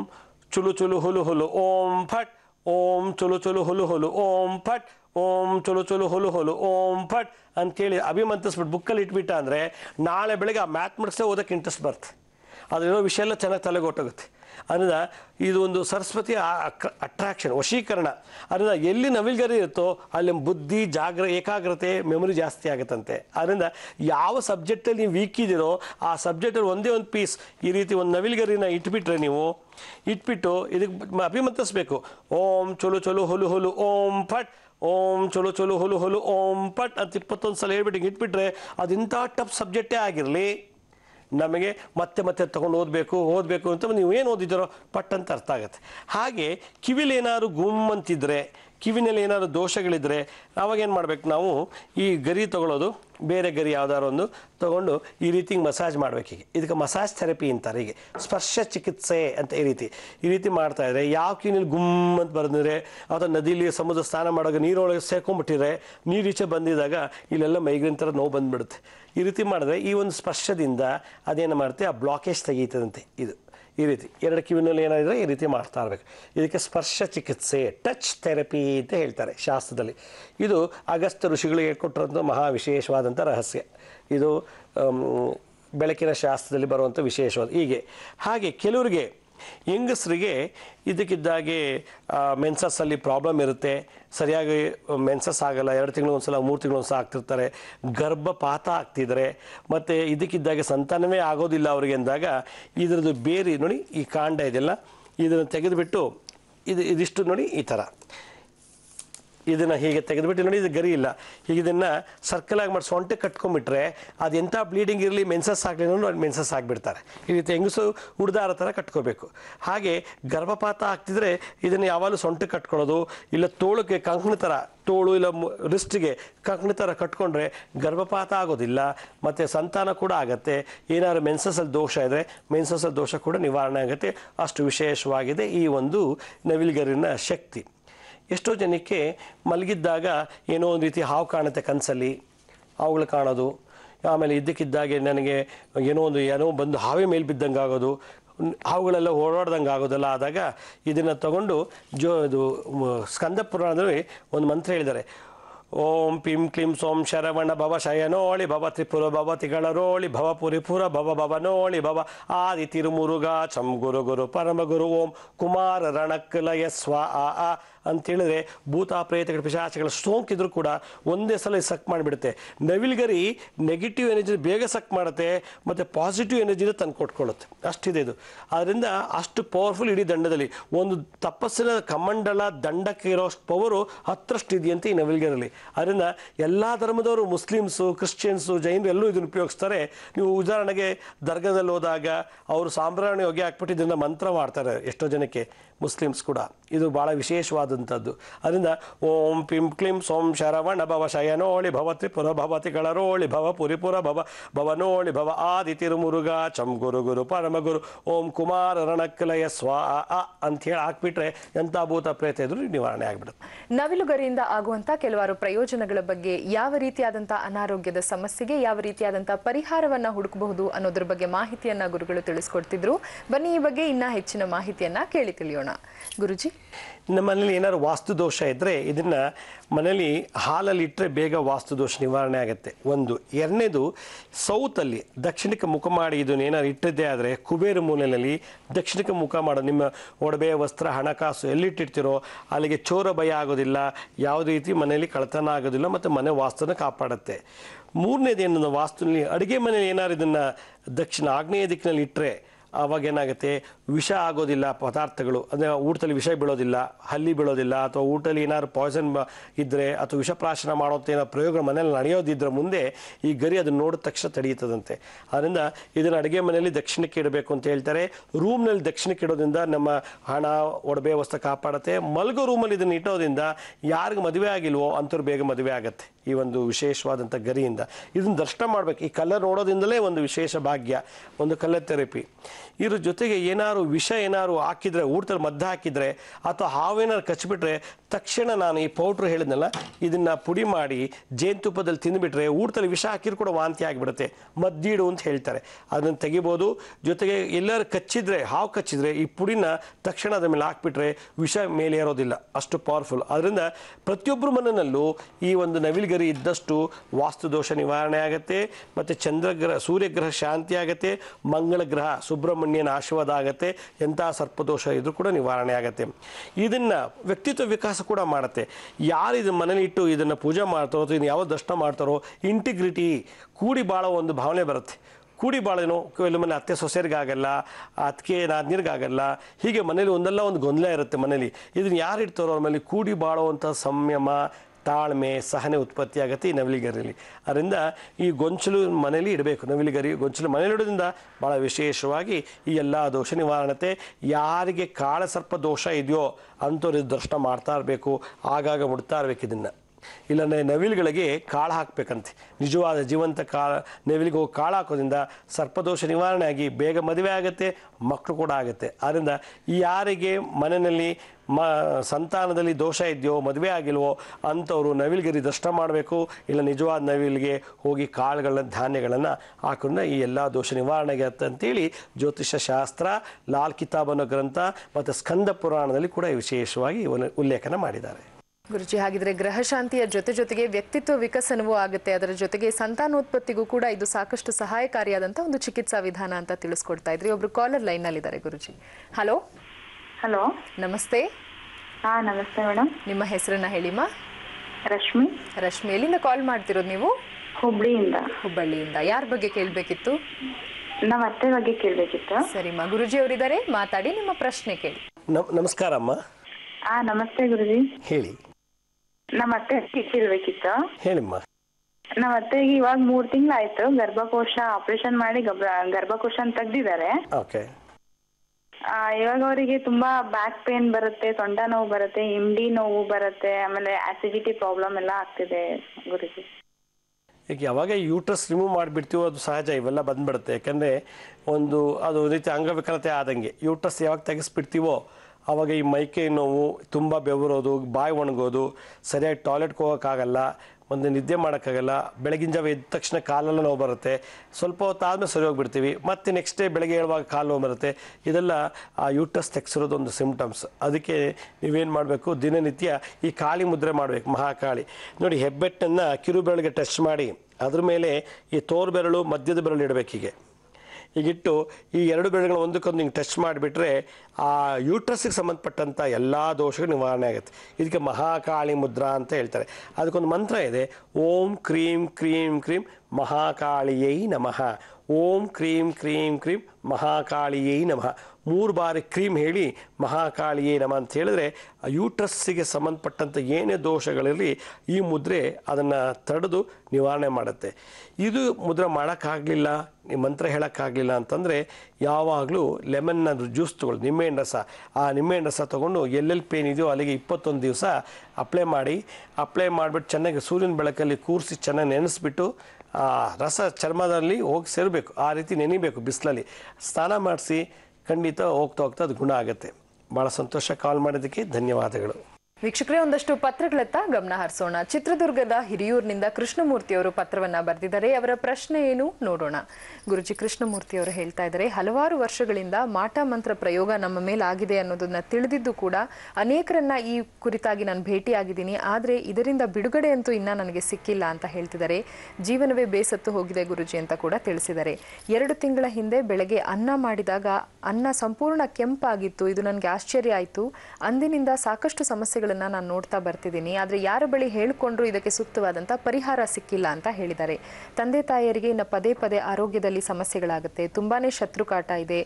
ಚುಲು ಚುಲು ಹುಲು ಹುಲು ಓಂ ಫಟ್ ಓಂ ಚುಲು ಚುಲು ಹುಲು ಹುಲು ಓಂ ಫಟ್ ಓಂ ಚುಲು ಚೊಲು ಹುಲು ಹುಲು ಓಂ ಫಟ್ ಅಂತೇಳಿ ಅಭಿಮಂತಿಸ್ಬಿಟ್ಟು ಬುಕ್ಕಲ್ಲಿ ಇಟ್ಬಿಟ್ಟ ಅಂದರೆ ನಾಳೆ ಬೆಳಗ್ಗೆ ಆ ಮ್ಯಾಥ್ಮೆಟಿಕ್ಸೇ ಓದೋಕ್ಕೆ ಇಂಟ್ರೆಸ್ಟ್ ಬರುತ್ತೆ ಅದರಿರೋ ವಿಷಯ ಎಲ್ಲ ಚೆನ್ನಾಗಿ ತಲೆಗೊಟ್ಟೋಗುತ್ತೆ ಅನ್ನದ ಇದು ಒಂದು ಸರಸ್ವತಿ ಅಟ್ರಾಕ್ಷನ್ ವಶೀಕರಣ ಅದರಿಂದ ಎಲ್ಲಿ ನವಿಲ್ಗರಿ ಇರುತ್ತೋ ಅಲ್ಲಿ ಬುದ್ಧಿ ಜಾಗ್ರ ಏಕಾಗ್ರತೆ ಮೆಮೊರಿ ಜಾಸ್ತಿ ಆಗುತ್ತಂತೆ ಅದರಿಂದ ಯಾವ ಸಬ್ಜೆಕ್ಟಲ್ಲಿ ನೀವು ವೀಕ್ ಇದ್ದೀರೋ ಆ ಸಬ್ಜೆಕ್ಟಲ್ಲಿ ಒಂದೇ ಒಂದು ಪೀಸ್ ಈ ರೀತಿ ಒಂದು ನವಿಲ್ಗರಿನ ಇಟ್ಬಿಟ್ರೆ ನೀವು ಇಟ್ಬಿಟ್ಟು ಇದಕ್ಕೆ ಅಭಿಮಂತ್ರಿಸ್ಬೇಕು ಓಂ ಚೊಲೋ ಚೊಲೋ ಹೊಲು ಹೊಲು ಓಂ ಫಟ್ ಓಂ ಚೊಲೋ ಚೊಲೋ ಹೊಲು ಹೊಲು ಓಂ ಪಟ್ ಅಂತ ಇಪ್ಪತ್ತೊಂದು ಸಲ ಹೇಳ್ಬಿಟ್ಟು ಇಟ್ಬಿಟ್ರೆ ಇಂಥ ಟಫ್ ಸಬ್ಜೆಕ್ಟೇ ಆಗಿರಲಿ ನಮಗೆ ಮತ್ತೆ ಮತ್ತೆ ತೊಗೊಂಡು ಓದಬೇಕು ಓದಬೇಕು ಅಂತ ನೀವು ಏನು ಓದಿದ್ದೀರೋ ಪಟ್ ಅಂತ ಅರ್ಥ ಆಗುತ್ತೆ ಹಾಗೆ ಕಿವಿಲೇನಾದ್ರು ಗುಮ್ಮಂತಿದ್ರೆ ಕಿವಿನಲ್ಲಿ ಏನಾದ್ರು ದೋಷಗಳಿದ್ದರೆ ಏನು ಮಾಡಬೇಕು ನಾವು ಈ ಗರಿ ತೊಗೊಳ್ಳೋದು ಬೇರೆ ಗರಿ ಯಾವುದಾದ್ರು ಒಂದು ತೊಗೊಂಡು ಈ ರೀತಿ ಮಸಾಜ್ ಮಾಡಬೇಕು ಹೀಗೆ ಇದಕ್ಕೆ ಮಸಾಜ್ ಥೆರಪಿ ಅಂತಾರೆ ಹೀಗೆ ಸ್ಪರ್ಶ ಚಿಕಿತ್ಸೆ ಅಂತ ಈ ರೀತಿ ಈ ರೀತಿ ಮಾಡ್ತಾ ಯಾವ ಕಿವಿನಲ್ಲಿ ಗುಮ್ ಅಂತ ಬರೆದಿದ್ರೆ ಅಥವಾ ನದಿಲಿ ಸಮುದ್ರ ಸ್ನಾನ ಮಾಡೋಕ್ಕೆ ನೀರೊಳಗೆ ಸೇರ್ಕೊಂಡ್ಬಿಟ್ಟಿದ್ರೆ ನೀರೀಚೆ ಬಂದಿದ್ದಾಗ ಇಲ್ಲೆಲ್ಲ ಮೈಗ್ರೇನ್ ಥರ ನೋವು ಬಂದುಬಿಡುತ್ತೆ ಈ ರೀತಿ ಮಾಡಿದ್ರೆ ಈ ಒಂದು ಸ್ಪರ್ಶದಿಂದ ಅದೇನು ಮಾಡುತ್ತೆ ಆ ಬ್ಲಾಕೇಜ್ ತೆಗೀತದಂತೆ ಇದು ಈ ರೀತಿ ಎರಡು ಕ್ಯೂನಲ್ಲಿ ಏನಾದರೆ ಈ ರೀತಿ ಮಾಡ್ತಾ ಇರಬೇಕು ಇದಕ್ಕೆ ಸ್ಪರ್ಶ ಚಿಕಿತ್ಸೆ ಟಚ್ ಥೆರಪಿ ಅಂತ ಹೇಳ್ತಾರೆ ಶಾಸ್ತ್ರದಲ್ಲಿ ಇದು ಅಗಸ್ತ್ಯ ಋಷಿಗಳಿಗೆ ಕೊಟ್ಟಿರೋಂಥ ಮಹಾ ವಿಶೇಷವಾದಂಥ ರಹಸ್ಯ ಇದು ಬೆಳಕಿನ ಶಾಸ್ತ್ರದಲ್ಲಿ ಬರುವಂಥ ವಿಶೇಷವಾದ ಹೀಗೆ ಹಾಗೆ ಕೆಲವರಿಗೆ ಹೆಂಗಸರಿಗೆ ಇದಕ್ಕಿದ್ದಾಗೆ ಮೆನ್ಸಸ್ಸಲ್ಲಿ ಪ್ರಾಬ್ಲಮ್ ಇರುತ್ತೆ ಸರಿಯಾಗಿ ಮೆನ್ಸಸ್ ಆಗಲ್ಲ ಎರಡು ತಿಂಗಳು ಒಂದ್ಸಲ ಮೂರು ತಿಂಗಳು ಒಂದ್ಸಲ ಆಗ್ತಿರ್ತಾರೆ ಗರ್ಭಪಾತ ಆಗ್ತಿದ್ದಾರೆ ಮತ್ತು ಇದಕ್ಕಿದ್ದಾಗೆ ಸಂತಾನವೇ ಆಗೋದಿಲ್ಲ ಅವರಿಗೆ ಅಂದಾಗ ಇದರದ್ದು ಬೇರೆ ನೋಡಿ ಈ ಕಾಂಡ ಇದೆಲ್ಲ ಇದನ್ನು ತೆಗೆದುಬಿಟ್ಟು ಇದು ಇದಿಷ್ಟು ನೋಡಿ ಈ ಥರ ಇದನ್ನು ಹೀಗೆ ತೆಗೆದುಬಿಟ್ಟು ನೋಡಿ ಇದು ಗರಿ ಇಲ್ಲ ಹೀಗೆ ಇದನ್ನು ಸರ್ಕಲ್ ಆಗಿ ಮಾಡಿ ಸೊಂಟೆ ಕಟ್ಕೊಂಡ್ಬಿಟ್ರೆ ಅದು ಎಂಥ ಬ್ಲೀಡಿಂಗ್ ಇರಲಿ ಮೆನ್ಸಸ್ ಅಂದ್ರೆ ಮೆನ್ಸಸ್ ಆಗಿಬಿಡ್ತಾರೆ ಈ ರೀತಿ ಹೆಂಗಸು ಉಡ್ದಾರ ಥರ ಕಟ್ಕೋಬೇಕು ಹಾಗೆ ಗರ್ಭಪಾತ ಆಗ್ತಿದ್ರೆ ಇದನ್ನು ಯಾವಾಗಲೂ ಸೊಂಟೆ ಕಟ್ಕೊಳ್ಳೋದು ಇಲ್ಲ ತೋಳಕ್ಕೆ ಕಂಕಣ ಥರ ತೋಳು ಇಲ್ಲ ರಿಸ್ಟಿಗೆ ಕಂಕಣ ಥರ ಕಟ್ಕೊಂಡ್ರೆ ಗರ್ಭಪಾತ ಆಗೋದಿಲ್ಲ ಮತ್ತು ಸಂತಾನ ಕೂಡ ಆಗುತ್ತೆ ಏನಾದ್ರು ಮೆನ್ಸಸ್ಸಲ್ಲಿ ದೋಷ ಇದ್ದರೆ ಮೆನ್ಸಸ್ಸಲ್ಲಿ ದೋಷ ಕೂಡ ನಿವಾರಣೆ ಆಗುತ್ತೆ ಅಷ್ಟು ವಿಶೇಷವಾಗಿದೆ ಈ ಒಂದು ನವಿಲ್ಗರಿನ ಶಕ್ತಿ ಎಷ್ಟೋ ಜನಕ್ಕೆ ಮಲಗಿದ್ದಾಗ ಏನೋ ಒಂದು ರೀತಿ ಹಾವು ಕಾಣುತ್ತೆ ಕನಸಲ್ಲಿ ಹಾವುಗಳು ಕಾಣೋದು ಆಮೇಲೆ ಇದ್ದಕ್ಕಿದ್ದಾಗೆ ನನಗೆ ಏನೋ ಒಂದು ಏನೋ ಬಂದು ಹಾವೇ ಮೇಲೆ ಬಿದ್ದಂಗೆ ಆಗೋದು ಹಾವುಗಳೆಲ್ಲ ಓಡಾಡ್ದಂಗೆ ಆಗೋದಲ್ಲ ಆದಾಗ ಇದನ್ನು ತಗೊಂಡು ಜೋ ಇದು ಸ್ಕಂದ ಪುರಾಣದಲ್ಲಿ ಒಂದು ಮಂತ್ರ ಹೇಳಿದ್ದಾರೆ ಓಂ ಪಿಂ ಕ್ಲಿಂ ಸೋಂ ಶರವಣ ಭವ ಶಯನೋಳಿ ಭವ ತ್ರಿಪುರ ಭವ ತಿಗಳರೋಳಿ ಭವ ಪುರ ಭವ ಭವನೋಳಿ ಭವ ಆದಿ ತಿರುಮುರುಗ ಚಂ ಗುರು ಗುರು ಪರಮ ಗುರು ಓಂ ಕುಮಾರ ರಣಕ್ಲಯ ಸ್ವ ಆ ಅಂತ ಹೇಳಿದ್ರೆ ಭೂತ ಪ್ರೇತಗಳ ಪಿಶಾಚಗಳ ಸೋಂಕಿದ್ರು ಕೂಡ ಒಂದೇ ಸಲ ಸಕ್ ಮಾಡಿಬಿಡುತ್ತೆ ನವಿಲ್ಗರಿ ನೆಗೆಟಿವ್ ಎನರ್ಜಿ ಬೇಗ ಸಕ್ ಮಾಡುತ್ತೆ ಮತ್ತು ಪಾಸಿಟಿವ್ ಎನರ್ಜಿನ ತಂದು ಕೊಟ್ಕೊಳ್ಳುತ್ತೆ ಅಷ್ಟಿದೆ ಇದು ಅದರಿಂದ ಅಷ್ಟು ಪವರ್ಫುಲ್ ಇಡೀ ದಂಡದಲ್ಲಿ ಒಂದು ತಪಸ್ಸಿನ ಕಮಂಡಲ ದಂಡಕ್ಕೆ ಇರೋಷ್ಟು ಪವರು ಇದೆಯಂತೆ ಈ ನವಿಲ್ಗರಲ್ಲಿ ಅದರಿಂದ ಎಲ್ಲ ಧರ್ಮದವರು ಮುಸ್ಲಿಮ್ಸು ಕ್ರಿಶ್ಚಿಯನ್ಸು ಜೈನರು ಎಲ್ಲರೂ ಇದನ್ನು ಉಪಯೋಗಿಸ್ತಾರೆ ನೀವು ಉದಾಹರಣೆಗೆ ದರ್ಗದಲ್ಲಿ ಹೋದಾಗ ಅವರು ಸಾಂಬ್ರಾಣಿ ಹೊಗೆ ಹಾಕ್ಬಿಟ್ಟು ಇದನ್ನು ಮಂತ್ರ ಮಾಡ್ತಾರೆ ಎಷ್ಟೋ ಜನಕ್ಕೆ ಮುಸ್ಲಿಮ್ಸ್ ಕೂಡ ಇದು ಭಾಳ ವಿಶೇಷವಾದ ಆದಂಥದ್ದು ಅದರಿಂದ ಓಂ ಪಿಂ ಕ್ಲಿಂ ಸೋಂ ಶರವಣ ಭವ ಶಯನೋಳಿ ಭವ ತ್ರಿಪುರ ಭವ ತಿಗಳರೋಳಿ ಭವ ಪುರಿಪುರ ಭವ ಭವನೋಳಿ ಭವ ಆದಿ ತಿರುಮುರುಗ ಚಂ ಗುರು ಗುರು ಪರಮ ಗುರು ಓಂ ಕುಮಾರ ರಣಕಲಯ ಸ್ವಾ ಅ ಹೇಳಿ ಹಾಕ್ಬಿಟ್ರೆ ಎಂಥ ಭೂತ ಪ್ರೇತ ಇದ್ರೂ ನಿವಾರಣೆ ಆಗಿಬಿಡುತ್ತೆ ನವಿಲುಗರಿಯಿಂದ ಆಗುವಂಥ ಕೆಲವಾರು ಪ್ರಯೋಜನಗಳ ಬಗ್ಗೆ ಯಾವ ರೀತಿಯಾದಂಥ ಅನಾರೋಗ್ಯದ ಸಮಸ್ಯೆಗೆ ಯಾವ ರೀತಿಯಾದಂಥ ಪರಿಹಾರವನ್ನ ಹುಡುಕಬಹುದು ಅನ್ನೋದ್ರ ಬಗ್ಗೆ ಮಾಹಿತಿಯನ್ನ ಗುರುಗಳು ತಿಳಿಸ್ಕೊಡ್ತಿದ್ರು ಬನ್ನಿ ಈ ಬಗ್ಗೆ ಇನ್ನ ಹೆಚ್ಚಿನ ಮಾಹಿತಿಯನ್ನ ಕೇಳಿ ತಿಳಿಯೋಣ ಗುರುಜಿ ನಮ್ಮ ಮನೇಲಿ ಏನಾದ್ರು ವಾಸ್ತು ದೋಷ ಇದ್ದರೆ ಇದನ್ನು ಮನೇಲಿ ಹಾಲಲ್ಲಿ ಇಟ್ಟರೆ ಬೇಗ ವಾಸ್ತು ದೋಷ ನಿವಾರಣೆ ಆಗುತ್ತೆ ಒಂದು ಎರಡನೇದು ಸೌತಲ್ಲಿ ದಕ್ಷಿಣಕ್ಕೆ ಮುಖ ಮಾಡಿ ಇದನ್ನ ಏನಾದ್ರು ಇಟ್ಟಿದ್ದೇ ಆದರೆ ಕುಬೇರು ಮೂಲೆಯಲ್ಲಿ ದಕ್ಷಿಣಕ್ಕೆ ಮುಖ ಮಾಡೋ ನಿಮ್ಮ ಒಡವೆ ವಸ್ತ್ರ ಹಣಕಾಸು ಎಲ್ಲಿಟ್ಟಿರ್ತೀರೋ ಅಲ್ಲಿಗೆ ಚೋರ ಭಯ ಆಗೋದಿಲ್ಲ ಯಾವುದೇ ರೀತಿ ಮನೆಯಲ್ಲಿ ಕಳತನ ಆಗೋದಿಲ್ಲ ಮತ್ತು ಮನೆ ವಾಸ್ತುನ ಕಾಪಾಡುತ್ತೆ ಮೂರನೇದೇನು ವಾಸ್ತುನಲ್ಲಿ ಅಡುಗೆ ಮನೇಲಿ ಏನಾದ್ರು ಇದನ್ನು ದಕ್ಷಿಣ ಆಗ್ನೇಯ ದಿಕ್ಕಿನಲ್ಲಿ ಇಟ್ಟರೆ ಅವಾಗ ಏನಾಗುತ್ತೆ ವಿಷ ಆಗೋದಿಲ್ಲ ಪದಾರ್ಥಗಳು ಅಂದರೆ ಊಟದಲ್ಲಿ ವಿಷ ಬೀಳೋದಿಲ್ಲ ಹಲ್ಲಿ ಬೀಳೋದಿಲ್ಲ ಅಥವಾ ಊಟದಲ್ಲಿ ಏನಾದ್ರು ಪಾಯ್ಸನ್ ಇದ್ದರೆ ಅಥವಾ ವಿಷಪ್ರಾಶನ ಮಾಡೋಂಥ ಏನೋ ಪ್ರಯೋಗ ಮನೆಯಲ್ಲಿ ನಡೆಯೋದಿದ್ರ ಮುಂದೆ ಈ ಗರಿ ಅದನ್ನು ನೋಡಿದ ತಕ್ಷಣ ತಡೆಯುತ್ತದಂತೆ ಆದ್ದರಿಂದ ಇದನ್ನು ಅಡುಗೆ ಮನೆಯಲ್ಲಿ ದಕ್ಷಿಣಕ್ಕೆ ಇಡಬೇಕು ಅಂತ ಹೇಳ್ತಾರೆ ರೂಮ್ನಲ್ಲಿ ದಕ್ಷಿಣಕ್ಕೆ ಇಡೋದ್ರಿಂದ ನಮ್ಮ ಹಣ ಒಡಬೆ ವಸ್ತು ಕಾಪಾಡುತ್ತೆ ಮಲ್ಗೋ ರೂಮಲ್ಲಿ ಇದನ್ನು ಇಟ್ಟೋದ್ರಿಂದ ಯಾರಿಗೆ ಮದುವೆ ಆಗಿಲ್ವೋ ಅಂಥವ್ರು ಬೇಗ ಮದುವೆ ಆಗುತ್ತೆ ಈ ಒಂದು ವಿಶೇಷವಾದಂಥ ಗರಿಯಿಂದ ಇದನ್ನು ದರ್ಶನ ಮಾಡಬೇಕು ಈ ಕಲರ್ ನೋಡೋದ್ರಿಂದಲೇ ಒಂದು ವಿಶೇಷ ಭಾಗ್ಯ ಒಂದು ಕಲರ್ ಥೆರಪಿ ಇದ್ರ ಜೊತೆಗೆ ಏನಾದ್ರು ವಿಷ ಏನಾದ್ರು ಹಾಕಿದರೆ ಊಟದಲ್ಲಿ ಮದ್ದು ಹಾಕಿದರೆ ಅಥವಾ ಹಾವೇನಾದ್ರು ಕಚ್ಚಿಬಿಟ್ರೆ ತಕ್ಷಣ ನಾನು ಈ ಪೌಡ್ರ್ ಹೇಳಿದ್ನಲ್ಲ ಇದನ್ನು ಪುಡಿ ಮಾಡಿ ಜೇನುತುಪ್ಪದಲ್ಲಿ ತಿಂದುಬಿಟ್ರೆ ಊಟದಲ್ಲಿ ವಿಷ ಹಾಕಿದ್ರು ಕೂಡ ವಾಂತಿ ಆಗಿಬಿಡುತ್ತೆ ಮದ್ದೀಡು ಅಂತ ಹೇಳ್ತಾರೆ ಅದನ್ನು ತೆಗಿಬೋದು ಜೊತೆಗೆ ಎಲ್ಲರೂ ಕಚ್ಚಿದ್ರೆ ಹಾವು ಕಚ್ಚಿದ್ರೆ ಈ ಪುಡಿನ ತಕ್ಷಣ ಅದರ ಮೇಲೆ ಹಾಕ್ಬಿಟ್ರೆ ವಿಷ ಮೇಲೆ ಇರೋದಿಲ್ಲ ಅಷ್ಟು ಪವರ್ಫುಲ್ ಅದರಿಂದ ಪ್ರತಿಯೊಬ್ಬರ ಮನೆಯಲ್ಲೂ ಈ ಒಂದು ನವಿಲ್ಗರಿ ಇದ್ದಷ್ಟು ವಾಸ್ತು ದೋಷ ನಿವಾರಣೆ ಆಗುತ್ತೆ ಮತ್ತು ಚಂದ್ರಗ್ರಹ ಸೂರ್ಯಗ್ರಹ ಶಾಂತಿ ಆಗುತ್ತೆ ಮಂಗಳ ಗ್ರಹ ಸುಬ್ರಹ್ಮಣ್ಯ ಸುಬ್ರಹ್ಮಣ್ಯನ ಆಶೀರ್ವಾದ ಆಗುತ್ತೆ ಎಂಥ ಸರ್ಪದೋಷ ಇದ್ರೂ ಕೂಡ ನಿವಾರಣೆ ಆಗುತ್ತೆ ಇದನ್ನು ವ್ಯಕ್ತಿತ್ವ ವಿಕಾಸ ಕೂಡ ಮಾಡುತ್ತೆ ಯಾರು ಇದನ್ನು ಮನೇಲಿ ಇಟ್ಟು ಇದನ್ನು ಪೂಜೆ ಮಾಡ್ತಾರೋ ಅಥವಾ ಇದನ್ನು ಯಾವ ದರ್ಶನ ಮಾಡ್ತಾರೋ ಇಂಟಿಗ್ರಿಟಿ ಕೂಡಿ ಬಾಳೋ ಒಂದು ಭಾವನೆ ಬರುತ್ತೆ ಕೂಡಿ ಬಾಳೆನೋ ಮನೆ ಅತ್ತೆ ಸೊಸೆರಿಗಾಗಲ್ಲ ಅತ್ತಿಗೆ ನಾದ್ನಿರ್ಗಾಗಲ್ಲ ಹೀಗೆ ಮನೇಲಿ ಒಂದಲ್ಲ ಒಂದು ಗೊಂದಲ ಇರುತ್ತೆ ಮನೇಲಿ ಇದನ್ನು ಯಾರು ಇಡ್ತಾರೋ ಅವ್ರ ಮೇಲೆ ಕೂಡಿ ಬಾಳುವಂಥ ಸಂಯಮ ತಾಳ್ಮೆ ಸಹನೆ ಉತ್ಪತ್ತಿಯಾಗತ್ತೆ ಈ ನವಿಲಿಗರಿಯಲ್ಲಿ ಅದರಿಂದ ಈ ಗೊಂಚಲು ಮನೇಲಿ ಇಡಬೇಕು ನವಿಲಿಗರಿ ಗೊಂಚಲು ಮನೇಲಿ ಇಡೋದ್ರಿಂದ ಭಾಳ ವಿಶೇಷವಾಗಿ ಈ ಎಲ್ಲ ದೋಷ ನಿವಾರಣತೆ ಯಾರಿಗೆ ಕಾಳಸರ್ಪ ದೋಷ ಇದೆಯೋ ಅಂಥವ್ರು ದೃಷ್ಟ ಮಾಡ್ತಾ ಇರಬೇಕು ಆಗಾಗ ಮುಡ್ತಾ ಇರಬೇಕು ಇದನ್ನು ಇಲ್ಲ ನವಿಲುಗಳಿಗೆ ಕಾಳು ಹಾಕಬೇಕಂತೆ ನಿಜವಾದ ಜೀವಂತ ಕಾಳ ನವಿಲಿಗೆ ಹೋಗಿ ಕಾಳು ಹಾಕೋದ್ರಿಂದ ಸರ್ಪದೋಷ ನಿವಾರಣೆ ಆಗಿ ಬೇಗ ಮದುವೆ ಆಗುತ್ತೆ ಮಕ್ಕಳು ಕೂಡ ಆಗುತ್ತೆ ಆದ್ದರಿಂದ ಯಾರಿಗೆ ಮನೆಯಲ್ಲಿ ಮ ಸಂತಾನದಲ್ಲಿ ದೋಷ ಇದೆಯೋ ಮದುವೆ ಆಗಿಲ್ವೋ ಅಂಥವರು ನವಿಲ್ಗಿರಿ ದರ್ಶನ ಮಾಡಬೇಕು ಇಲ್ಲ ನಿಜವಾದ ನವಿಲಿಗೆ ಹೋಗಿ ಕಾಳುಗಳನ್ನ ಧಾನ್ಯಗಳನ್ನು ಹಾಕೊಂಡ ಈ ಎಲ್ಲ ದೋಷ ನಿವಾರಣೆಗೆ ಅಂತೇಳಿ ಜ್ಯೋತಿಷ್ಯ ಶಾಸ್ತ್ರ ಲಾಲ್ ಕಿತಾಬ್ ಅನ್ನೋ ಗ್ರಂಥ ಮತ್ತು ಸ್ಕಂದ ಪುರಾಣದಲ್ಲಿ ಕೂಡ ವಿಶೇಷವಾಗಿ ಉಲ್ಲೇಖನ ಮಾಡಿದ್ದಾರೆ ಗುರುಜಿ ಹಾಗಿದ್ರೆ ಗ್ರಹ ಶಾಂತಿಯ ಜೊತೆ ಜೊತೆಗೆ ವ್ಯಕ್ತಿತ್ವ ವಿಕಸನವೂ ಆಗುತ್ತೆ ಅದರ ಜೊತೆಗೆ ಸಂತಾನೋತ್ಪತ್ತಿಗೂ ಕೂಡ ಇದು ಸಾಕಷ್ಟು ಸಹಾಯಕಾರಿಯಾದಂತ ಒಂದು ಚಿಕಿತ್ಸಾ ವಿಧಾನ ಅಂತ ತಿಳಿಸ್ಕೊಡ್ತಾ ಇದ್ರಿ ಒಬ್ರು ಕಾಲರ್ ಲೈನ್ ನಲ್ಲಿ ಇದಾರೆ ಗುರುಜಿ ಹಲೋ ಹಲೋ ನಮಸ್ತೆ ನಮಸ್ತೆ ಮೇಡಮ್ ನಿಮ್ಮ ಹೆಸರನ್ನ ಹೇಳಿಮ್ಮ ರಶ್ಮಿ ರಶ್ಮಿ ಎಲ್ಲಿಂದ ಕಾಲ್ ಮಾಡ್ತಿರೋದು ನೀವು ಹುಬ್ಬಳ್ಳಿಯಿಂದ ಹುಬ್ಬಳ್ಳಿಯಿಂದ ಯಾರ ಬಗ್ಗೆ ಕೇಳಬೇಕಿತ್ತು ನಮ್ಮ ಅತ್ತೆ ಬಗ್ಗೆ ಕೇಳಬೇಕಿತ್ತು ಸರಿಮ್ಮ ಗುರುಜಿ ಅವರಿದ್ದಾರೆ ಮಾತಾಡಿ ನಿಮ್ಮ ಪ್ರಶ್ನೆ ಕೇಳಿ ನಮಸ್ಕಾರಮ್ಮ ಹಾ ನಮಸ್ತೆ ಗುರುಜಿ ಹೇಳಿ ನಮ್ಮ ಅತ್ತೆ ಇಟ್ಟಿರ್ಬೇಕಿತ್ತು ಹೇಳಿಮ್ಮ ನಮ್ಮ ಅತ್ತೆಗೆ ಇವಾಗ ಮೂರ್ ಆಯ್ತು ಗರ್ಭಕೋಶ ಆಪರೇಷನ್ ಮಾಡಿ ಗರ್ಭಕೋಶ ತೆಗ್ದಿದ್ದಾರೆ ಓಕೆ ಇವಾಗ ಅವರಿಗೆ ತುಂಬಾ ಬ್ಯಾಕ್ ಪೇನ್ ಬರುತ್ತೆ ತೊಂಡ ನೋವು ಬರುತ್ತೆ ಇಮ್ಡಿ ನೋವು ಬರುತ್ತೆ ಆಮೇಲೆ ಆಸಿಡಿಟಿ ಪ್ರಾಬ್ಲಮ್ ಎಲ್ಲ ಆಗ್ತಿದೆ ಗುರುಜಿ ಈಗ ಯಾವಾಗ ಯೂಟ್ರಸ್ ರಿಮೂವ್ ಮಾಡಿಬಿಡ್ತೀವೋ ಅದು ಸಹಜ ಇವೆಲ್ಲ ಬಂದ್ಬಿಡುತ್ತೆ ಯಾಕಂದ್ರೆ ಒಂದು ಅದು ರೀತಿ ಅಂಗವಿಕಲತೆ ಆದಂಗೆ ಯೂಟ್ರಸ್ ಯಾವಾಗ ತೆಗೆಸ್ಬಿಡ್ತೀವೋ ಆವಾಗ ಈ ಮೈಕೈ ನೋವು ತುಂಬ ಬೆವರೋದು ಬಾಯಿ ಒಣಗೋದು ಸರಿಯಾಗಿ ಟಾಯ್ಲೆಟ್ಗೆ ಹೋಗೋಕ್ಕಾಗಲ್ಲ ಒಂದು ನಿದ್ದೆ ಮಾಡೋಕ್ಕಾಗಲ್ಲ ಬೆಳಗಿನ ಜಾವ ಎದ್ದ ತಕ್ಷಣ ಕಾಲೆಲ್ಲ ನೋವು ಬರುತ್ತೆ ಸ್ವಲ್ಪ ಹೊತ್ತಾದ್ಮೇಲೆ ಸರಿ ಹೋಗಿಬಿಡ್ತೀವಿ ಮತ್ತು ನೆಕ್ಸ್ಟ್ ಡೇ ಬೆಳಗ್ಗೆ ಹೇಳುವಾಗ ಕಾಲು ನೋವು ಬರುತ್ತೆ ಇದೆಲ್ಲ ಆ ಯೂಟಸ್ ತೆಗ್ಸಿರೋದು ಒಂದು ಸಿಮ್ಟಮ್ಸ್ ಅದಕ್ಕೆ ನೀವೇನು ಮಾಡಬೇಕು ದಿನನಿತ್ಯ ಈ ಕಾಳಿ ಮುದ್ರೆ ಮಾಡಬೇಕು ಮಹಾಕಾಳಿ ನೋಡಿ ಹೆಬ್ಬೆಟ್ಟನ್ನು ಕಿರುಬೆರಳಿಗೆ ಟೆಸ್ಟ್ ಮಾಡಿ ಅದ್ರ ಮೇಲೆ ಈ ಬೆರಳು ಮಧ್ಯದ ಬೆರಳು ಇಡಬೇಕೀಗೆ ಈಗಿಟ್ಟು ಈ ಎರಡು ಬೆರಳುಗಳು ಒಂದಕ್ಕೊಂದು ಹಿಂಗೆ ಟಚ್ ಮಾಡಿಬಿಟ್ರೆ ಆ ಯೂಟ್ರಸ್ಗೆ ಸಂಬಂಧಪಟ್ಟಂಥ ಎಲ್ಲ ದೋಷಗಳು ನಿವಾರಣೆ ಆಗುತ್ತೆ ಇದಕ್ಕೆ ಮಹಾಕಾಳಿ ಮುದ್ರಾ ಅಂತ ಹೇಳ್ತಾರೆ ಅದಕ್ಕೊಂದು ಮಂತ್ರ ಇದೆ ಓಂ ಕ್ರೀಂ ಕ್ರೀಂ ಕ್ರೀಂ ಮಹಾಕಾಳಿಯೈ ನಮಃ ಓಂ ಕ್ರೀಂ ಕ್ರೀಂ ಕ್ರೀಂ ಮಹಾಕಾಳಿಯೈ ನಮಃ ಮೂರು ಬಾರಿ ಕ್ರೀಮ್ ಹೇಳಿ ಮಹಾಕಾಳಿಯೇ ನಮ ಅಂತ ಹೇಳಿದ್ರೆ ಯೂಟ್ರಸ್ಸಿಗೆ ಸಂಬಂಧಪಟ್ಟಂಥ ಏನೇ ದೋಷಗಳಲ್ಲಿ ಈ ಮುದ್ರೆ ಅದನ್ನು ತಡೆದು ನಿವಾರಣೆ ಮಾಡುತ್ತೆ ಇದು ಮುದ್ರೆ ಮಾಡೋಕ್ಕಾಗಲಿಲ್ಲ ಮಂತ್ರ ಹೇಳೋಕ್ಕಾಗಲಿಲ್ಲ ಅಂತಂದರೆ ಯಾವಾಗಲೂ ಲೆಮನ್ನ ಜ್ಯೂಸ್ ತೊಗೊಳ್ಳಿ ನಿಂಬೆಹಣ್ಣು ರಸ ಆ ನಿಂಬೆಹಣ್ಣು ರಸ ತೊಗೊಂಡು ಎಲ್ಲೆಲ್ಲಿ ಪೇನ್ ಇದೆಯೋ ಅಲ್ಲಿಗೆ ಇಪ್ಪತ್ತೊಂದು ದಿವಸ ಅಪ್ಲೈ ಮಾಡಿ ಅಪ್ಲೈ ಮಾಡಿಬಿಟ್ಟು ಚೆನ್ನಾಗಿ ಸೂರ್ಯನ ಬೆಳಕಲ್ಲಿ ಕೂರಿಸಿ ಚೆನ್ನಾಗಿ ನೆನೆಸ್ಬಿಟ್ಟು ರಸ ಚರ್ಮದಲ್ಲಿ ಹೋಗಿ ಸೇರಬೇಕು ಆ ರೀತಿ ನೆನಿಬೇಕು ಬಿಸಿಲಲ್ಲಿ ಸ್ನಾನ ಮಾಡಿಸಿ ಖಂಡಿತ ಹೋಗ್ತಾ ಹೋಗ್ತಾ ಅದು ಗುಣ ಆಗುತ್ತೆ ಭಾಳ ಸಂತೋಷ ಕಾಲ್ ಮಾಡೋದಕ್ಕೆ ಧನ್ಯವಾದಗಳು ವೀಕ್ಷಕರೇ ಒಂದಷ್ಟು ಪತ್ರಗಳತ್ತ ಗಮನ ಹರಿಸೋಣ ಚಿತ್ರದುರ್ಗದ ಹಿರಿಯೂರಿನಿಂದ ಕೃಷ್ಣಮೂರ್ತಿ ಅವರು ಪತ್ರವನ್ನ ಬರೆದಿದ್ದಾರೆ ಅವರ ಪ್ರಶ್ನೆ ಏನು ನೋಡೋಣ ಗುರುಜಿ ಕೃಷ್ಣಮೂರ್ತಿ ಅವರು ಹೇಳ್ತಾ ಇದ್ದಾರೆ ಹಲವಾರು ವರ್ಷಗಳಿಂದ ಮಾಟ ಮಂತ್ರ ಪ್ರಯೋಗ ನಮ್ಮ ಮೇಲೆ ಆಗಿದೆ ಅನ್ನೋದನ್ನ ತಿಳಿದಿದ್ದು ಕೂಡ ಅನೇಕರನ್ನ ಈ ಕುರಿತಾಗಿ ನಾನು ಭೇಟಿಯಾಗಿದ್ದೀನಿ ಆದರೆ ಇದರಿಂದ ಬಿಡುಗಡೆ ಅಂತೂ ಇನ್ನ ನನಗೆ ಸಿಕ್ಕಿಲ್ಲ ಅಂತ ಹೇಳ್ತಿದ್ದಾರೆ ಜೀವನವೇ ಬೇಸತ್ತು ಹೋಗಿದೆ ಗುರುಜಿ ಅಂತ ಕೂಡ ತಿಳಿಸಿದ್ದಾರೆ ಎರಡು ತಿಂಗಳ ಹಿಂದೆ ಬೆಳಗ್ಗೆ ಅನ್ನ ಮಾಡಿದಾಗ ಅನ್ನ ಸಂಪೂರ್ಣ ಕೆಂಪಾಗಿತ್ತು ಇದು ನನಗೆ ಆಶ್ಚರ್ಯ ಆಯಿತು ಅಂದಿನಿಂದ ಸಾಕಷ್ಟು ಸಮಸ್ಯೆಗಳು ಅನ್ನೋದನ್ನ ನಾನು ನೋಡ್ತಾ ಬರ್ತಿದ್ದೀನಿ ಆದ್ರೆ ಯಾರ ಬಳಿ ಹೇಳಿಕೊಂಡ್ರು ಇದಕ್ಕೆ ಸೂಕ್ತವಾದಂತ ಪರಿಹಾರ ಸಿಕ್ಕಿಲ್ಲ ಅಂತ ಹೇಳಿದ್ದಾರೆ ತಂದೆ ತಾಯಿಯರಿಗೆ ಇನ್ನು ಪದೇ ಪದೇ ಆರೋಗ್ಯದಲ್ಲಿ ಸಮಸ್ಯೆಗಳಾಗುತ್ತೆ ಶತ್ರು ಶತ್ರುಕಾಟ ಇದೆ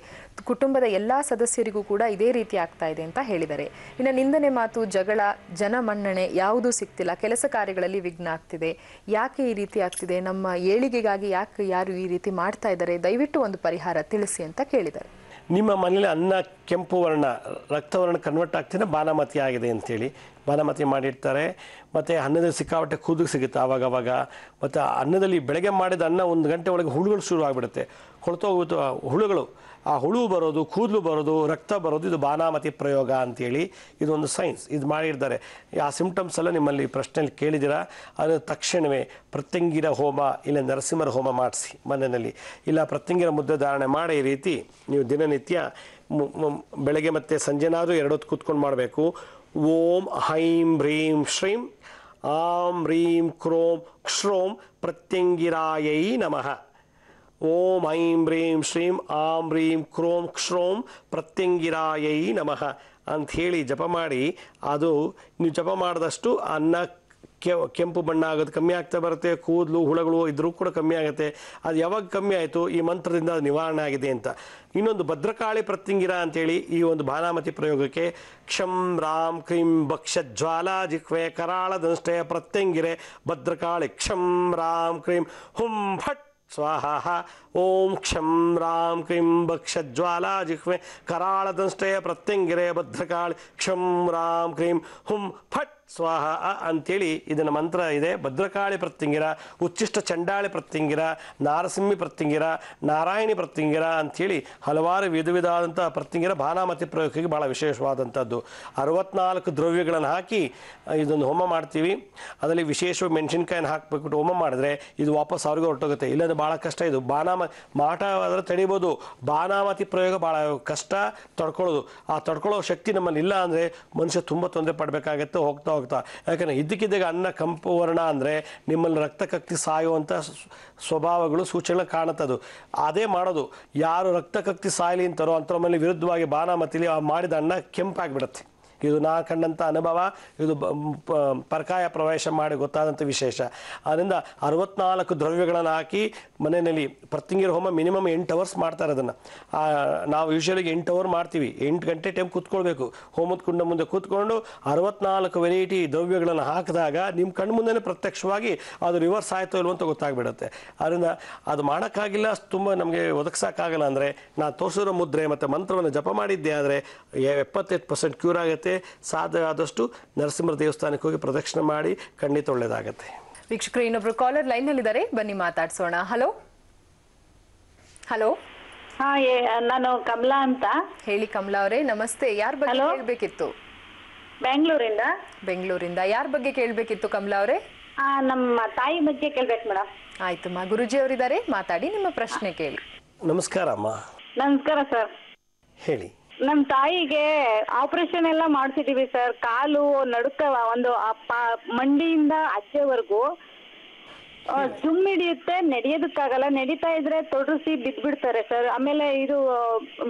ಕುಟುಂಬದ ಎಲ್ಲಾ ಸದಸ್ಯರಿಗೂ ಕೂಡ ಇದೇ ರೀತಿ ಆಗ್ತಾ ಇದೆ ಅಂತ ಹೇಳಿದ್ದಾರೆ ಇನ್ನು ನಿಂದನೆ ಮಾತು ಜಗಳ ಜನ ಮನ್ನಣೆ ಯಾವುದೂ ಸಿಗ್ತಿಲ್ಲ ಕೆಲಸ ಕಾರ್ಯಗಳಲ್ಲಿ ವಿಘ್ನ ಆಗ್ತಿದೆ ಯಾಕೆ ಈ ರೀತಿ ಆಗ್ತಿದೆ ನಮ್ಮ ಏಳಿಗೆಗಾಗಿ ಯಾಕೆ ಯಾರು ಈ ರೀತಿ ಮಾಡ್ತಾ ಇದ್ದಾರೆ ದಯವಿಟ್ಟು ಒಂದು ಪರಿಹಾರ ತಿಳಿಸಿ ಅಂತ ಕೇಳಿದ್ದಾರೆ ನಿಮ್ಮ ಮನೇಲಿ ಅನ್ನ ಕೆಂಪು ವರ್ಣ ರಕ್ತವರ್ಣ ಕನ್ವರ್ಟ್ ಆಗ್ತೀನಿ ಬಾನಮತಿ ಆಗಿದೆ ಅಂಥೇಳಿ ಬಾನಮತಿ ಮಾಡಿರ್ತಾರೆ ಮತ್ತು ಅನ್ನದಲ್ಲಿ ಸಿಕ್ಕಾಪಟ್ಟೆ ಕೂದು ಸಿಗುತ್ತೆ ಆವಾಗ ಮತ್ತು ಅನ್ನದಲ್ಲಿ ಬೆಳಗ್ಗೆ ಮಾಡಿದ ಅನ್ನ ಒಂದು ಗಂಟೆ ಒಳಗೆ ಹುಳುಗಳು ಶುರು ಆಗಿಬಿಡುತ್ತೆ ಕೊಳತೋಗ್ಬಿಟ್ಟು ಹುಳುಗಳು ಆ ಹುಳು ಬರೋದು ಕೂದಲು ಬರೋದು ರಕ್ತ ಬರೋದು ಇದು ಬಾನಾಮತಿ ಪ್ರಯೋಗ ಅಂತೇಳಿ ಇದೊಂದು ಸೈನ್ಸ್ ಇದು ಮಾಡಿರ್ತಾರೆ ಆ ಸಿಂಪ್ಟಮ್ಸ್ ಎಲ್ಲ ನಿಮ್ಮಲ್ಲಿ ಪ್ರಶ್ನೆಯಲ್ಲಿ ಕೇಳಿದಿರಾ ಅದರ ತಕ್ಷಣವೇ ಪ್ರತ್ಯಂಗಿರ ಹೋಮ ಇಲ್ಲ ನರಸಿಂಹರ ಹೋಮ ಮಾಡಿಸಿ ಮನೆಯಲ್ಲಿ ಇಲ್ಲ ಪ್ರತ್ಯಂಗಿರ ಮುದ್ದೆ ಧಾರಣೆ ಮಾಡಿ ರೀತಿ ನೀವು ದಿನನಿತ್ಯ ಬೆಳಗ್ಗೆ ಮತ್ತು ಸಂಜೆನಾದರೂ ಎರಡೊತ್ತು ಕೂತ್ಕೊಂಡು ಮಾಡಬೇಕು ಓಂ ಹೈಂ ಭ್ರೀಂ ಶ್ರೀಂ ಆಂ ಹ್ರೀಂ ಕ್ರೋಂ ಕ್ಷ್ರೋಂ ಪ್ರತ್ಯಂಗಿರಾಯೈ ನಮಃ ಓಂ ಐಂ ಬ್ರೀಂ ಶ್ರೀಂ ಆಂ ರೀಂ ಕ್ರೋಂ ಕ್ಷೋಂ ಪ್ರತ್ಯಂಗಿರಾಯೈ ನಮಃ ಅಂಥೇಳಿ ಜಪ ಮಾಡಿ ಅದು ನೀವು ಜಪ ಮಾಡಿದಷ್ಟು ಅನ್ನ ಕೆಂಪು ಬಣ್ಣ ಆಗೋದು ಕಮ್ಮಿ ಆಗ್ತಾ ಬರುತ್ತೆ ಕೂದಲು ಹುಳಗಳು ಇದ್ರೂ ಕೂಡ ಕಮ್ಮಿ ಆಗುತ್ತೆ ಅದು ಯಾವಾಗ ಕಮ್ಮಿ ಆಯಿತು ಈ ಮಂತ್ರದಿಂದ ಅದು ನಿವಾರಣೆ ಆಗಿದೆ ಅಂತ ಇನ್ನೊಂದು ಭದ್ರಕಾಳಿ ಪ್ರತ್ಯಂಗಿರ ಅಂತೇಳಿ ಈ ಒಂದು ಬಾಲಾಮತಿ ಪ್ರಯೋಗಕ್ಕೆ ಕ್ಷಂ ರಾಮ್ ಕ್ರೀಂ ಭಕ್ಷ ಜ್ವಾಲಾ ಜಿಕ್ವೆ ಕರಾಳದಂಷ್ಟಯ ಪ್ರತ್ಯಂಗಿರೆ ಭದ್ರಕಾಳಿ ಕ್ಷಂ ರಾಮ್ ಕ್ರೀಂ ಹುಂ ಫಟ್ स्वाहा ओम क्षम राम क्रीं बक्षज्वाला जिह्वे कराल दंष्टे प्रत्यंगिरे भद्रकाल क्षम राम क्रीं हुम फट ಸ್ವಾಹ ಅಂಥೇಳಿ ಇದನ್ನು ಮಂತ್ರ ಇದೆ ಭದ್ರಕಾಳಿ ಪ್ರತ್ಯಂಗಿರ ಉಚ್ಚಿಷ್ಟ ಚಂಡಾಳಿ ಪ್ರತ್ಯಂಗಿರ ನಾರಸಿಂಹಿ ಪ್ರತ್ಯಂಗಿರ ನಾರಾಯಣಿ ಪ್ರತ್ಯಂಗಿರ ಅಂಥೇಳಿ ಹಲವಾರು ವಿಧ ವಿಧವಾದಂಥ ಪ್ರತ್ಯಂಗಿರ ಭಾನಾಮತಿ ಪ್ರಯೋಗಕ್ಕೆ ಭಾಳ ವಿಶೇಷವಾದಂಥದ್ದು ಅರವತ್ನಾಲ್ಕು ದ್ರವ್ಯಗಳನ್ನು ಹಾಕಿ ಇದೊಂದು ಹೋಮ ಮಾಡ್ತೀವಿ ಅದರಲ್ಲಿ ವಿಶೇಷ ಮೆಣಸಿನ್ಕಾಯಿನ ಹಾಕ್ಬಿಟ್ಟು ಹೋಮ ಮಾಡಿದ್ರೆ ಇದು ವಾಪಸ್ ಅವ್ರಿಗೆ ಹೊರಟೋಗುತ್ತೆ ಇಲ್ಲಂದ್ರೆ ಭಾಳ ಕಷ್ಟ ಇದು ಬಾನಾಮ ಮಾಟ ಆದರೆ ತಡಿಬೋದು ಬಾನಾಮತಿ ಪ್ರಯೋಗ ಭಾಳ ಕಷ್ಟ ತಡ್ಕೊಳ್ಳೋದು ಆ ತಡ್ಕೊಳ್ಳೋ ಶಕ್ತಿ ನಮ್ಮಲ್ಲಿ ಇಲ್ಲ ಅಂದರೆ ಮನುಷ್ಯ ತುಂಬ ತೊಂದರೆ ಪಡಬೇಕಾಗತ್ತೆ ಹೋಗ್ತಾ ಹೋಗ್ತಾ ಯಾಕಂದರೆ ಇದ್ದಕ್ಕಿದ್ದಾಗ ಅನ್ನ ಕಂಪು ವರ್ಣ ಅಂದರೆ ನಿಮ್ಮಲ್ಲಿ ರಕ್ತ ಕಕ್ತಿ ಸಾಯುವಂಥ ಸ್ವಭಾವಗಳು ಸೂಚನೆ ಕಾಣುತ್ತದು ಅದೇ ಮಾಡೋದು ಯಾರು ರಕ್ತ ಕಕ್ತಿ ಸಾಯಲಿ ಅಂತಾರೋ ಅಂಥವ್ರ ಮೇಲೆ ವಿರುದ್ಧವಾಗಿ ಬಾನ ಮತ್ತಿಲಿ ಮಾಡಿದ ಅನ್ನ ಕೆಂಪಾಗಿಬಿಡುತ್ತೆ ಇದು ನಾ ಕಂಡಂಥ ಅನುಭವ ಇದು ಪರ್ಕಾಯ ಪ್ರವೇಶ ಮಾಡಿ ಗೊತ್ತಾದಂಥ ವಿಶೇಷ ಆದ್ದರಿಂದ ಅರವತ್ನಾಲ್ಕು ದ್ರವ್ಯಗಳನ್ನು ಹಾಕಿ ಮನೆಯಲ್ಲಿ ಪ್ರತಿಂಗಿರ ಹೋಮ ಮಿನಿಮಮ್ ಎಂಟು ಅವರ್ಸ್ ಮಾಡ್ತಾರೆ ಅದನ್ನು ನಾವು ಯೂಶಲಿಗೆ ಎಂಟು ಅವರ್ ಮಾಡ್ತೀವಿ ಎಂಟು ಗಂಟೆ ಟೈಮ್ ಕೂತ್ಕೊಳ್ಬೇಕು ಹೋಮದ ಕುಂಡ ಮುಂದೆ ಕೂತ್ಕೊಂಡು ಅರವತ್ನಾಲ್ಕು ವೆರೈಟಿ ದ್ರವ್ಯಗಳನ್ನು ಹಾಕಿದಾಗ ನಿಮ್ಮ ಕಣ್ಣು ಮುಂದೆ ಪ್ರತ್ಯಕ್ಷವಾಗಿ ಅದು ರಿವರ್ಸ್ ಆಯಿತು ಇಲ್ವಂತ ಅಂತ ಗೊತ್ತಾಗ್ಬಿಡುತ್ತೆ ಆದ್ದರಿಂದ ಅದು ಮಾಡೋಕ್ಕಾಗಿಲ್ಲ ತುಂಬ ನಮಗೆ ಒದಗಿಸೋಕ್ಕಾಗಲ್ಲ ಅಂದರೆ ನಾನು ತೋರಿಸಿರೋ ಮುದ್ರೆ ಮತ್ತು ಮಂತ್ರವನ್ನು ಜಪ ಮಾಡಿದ್ದೆ ಆದರೆ ಎಪ್ಪತ್ತೈದು ಪರ್ಸೆಂಟ್ ಕ್ಯೂರ್ ಆಗುತ್ತೆ ಆಗುತ್ತೆ ಸಾಧ್ಯ ಆದಷ್ಟು ನರಸಿಂಹ ದೇವಸ್ಥಾನಕ್ಕೆ ಹೋಗಿ ಪ್ರದಕ್ಷಿಣೆ ಮಾಡಿ ಖಂಡಿತ ಒಳ್ಳೆಯದಾಗತ್ತೆ ವೀಕ್ಷಕರು ಇನ್ನೊಬ್ರು ಕಾಲರ್ ಲೈನ್ ಇದ್ದಾರೆ ಬನ್ನಿ ಮಾತಾಡ್ಸೋಣ ಹಲೋ ಹಲೋ ಹಾ ನಾನು ಕಮಲಾ ಅಂತ ಹೇಳಿ ಕಮಲಾ ಅವರೇ ನಮಸ್ತೆ ಯಾರ ಬಗ್ಗೆ ಕೇಳಬೇಕಿತ್ತು ಬೆಂಗಳೂರಿಂದ ಬೆಂಗಳೂರಿಂದ ಯಾರ ಬಗ್ಗೆ ಕೇಳಬೇಕಿತ್ತು ಕಮಲಾ ಅವರೇ ನಮ್ಮ ತಾಯಿ ಬಗ್ಗೆ ಕೇಳ್ಬೇಕು ಮೇಡಮ್ ಆಯ್ತಮ್ಮ ಗುರುಜಿ ಅವರಿದ್ದಾರೆ ಮಾತಾಡಿ ನಿಮ್ಮ ಪ್ರಶ್ನೆ ಕೇಳಿ ನಮಸ್ಕಾರ ಅಮ್ಮ ನಮಸ್ಕಾರ ಸರ್ ಹೇಳಿ ನಮ್ ತಾಯಿಗೆ ಆಪರೇಷನ್ ಎಲ್ಲ ಮಾಡ್ಸಿದೀವಿ ಸರ್ ಕಾಲು ನಡುಕ ಒಂದು ಮಂಡಿಯಿಂದ ಅಜ್ಜೆವರೆಗೂ ಜುಮ್ ಹಿಡಿಯುತ್ತೆ ನಡೆಯೋದಕ್ಕಾಗಲ್ಲ ನಡೀತಾ ಇದ್ರೆ ತೊಡಸಿ ಬಿದ್ಬಿಡ್ತಾರೆ ಸರ್ ಆಮೇಲೆ ಇದು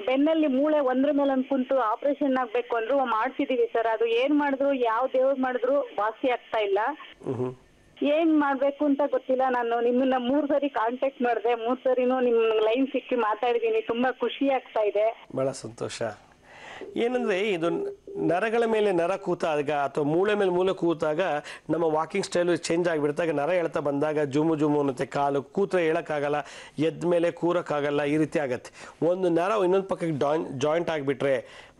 ಬೆನ್ನಲ್ಲಿ ಮೂಳೆ ಒಂದ್ರ ಮೇಲೆ ಒಂದ್ ಕುಂತು ಆಪರೇಷನ್ ಆಗ್ಬೇಕು ಅಂದ್ರು ಮಾಡ್ಸಿದೀವಿ ಸರ್ ಅದು ಏನ್ ಮಾಡಿದ್ರು ಯಾವ ದೇವ್ರು ಮಾಡಿದ್ರು ವಾಸಿ ಆಗ್ತಾ ಇಲ್ಲ ಏನ್ ಮಾಡ್ಬೇಕು ಅಂತ ಗೊತ್ತಿಲ್ಲ ನಾನು ನಿಮ್ಮನ್ನ ಮೂರ್ ಸರಿ ಕಾಂಟ್ಯಾಕ್ಟ್ ಮಾಡಿದೆ ಮೂರ್ ಸರಿನು ನಿಮ್ ಲೈನ್ ಸಿಕ್ಕಿ ಮಾತಾಡಿದೀನಿ ತುಂಬಾ ಖುಷಿ ಆಗ್ತಾ ಇದೆ ಬಹಳ ಸಂತೋಷ ಏನಂದ್ರೆ ಇದು ನರಗಳ ಮೇಲೆ ನರ ಕೂತಾಗ ಅಥವಾ ಮೂಳೆ ಮೇಲೆ ಮೂಳೆ ಕೂತಾಗ ನಮ್ಮ ವಾಕಿಂಗ್ ಸ್ಟೈಲು ಚೇಂಜ್ ಆಗಿಬಿಡ್ತಾಗ ನರ ಎಳ್ತಾ ಬಂದಾಗ ಜುಮು ಜುಮು ಅನ್ನತ್ತೆ ಕಾಲು ಕೂತ್ರೆ ಹೇಳೋಕ್ಕಾಗಲ್ಲ ಎದ್ದ ಮೇಲೆ ಕೂರೋಕ್ಕಾಗಲ್ಲ ಈ ರೀತಿ ಆಗುತ್ತೆ ಒಂದು ನರ ಇನ್ನೊಂದು ಪಕ್ಕಕ್ಕೆ ಡಾಯ್ ಜಾಯಿಂಟ್ ಆಗಿಬಿಟ್ರೆ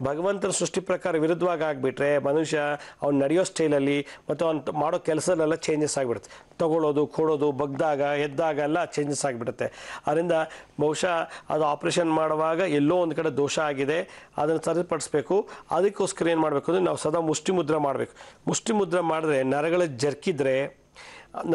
ಭಗವಂತನ ಸೃಷ್ಟಿ ಪ್ರಕಾರ ವಿರುದ್ಧವಾಗಿ ಆಗಿಬಿಟ್ರೆ ಮನುಷ್ಯ ಅವ್ನು ನಡೆಯೋ ಸ್ಟೈಲಲ್ಲಿ ಮತ್ತು ಅವ್ನು ಮಾಡೋ ಕೆಲಸದಲ್ಲೆಲ್ಲ ಚೇಂಜಸ್ ಆಗಿಬಿಡುತ್ತೆ ತಗೊಳ್ಳೋದು ಕೊಡೋದು ಬಗ್ದಾಗ ಎದ್ದಾಗ ಎಲ್ಲ ಚೇಂಜಸ್ ಆಗಿಬಿಡುತ್ತೆ ಅದರಿಂದ ಬಹುಶಃ ಅದು ಆಪ್ರೇಷನ್ ಮಾಡುವಾಗ ಎಲ್ಲೋ ಒಂದು ಕಡೆ ದೋಷ ಆಗಿದೆ ಅದನ್ನು ಸರಿಪಡಿಸ್ಬೇಕು ಅದಕ್ಕೋಸ್ಕರ ಏನು ಮಾಡಬೇಕು ಅಂದರೆ ನಾವು ಸದಾ ಮುಷ್ಟಿ ಮುದ್ರೆ ಮಾಡಬೇಕು ಮುಷ್ಟಿ ಮುದ್ರೆ ಮಾಡಿದ್ರೆ ನರಗಳು ಜರ್ಕಿದ್ರೆ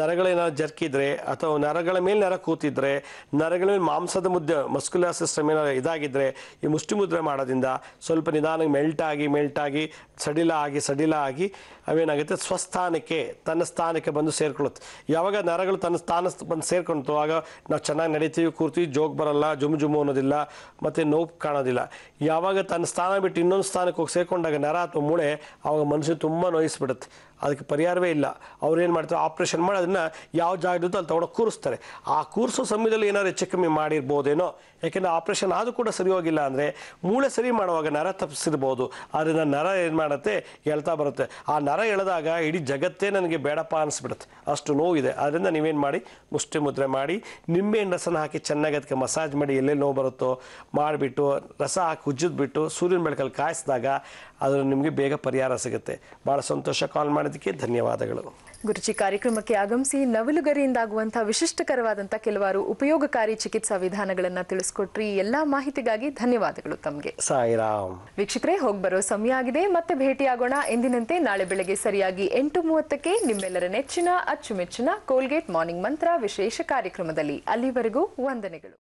ನರಗಳೇನಾದ್ರು ಜರ್ಕಿದ್ರೆ ಅಥವಾ ನರಗಳ ಮೇಲೆ ನರ ಕೂತಿದ್ರೆ ನರಗಳ ಮೇಲೆ ಮಾಂಸದ ಮುದ್ದೆ ಮಸ್ಕುಲರ್ ಸಿಸ್ಟಮ್ ಏನಾದ್ರು ಇದಾಗಿದ್ರೆ ಈ ಮುಷ್ಟಿ ಮುದ್ರೆ ಮಾಡೋದ್ರಿಂದ ಸ್ವಲ್ಪ ನಿಧಾನಕ್ಕೆ ಮೆಲ್ಟಾಗಿ ಮೆಲ್ಟಾಗಿ ಸಡಿಲ ಆಗಿ ಸಡಿಲ ಆಗಿ ಅವೇನಾಗುತ್ತೆ ಸ್ವಸ್ಥಾನಕ್ಕೆ ತನ್ನ ಸ್ಥಾನಕ್ಕೆ ಬಂದು ಸೇರ್ಕೊಳ್ಳುತ್ತೆ ಯಾವಾಗ ನರಗಳು ತನ್ನ ಸ್ಥಾನ ಬಂದು ಸೇರ್ಕೊಳ್ತು ಆಗ ನಾವು ಚೆನ್ನಾಗಿ ನಡೀತೀವಿ ಕೂರ್ತೀವಿ ಜೋಗ್ ಬರಲ್ಲ ಜುಮ್ ಜುಮು ಅನ್ನೋದಿಲ್ಲ ಮತ್ತು ನೋವು ಕಾಣೋದಿಲ್ಲ ಯಾವಾಗ ತನ್ನ ಸ್ಥಾನ ಬಿಟ್ಟು ಇನ್ನೊಂದು ಸ್ಥಾನಕ್ಕೆ ಹೋಗಿ ಸೇರ್ಕೊಂಡಾಗ ನರ ಅಥವಾ ಮೂಳೆ ಆವಾಗ ಮನಸ್ಸು ತುಂಬ ನೋಯಿಸ್ಬಿಡುತ್ತೆ ಅದಕ್ಕೆ ಪರಿಹಾರವೇ ಇಲ್ಲ ಅವ್ರು ಏನು ಮಾಡ್ತಾರೆ ಆಪ್ರೇಷನ್ ಮಾಡಿ ಅದನ್ನು ಯಾವ ಜಾಗದ್ದು ಅಲ್ಲಿ ತೊಗೊಂಡು ಕೂರಿಸ್ತಾರೆ ಆ ಕೂರಿಸೋ ಸಮಯದಲ್ಲಿ ಏನಾದ್ರು ಹೆಚ್ಚು ಕಮ್ಮಿ ಮಾಡಿರ್ಬೋದೇನೋ ಯಾಕೆಂದರೆ ಆಪ್ರೇಷನ್ ಆದರೂ ಕೂಡ ಸರಿ ಹೋಗಿಲ್ಲ ಅಂದರೆ ಮೂಳೆ ಸರಿ ಮಾಡುವಾಗ ನರ ತಪ್ಪಿಸಿರ್ಬೋದು ಅದರಿಂದ ನರ ಏನು ಮಾಡುತ್ತೆ ಹೇಳ್ತಾ ಬರುತ್ತೆ ಆ ನರ ಎಳೆದಾಗ ಇಡೀ ಜಗತ್ತೇ ನನಗೆ ಬೇಡಪ್ಪ ಅನಿಸ್ಬಿಡುತ್ತೆ ಅಷ್ಟು ನೋವಿದೆ ಅದರಿಂದ ನೀವೇನು ಮಾಡಿ ಮುಷ್ಟಿ ಮುದ್ರೆ ಮಾಡಿ ನಿಂಬೆಹಣ್ಣು ರಸನ ಹಾಕಿ ಚೆನ್ನಾಗಿ ಅದಕ್ಕೆ ಮಸಾಜ್ ಮಾಡಿ ಎಲ್ಲೆಲ್ಲಿ ನೋವು ಬರುತ್ತೋ ಮಾಡಿಬಿಟ್ಟು ರಸ ಹಾಕಿ ಉಜ್ಜಿದ್ಬಿಟ್ಟು ಸೂರ್ಯನ ಬೆಳಕಲ್ಲಿ ಕಾಯಿಸಿದಾಗ ಅದರ ನಿಮಗೆ ಬೇಗ ಪರಿಹಾರ ಸಿಗುತ್ತೆ ಭಾಳ ಸಂತೋಷ ಕಾಲ್ ಮಾಡಿದೆ ಅದಕ್ಕೆ ಧನ್ಯವಾದಗಳು ಗುರುಜಿ ಕಾರ್ಯಕ್ರಮಕ್ಕೆ ಆಗಮಿಸಿ ನವಿಲುಗರಿಯಿಂದಾಗುವಂತಹ ವಿಶಿಷ್ಟಕರವಾದಂತಹ ಕೆಲವಾರು ಉಪಯೋಗಕಾರಿ ಚಿಕಿತ್ಸಾ ವಿಧಾನಗಳನ್ನ ತಿಳಿಸ್ಕೊಟ್ರಿ ಎಲ್ಲಾ ಮಾಹಿತಿಗಾಗಿ ಧನ್ಯವಾದಗಳು ತಮಗೆ ಸಾಯಿರಾಮ್ ವೀಕ್ಷಕರೇ ಹೋಗಿ ಬರೋ ಸಮಯ ಆಗಿದೆ ಮತ್ತೆ ಭೇಟಿಯಾಗೋಣ ಎಂದಿನಂತೆ ನಾಳೆ ಬೆಳಗ್ಗೆ ಸರಿಯಾಗಿ ಎಂಟು ಮೂವತ್ತಕ್ಕೆ ನಿಮ್ಮೆಲ್ಲರ ನೆಚ್ಚಿನ ಅಚ್ಚುಮೆಚ್ಚಿನ ಕೋಲ್ಗೇಟ್ ಮಾರ್ನಿಂಗ್ ಮಂತ್ರ ವಿಶೇಷ ಕಾರ್ಯಕ್ರಮದಲ್ಲಿ ಅಲ್ಲಿವರೆಗೂ ವಂದನೆಗಳು